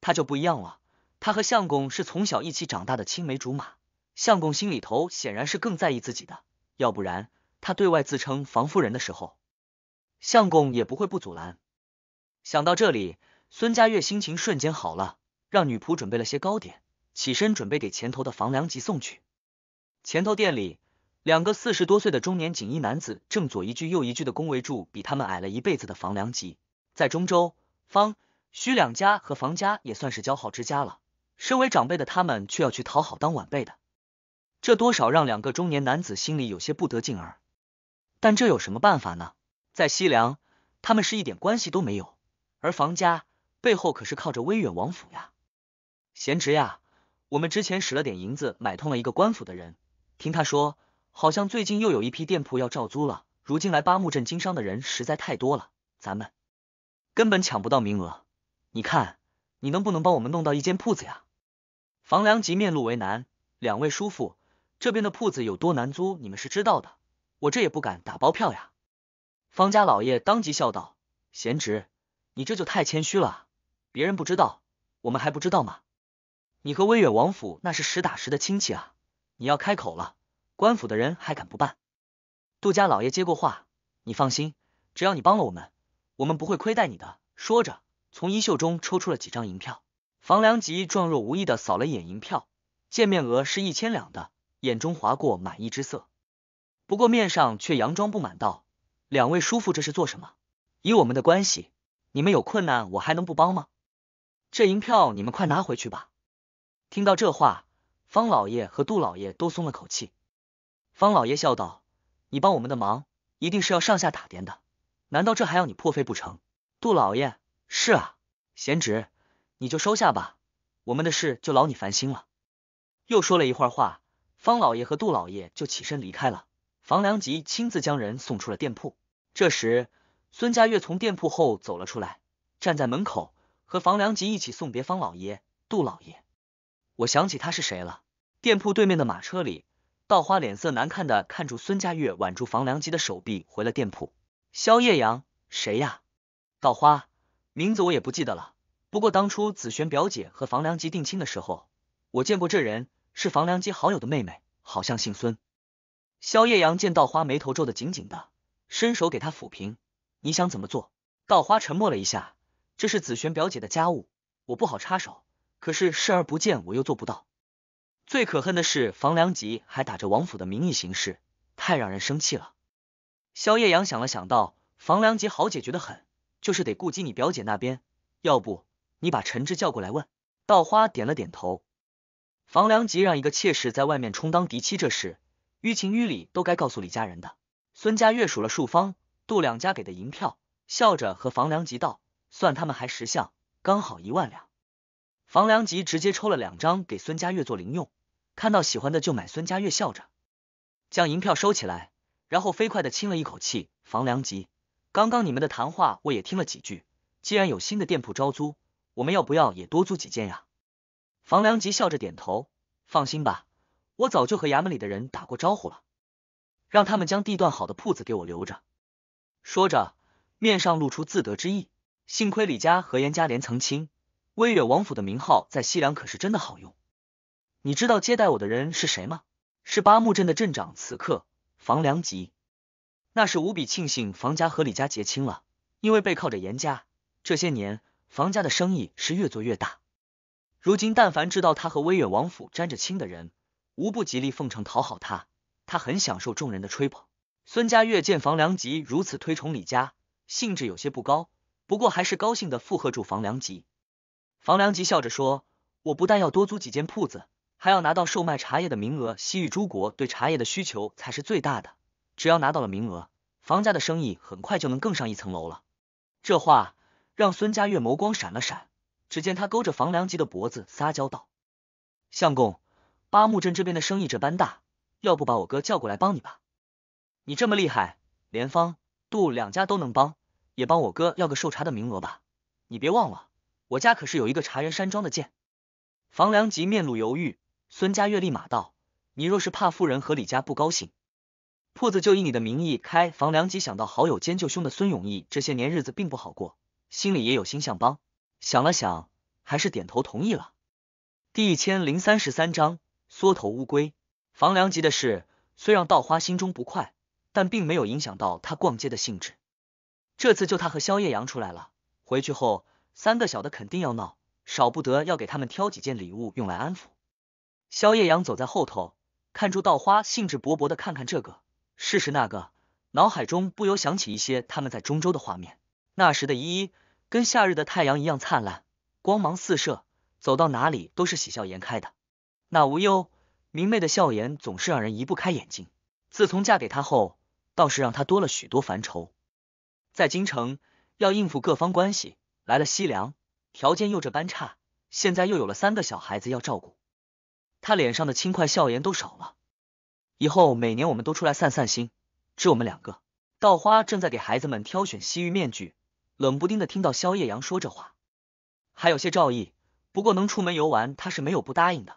他就不一样了，他和相公是从小一起长大的青梅竹马，相公心里头显然是更在意自己的，要不然他对外自称房夫人的时候。相公也不会不阻拦。想到这里，孙家月心情瞬间好了，让女仆准备了些糕点，起身准备给前头的房良吉送去。前头店里，两个四十多岁的中年锦衣男子正左一句右一句的恭维住比他们矮了一辈子的房良吉。在中州，方、徐两家和房家也算是交好之家了。身为长辈的他们，却要去讨好当晚辈的，这多少让两个中年男子心里有些不得劲儿。但这有什么办法呢？在西凉，他们是一点关系都没有，而房家背后可是靠着威远王府呀。贤侄呀，我们之前使了点银子买通了一个官府的人，听他说，好像最近又有一批店铺要招租了。如今来八木镇经商的人实在太多了，咱们根本抢不到名额。你看，你能不能帮我们弄到一间铺子呀？房良吉面露为难，两位叔父，这边的铺子有多难租，你们是知道的，我这也不敢打包票呀。方家老爷当即笑道：“贤侄，你这就太谦虚了。别人不知道，我们还不知道吗？你和威远王府那是实打实的亲戚啊！你要开口了，官府的人还敢不办？”杜家老爷接过话：“你放心，只要你帮了我们，我们不会亏待你的。”说着，从衣袖中抽出了几张银票。房良吉状若无意的扫了一眼银票，见面额是一千两的，眼中划过满意之色，不过面上却佯装不满道。两位叔父，这是做什么？以我们的关系，你们有困难，我还能不帮吗？这银票你们快拿回去吧。听到这话，方老爷和杜老爷都松了口气。方老爷笑道：“你帮我们的忙，一定是要上下打点的，难道这还要你破费不成？”杜老爷：“是啊，贤侄，你就收下吧，我们的事就劳你烦心了。”又说了一会儿话，方老爷和杜老爷就起身离开了。房良吉亲自将人送出了店铺。这时，孙家月从店铺后走了出来，站在门口和房良吉一起送别方老爷、杜老爷。我想起他是谁了。店铺对面的马车里，稻花脸色难看的看住孙家月挽住房良吉的手臂，回了店铺。萧夜阳，谁呀？稻花，名字我也不记得了。不过当初紫璇表姐和房良吉定亲的时候，我见过这人，是房良吉好友的妹妹，好像姓孙。萧夜阳见稻花眉头皱得紧紧的，伸手给他抚平。你想怎么做？稻花沉默了一下。这是紫璇表姐的家务，我不好插手。可是视而不见，我又做不到。最可恨的是房良吉还打着王府的名义行事，太让人生气了。萧夜阳想了想，道：“房良吉好解决的很，就是得顾及你表姐那边。要不你把陈志叫过来问。”稻花点了点头。房良吉让一个妾室在外面充当嫡妻，这事。于情于理都该告诉李家人的。孙家月数了数方杜两家给的银票，笑着和房良吉道：“算他们还识相，刚好一万两。”房良吉直接抽了两张给孙家月做零用，看到喜欢的就买。孙家月笑着将银票收起来，然后飞快的亲了一口气。房良吉，刚刚你们的谈话我也听了几句，既然有新的店铺招租，我们要不要也多租几间呀？房良吉笑着点头，放心吧。我早就和衙门里的人打过招呼了，让他们将地段好的铺子给我留着。说着，面上露出自得之意。幸亏李家和严家连曾亲，威远王府的名号在西凉可是真的好用。你知道接待我的人是谁吗？是巴木镇的镇长，此刻房良吉。那是无比庆幸房家和李家结亲了，因为背靠着严家，这些年房家的生意是越做越大。如今，但凡知道他和威远王府沾着亲的人。无不极力奉承讨好他，他很享受众人的吹捧。孙家月见房良吉如此推崇李家，兴致有些不高，不过还是高兴的附和住房良吉。房良吉笑着说：“我不但要多租几间铺子，还要拿到售卖茶叶的名额。西域诸国对茶叶的需求才是最大的，只要拿到了名额，房家的生意很快就能更上一层楼了。”这话让孙家月眸光闪了闪，只见他勾着房良吉的脖子撒娇道：“相公。”八木镇这边的生意这般大，要不把我哥叫过来帮你吧？你这么厉害，连方、杜两家都能帮，也帮我哥要个受茶的名额吧。你别忘了，我家可是有一个茶园山庄的剑。房良吉面露犹豫，孙家月立马道：“你若是怕夫人和李家不高兴，铺子就以你的名义开。”房良吉想到好友兼舅兄的孙永义这些年日子并不好过，心里也有心向帮，想了想，还是点头同意了。第一千零三十三章。缩头乌龟，房梁吉的事虽让稻花心中不快，但并没有影响到他逛街的兴致。这次就他和萧夜阳出来了，回去后三个小的肯定要闹，少不得要给他们挑几件礼物用来安抚。萧夜阳走在后头，看住稻花兴致勃勃的看看这个，试试那个，脑海中不由想起一些他们在中州的画面。那时的依依跟夏日的太阳一样灿烂，光芒四射，走到哪里都是喜笑颜开的。那无忧明媚的笑颜总是让人移不开眼睛。自从嫁给他后，倒是让他多了许多烦愁。在京城要应付各方关系，来了西凉，条件又这般差，现在又有了三个小孩子要照顾，他脸上的轻快笑颜都少了。以后每年我们都出来散散心，只我们两个。稻花正在给孩子们挑选西域面具，冷不丁的听到萧夜阳说这话，还有些照应，不过能出门游玩，他是没有不答应的。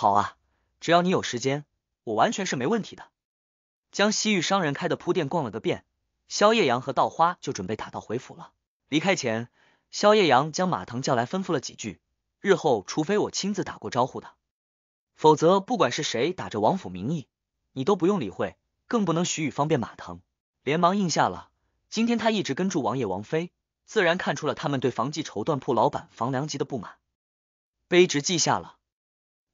好啊，只要你有时间，我完全是没问题的。将西域商人开的铺店逛了个遍，萧夜阳和稻花就准备打道回府了。离开前，萧夜阳将马腾叫来，吩咐了几句：日后除非我亲自打过招呼的，否则不管是谁打着王府名义，你都不用理会，更不能许予方便。马腾连忙应下了。今天他一直跟住王爷王妃，自然看出了他们对房记绸缎铺老板房良吉的不满。卑职记下了。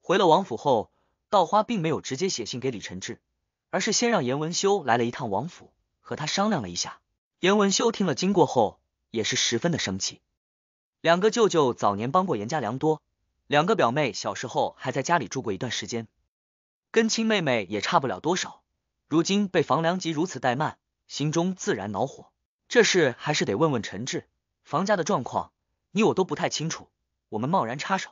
回了王府后，稻花并没有直接写信给李承志，而是先让严文修来了一趟王府，和他商量了一下。严文修听了经过后，也是十分的生气。两个舅舅早年帮过严家良多，两个表妹小时候还在家里住过一段时间，跟亲妹妹也差不了多少。如今被房良吉如此怠慢，心中自然恼火。这事还是得问问陈志，房家的状况你我都不太清楚，我们贸然插手。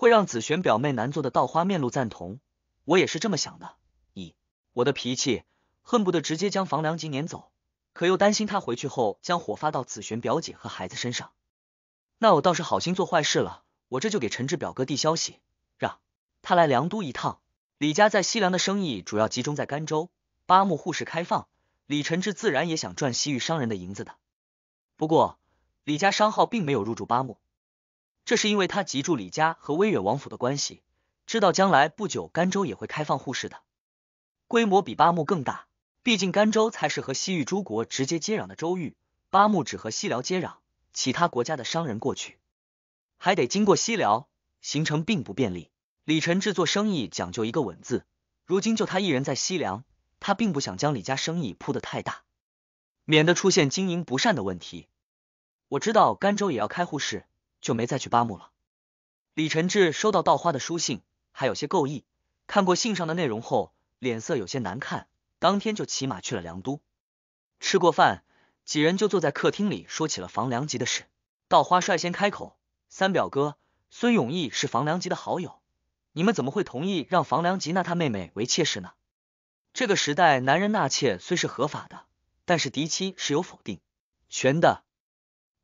会让紫璇表妹难做的稻花面露赞同，我也是这么想的。以我的脾气，恨不得直接将房良吉撵走，可又担心他回去后将火发到紫璇表姐和孩子身上。那我倒是好心做坏事了。我这就给陈志表哥递消息，让他来凉都一趟。李家在西凉的生意主要集中在甘州，八木互市开放，李陈志自然也想赚西域商人的银子的。不过，李家商号并没有入驻八木。这是因为他极住李家和威远王府的关系，知道将来不久甘州也会开放互市的，规模比八木更大。毕竟甘州才是和西域诸国直接接壤的州域，八木只和西辽接壤，其他国家的商人过去还得经过西辽，行程并不便利。李晨制作生意讲究一个稳字，如今就他一人在西凉，他并不想将李家生意铺得太大，免得出现经营不善的问题。我知道甘州也要开互市。就没再去八木了。李承志收到稻花的书信，还有些够意。看过信上的内容后，脸色有些难看。当天就骑马去了梁都。吃过饭，几人就坐在客厅里说起了房良吉的事。稻花率先开口：“三表哥孙永义是房良吉的好友，你们怎么会同意让房良吉纳他妹妹为妾室呢？这个时代，男人纳妾虽是合法的，但是嫡妻是有否定权的。”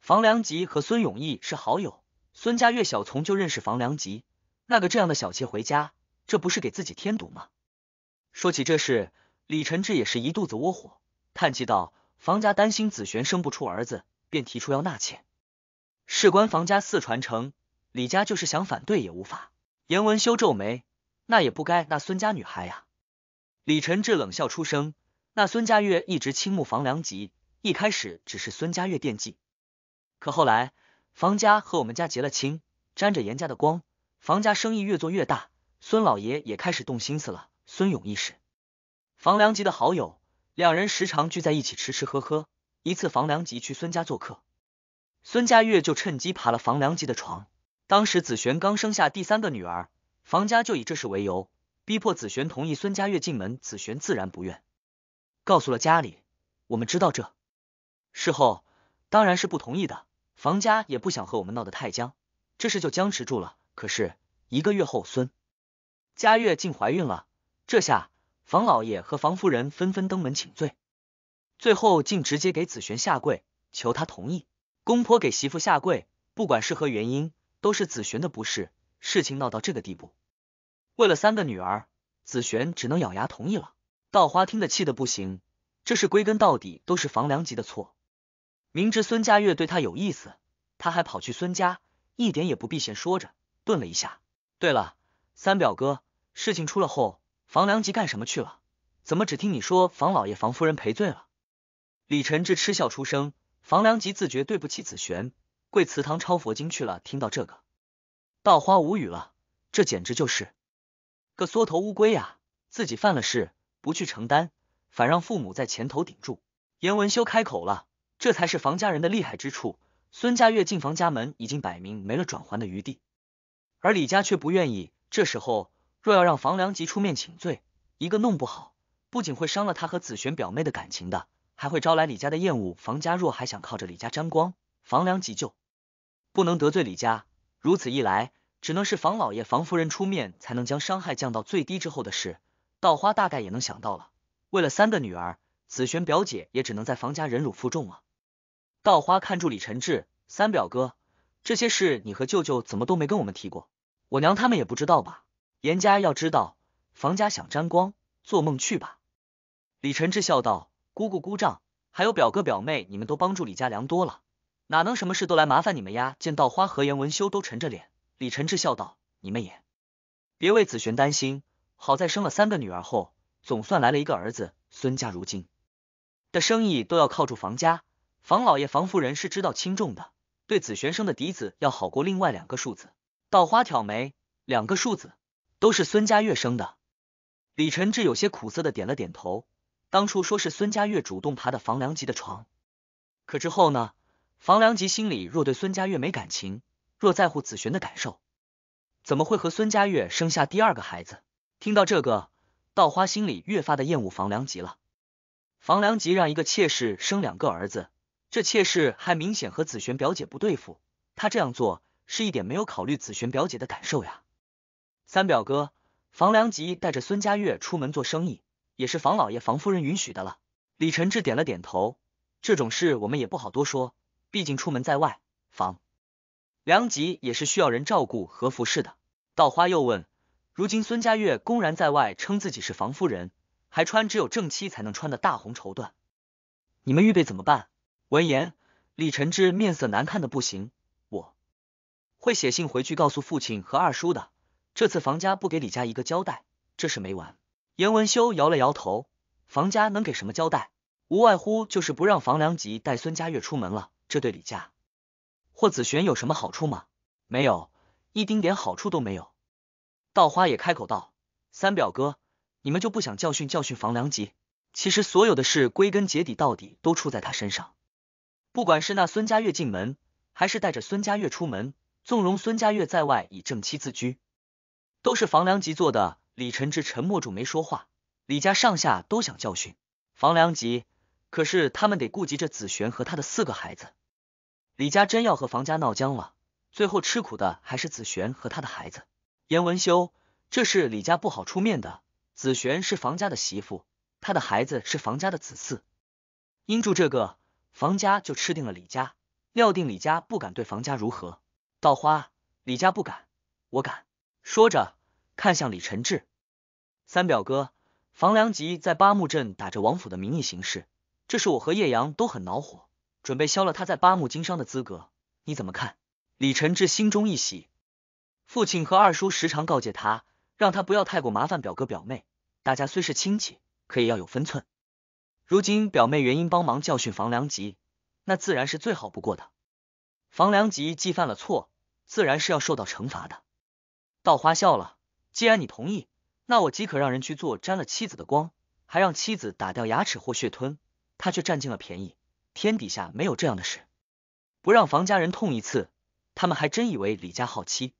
房良吉和孙永义是好友，孙家月小从就认识房良吉。那个这样的小妾回家，这不是给自己添堵吗？说起这事，李承志也是一肚子窝火，叹气道：“房家担心子璇生不出儿子，便提出要纳妾，事关房家四传承，李家就是想反对也无法。”严文修皱眉：“那也不该纳孙家女孩呀。”李承志冷笑出声：“那孙家月一直倾慕房良吉，一开始只是孙家月惦记。”可后来，房家和我们家结了亲，沾着严家的光，房家生意越做越大，孙老爷也开始动心思了。孙勇一时，房良吉的好友，两人时常聚在一起吃吃喝喝。一次，房良吉去孙家做客，孙家月就趁机爬了房良吉的床。当时，紫璇刚生下第三个女儿，房家就以这事为由，逼迫紫璇同意孙家月进门。紫璇自然不愿，告诉了家里，我们知道这事后，当然是不同意的。房家也不想和我们闹得太僵，这事就僵持住了。可是一个月后，孙佳月竟怀孕了，这下房老爷和房夫人纷纷登门请罪，最后竟直接给紫璇下跪，求她同意。公婆给媳妇下跪，不管是何原因，都是紫璇的不是。事情闹到这个地步，为了三个女儿，紫璇只能咬牙同意了。稻花听得气得不行，这事归根到底都是房梁吉的错。明知孙家月对他有意思，他还跑去孙家，一点也不避嫌。说着，顿了一下，对了，三表哥，事情出了后，房良吉干什么去了？怎么只听你说房老爷、房夫人赔罪了？李晨志嗤笑出声。房良吉自觉对不起子璇，跪祠堂抄佛经去了。听到这个，稻花无语了，这简直就是个缩头乌龟呀！自己犯了事不去承担，反让父母在前头顶住。严文修开口了。这才是房家人的厉害之处。孙家月进房家门，已经摆明没了转圜的余地，而李家却不愿意。这时候若要让房良吉出面请罪，一个弄不好，不仅会伤了他和紫璇表妹的感情的，还会招来李家的厌恶。房家若还想靠着李家沾光，房良吉就不能得罪李家。如此一来，只能是房老爷、房夫人出面，才能将伤害降到最低。之后的事，稻花大概也能想到了。为了三个女儿，紫璇表姐也只能在房家忍辱负重了。稻花看住李承志三表哥，这些事你和舅舅怎么都没跟我们提过，我娘他们也不知道吧？严家要知道，房家想沾光，做梦去吧。李承志笑道：“姑姑姑丈，还有表哥表妹，你们都帮助李家良多了，哪能什么事都来麻烦你们呀？”见稻花和严文修都沉着脸，李承志笑道：“你们也别为子璇担心，好在生了三个女儿后，总算来了一个儿子。孙家如今的生意都要靠住房家。”房老爷、房夫人是知道轻重的，对子璇生的嫡子要好过另外两个庶子。稻花挑眉，两个庶子都是孙家月生的。李承志有些苦涩的点了点头。当初说是孙家月主动爬的房梁吉的床，可之后呢？房梁吉心里若对孙家月没感情，若在乎子璇的感受，怎么会和孙家月生下第二个孩子？听到这个，稻花心里越发的厌恶房梁吉了。房梁吉让一个妾室生两个儿子。这妾室还明显和紫璇表姐不对付，他这样做是一点没有考虑紫璇表姐的感受呀。三表哥，房良吉带着孙家月出门做生意，也是房老爷、房夫人允许的了。李承志点了点头，这种事我们也不好多说，毕竟出门在外，房良吉也是需要人照顾和服侍的。稻花又问，如今孙家月公然在外称自己是房夫人，还穿只有正妻才能穿的大红绸缎，你们预备怎么办？闻言，李承志面色难看的不行。我会写信回去告诉父亲和二叔的。这次房家不给李家一个交代，这事没完。严文修摇了摇头，房家能给什么交代？无外乎就是不让房良吉带孙佳月出门了。这对李家、霍子璇有什么好处吗？没有，一丁点好处都没有。稻花也开口道：“三表哥，你们就不想教训教训房良吉？其实所有的事归根结底，到底都出在他身上。”不管是那孙家月进门，还是带着孙家月出门，纵容孙家月在外以正妻自居，都是房良吉做的。李承志沉默住没说话。李家上下都想教训房良吉，可是他们得顾及着子璇和他的四个孩子。李家真要和房家闹僵了，最后吃苦的还是子璇和他的孩子。严文修，这事李家不好出面的。子璇是房家的媳妇，他的孩子是房家的子嗣，因住这个。房家就吃定了李家，料定李家不敢对房家如何。稻花，李家不敢，我敢。说着看向李承志，三表哥，房良吉在八木镇打着王府的名义行事，这是我和叶阳都很恼火，准备削了他在八木经商的资格。你怎么看？李承志心中一喜，父亲和二叔时常告诫他，让他不要太过麻烦表哥表妹，大家虽是亲戚，可也要有分寸。如今表妹原因帮忙教训房良吉，那自然是最好不过的。房良吉既犯了错，自然是要受到惩罚的。稻花笑了，既然你同意，那我即可让人去做。沾了妻子的光，还让妻子打掉牙齿或血吞，他却占尽了便宜。天底下没有这样的事，不让房家人痛一次，他们还真以为李家好欺。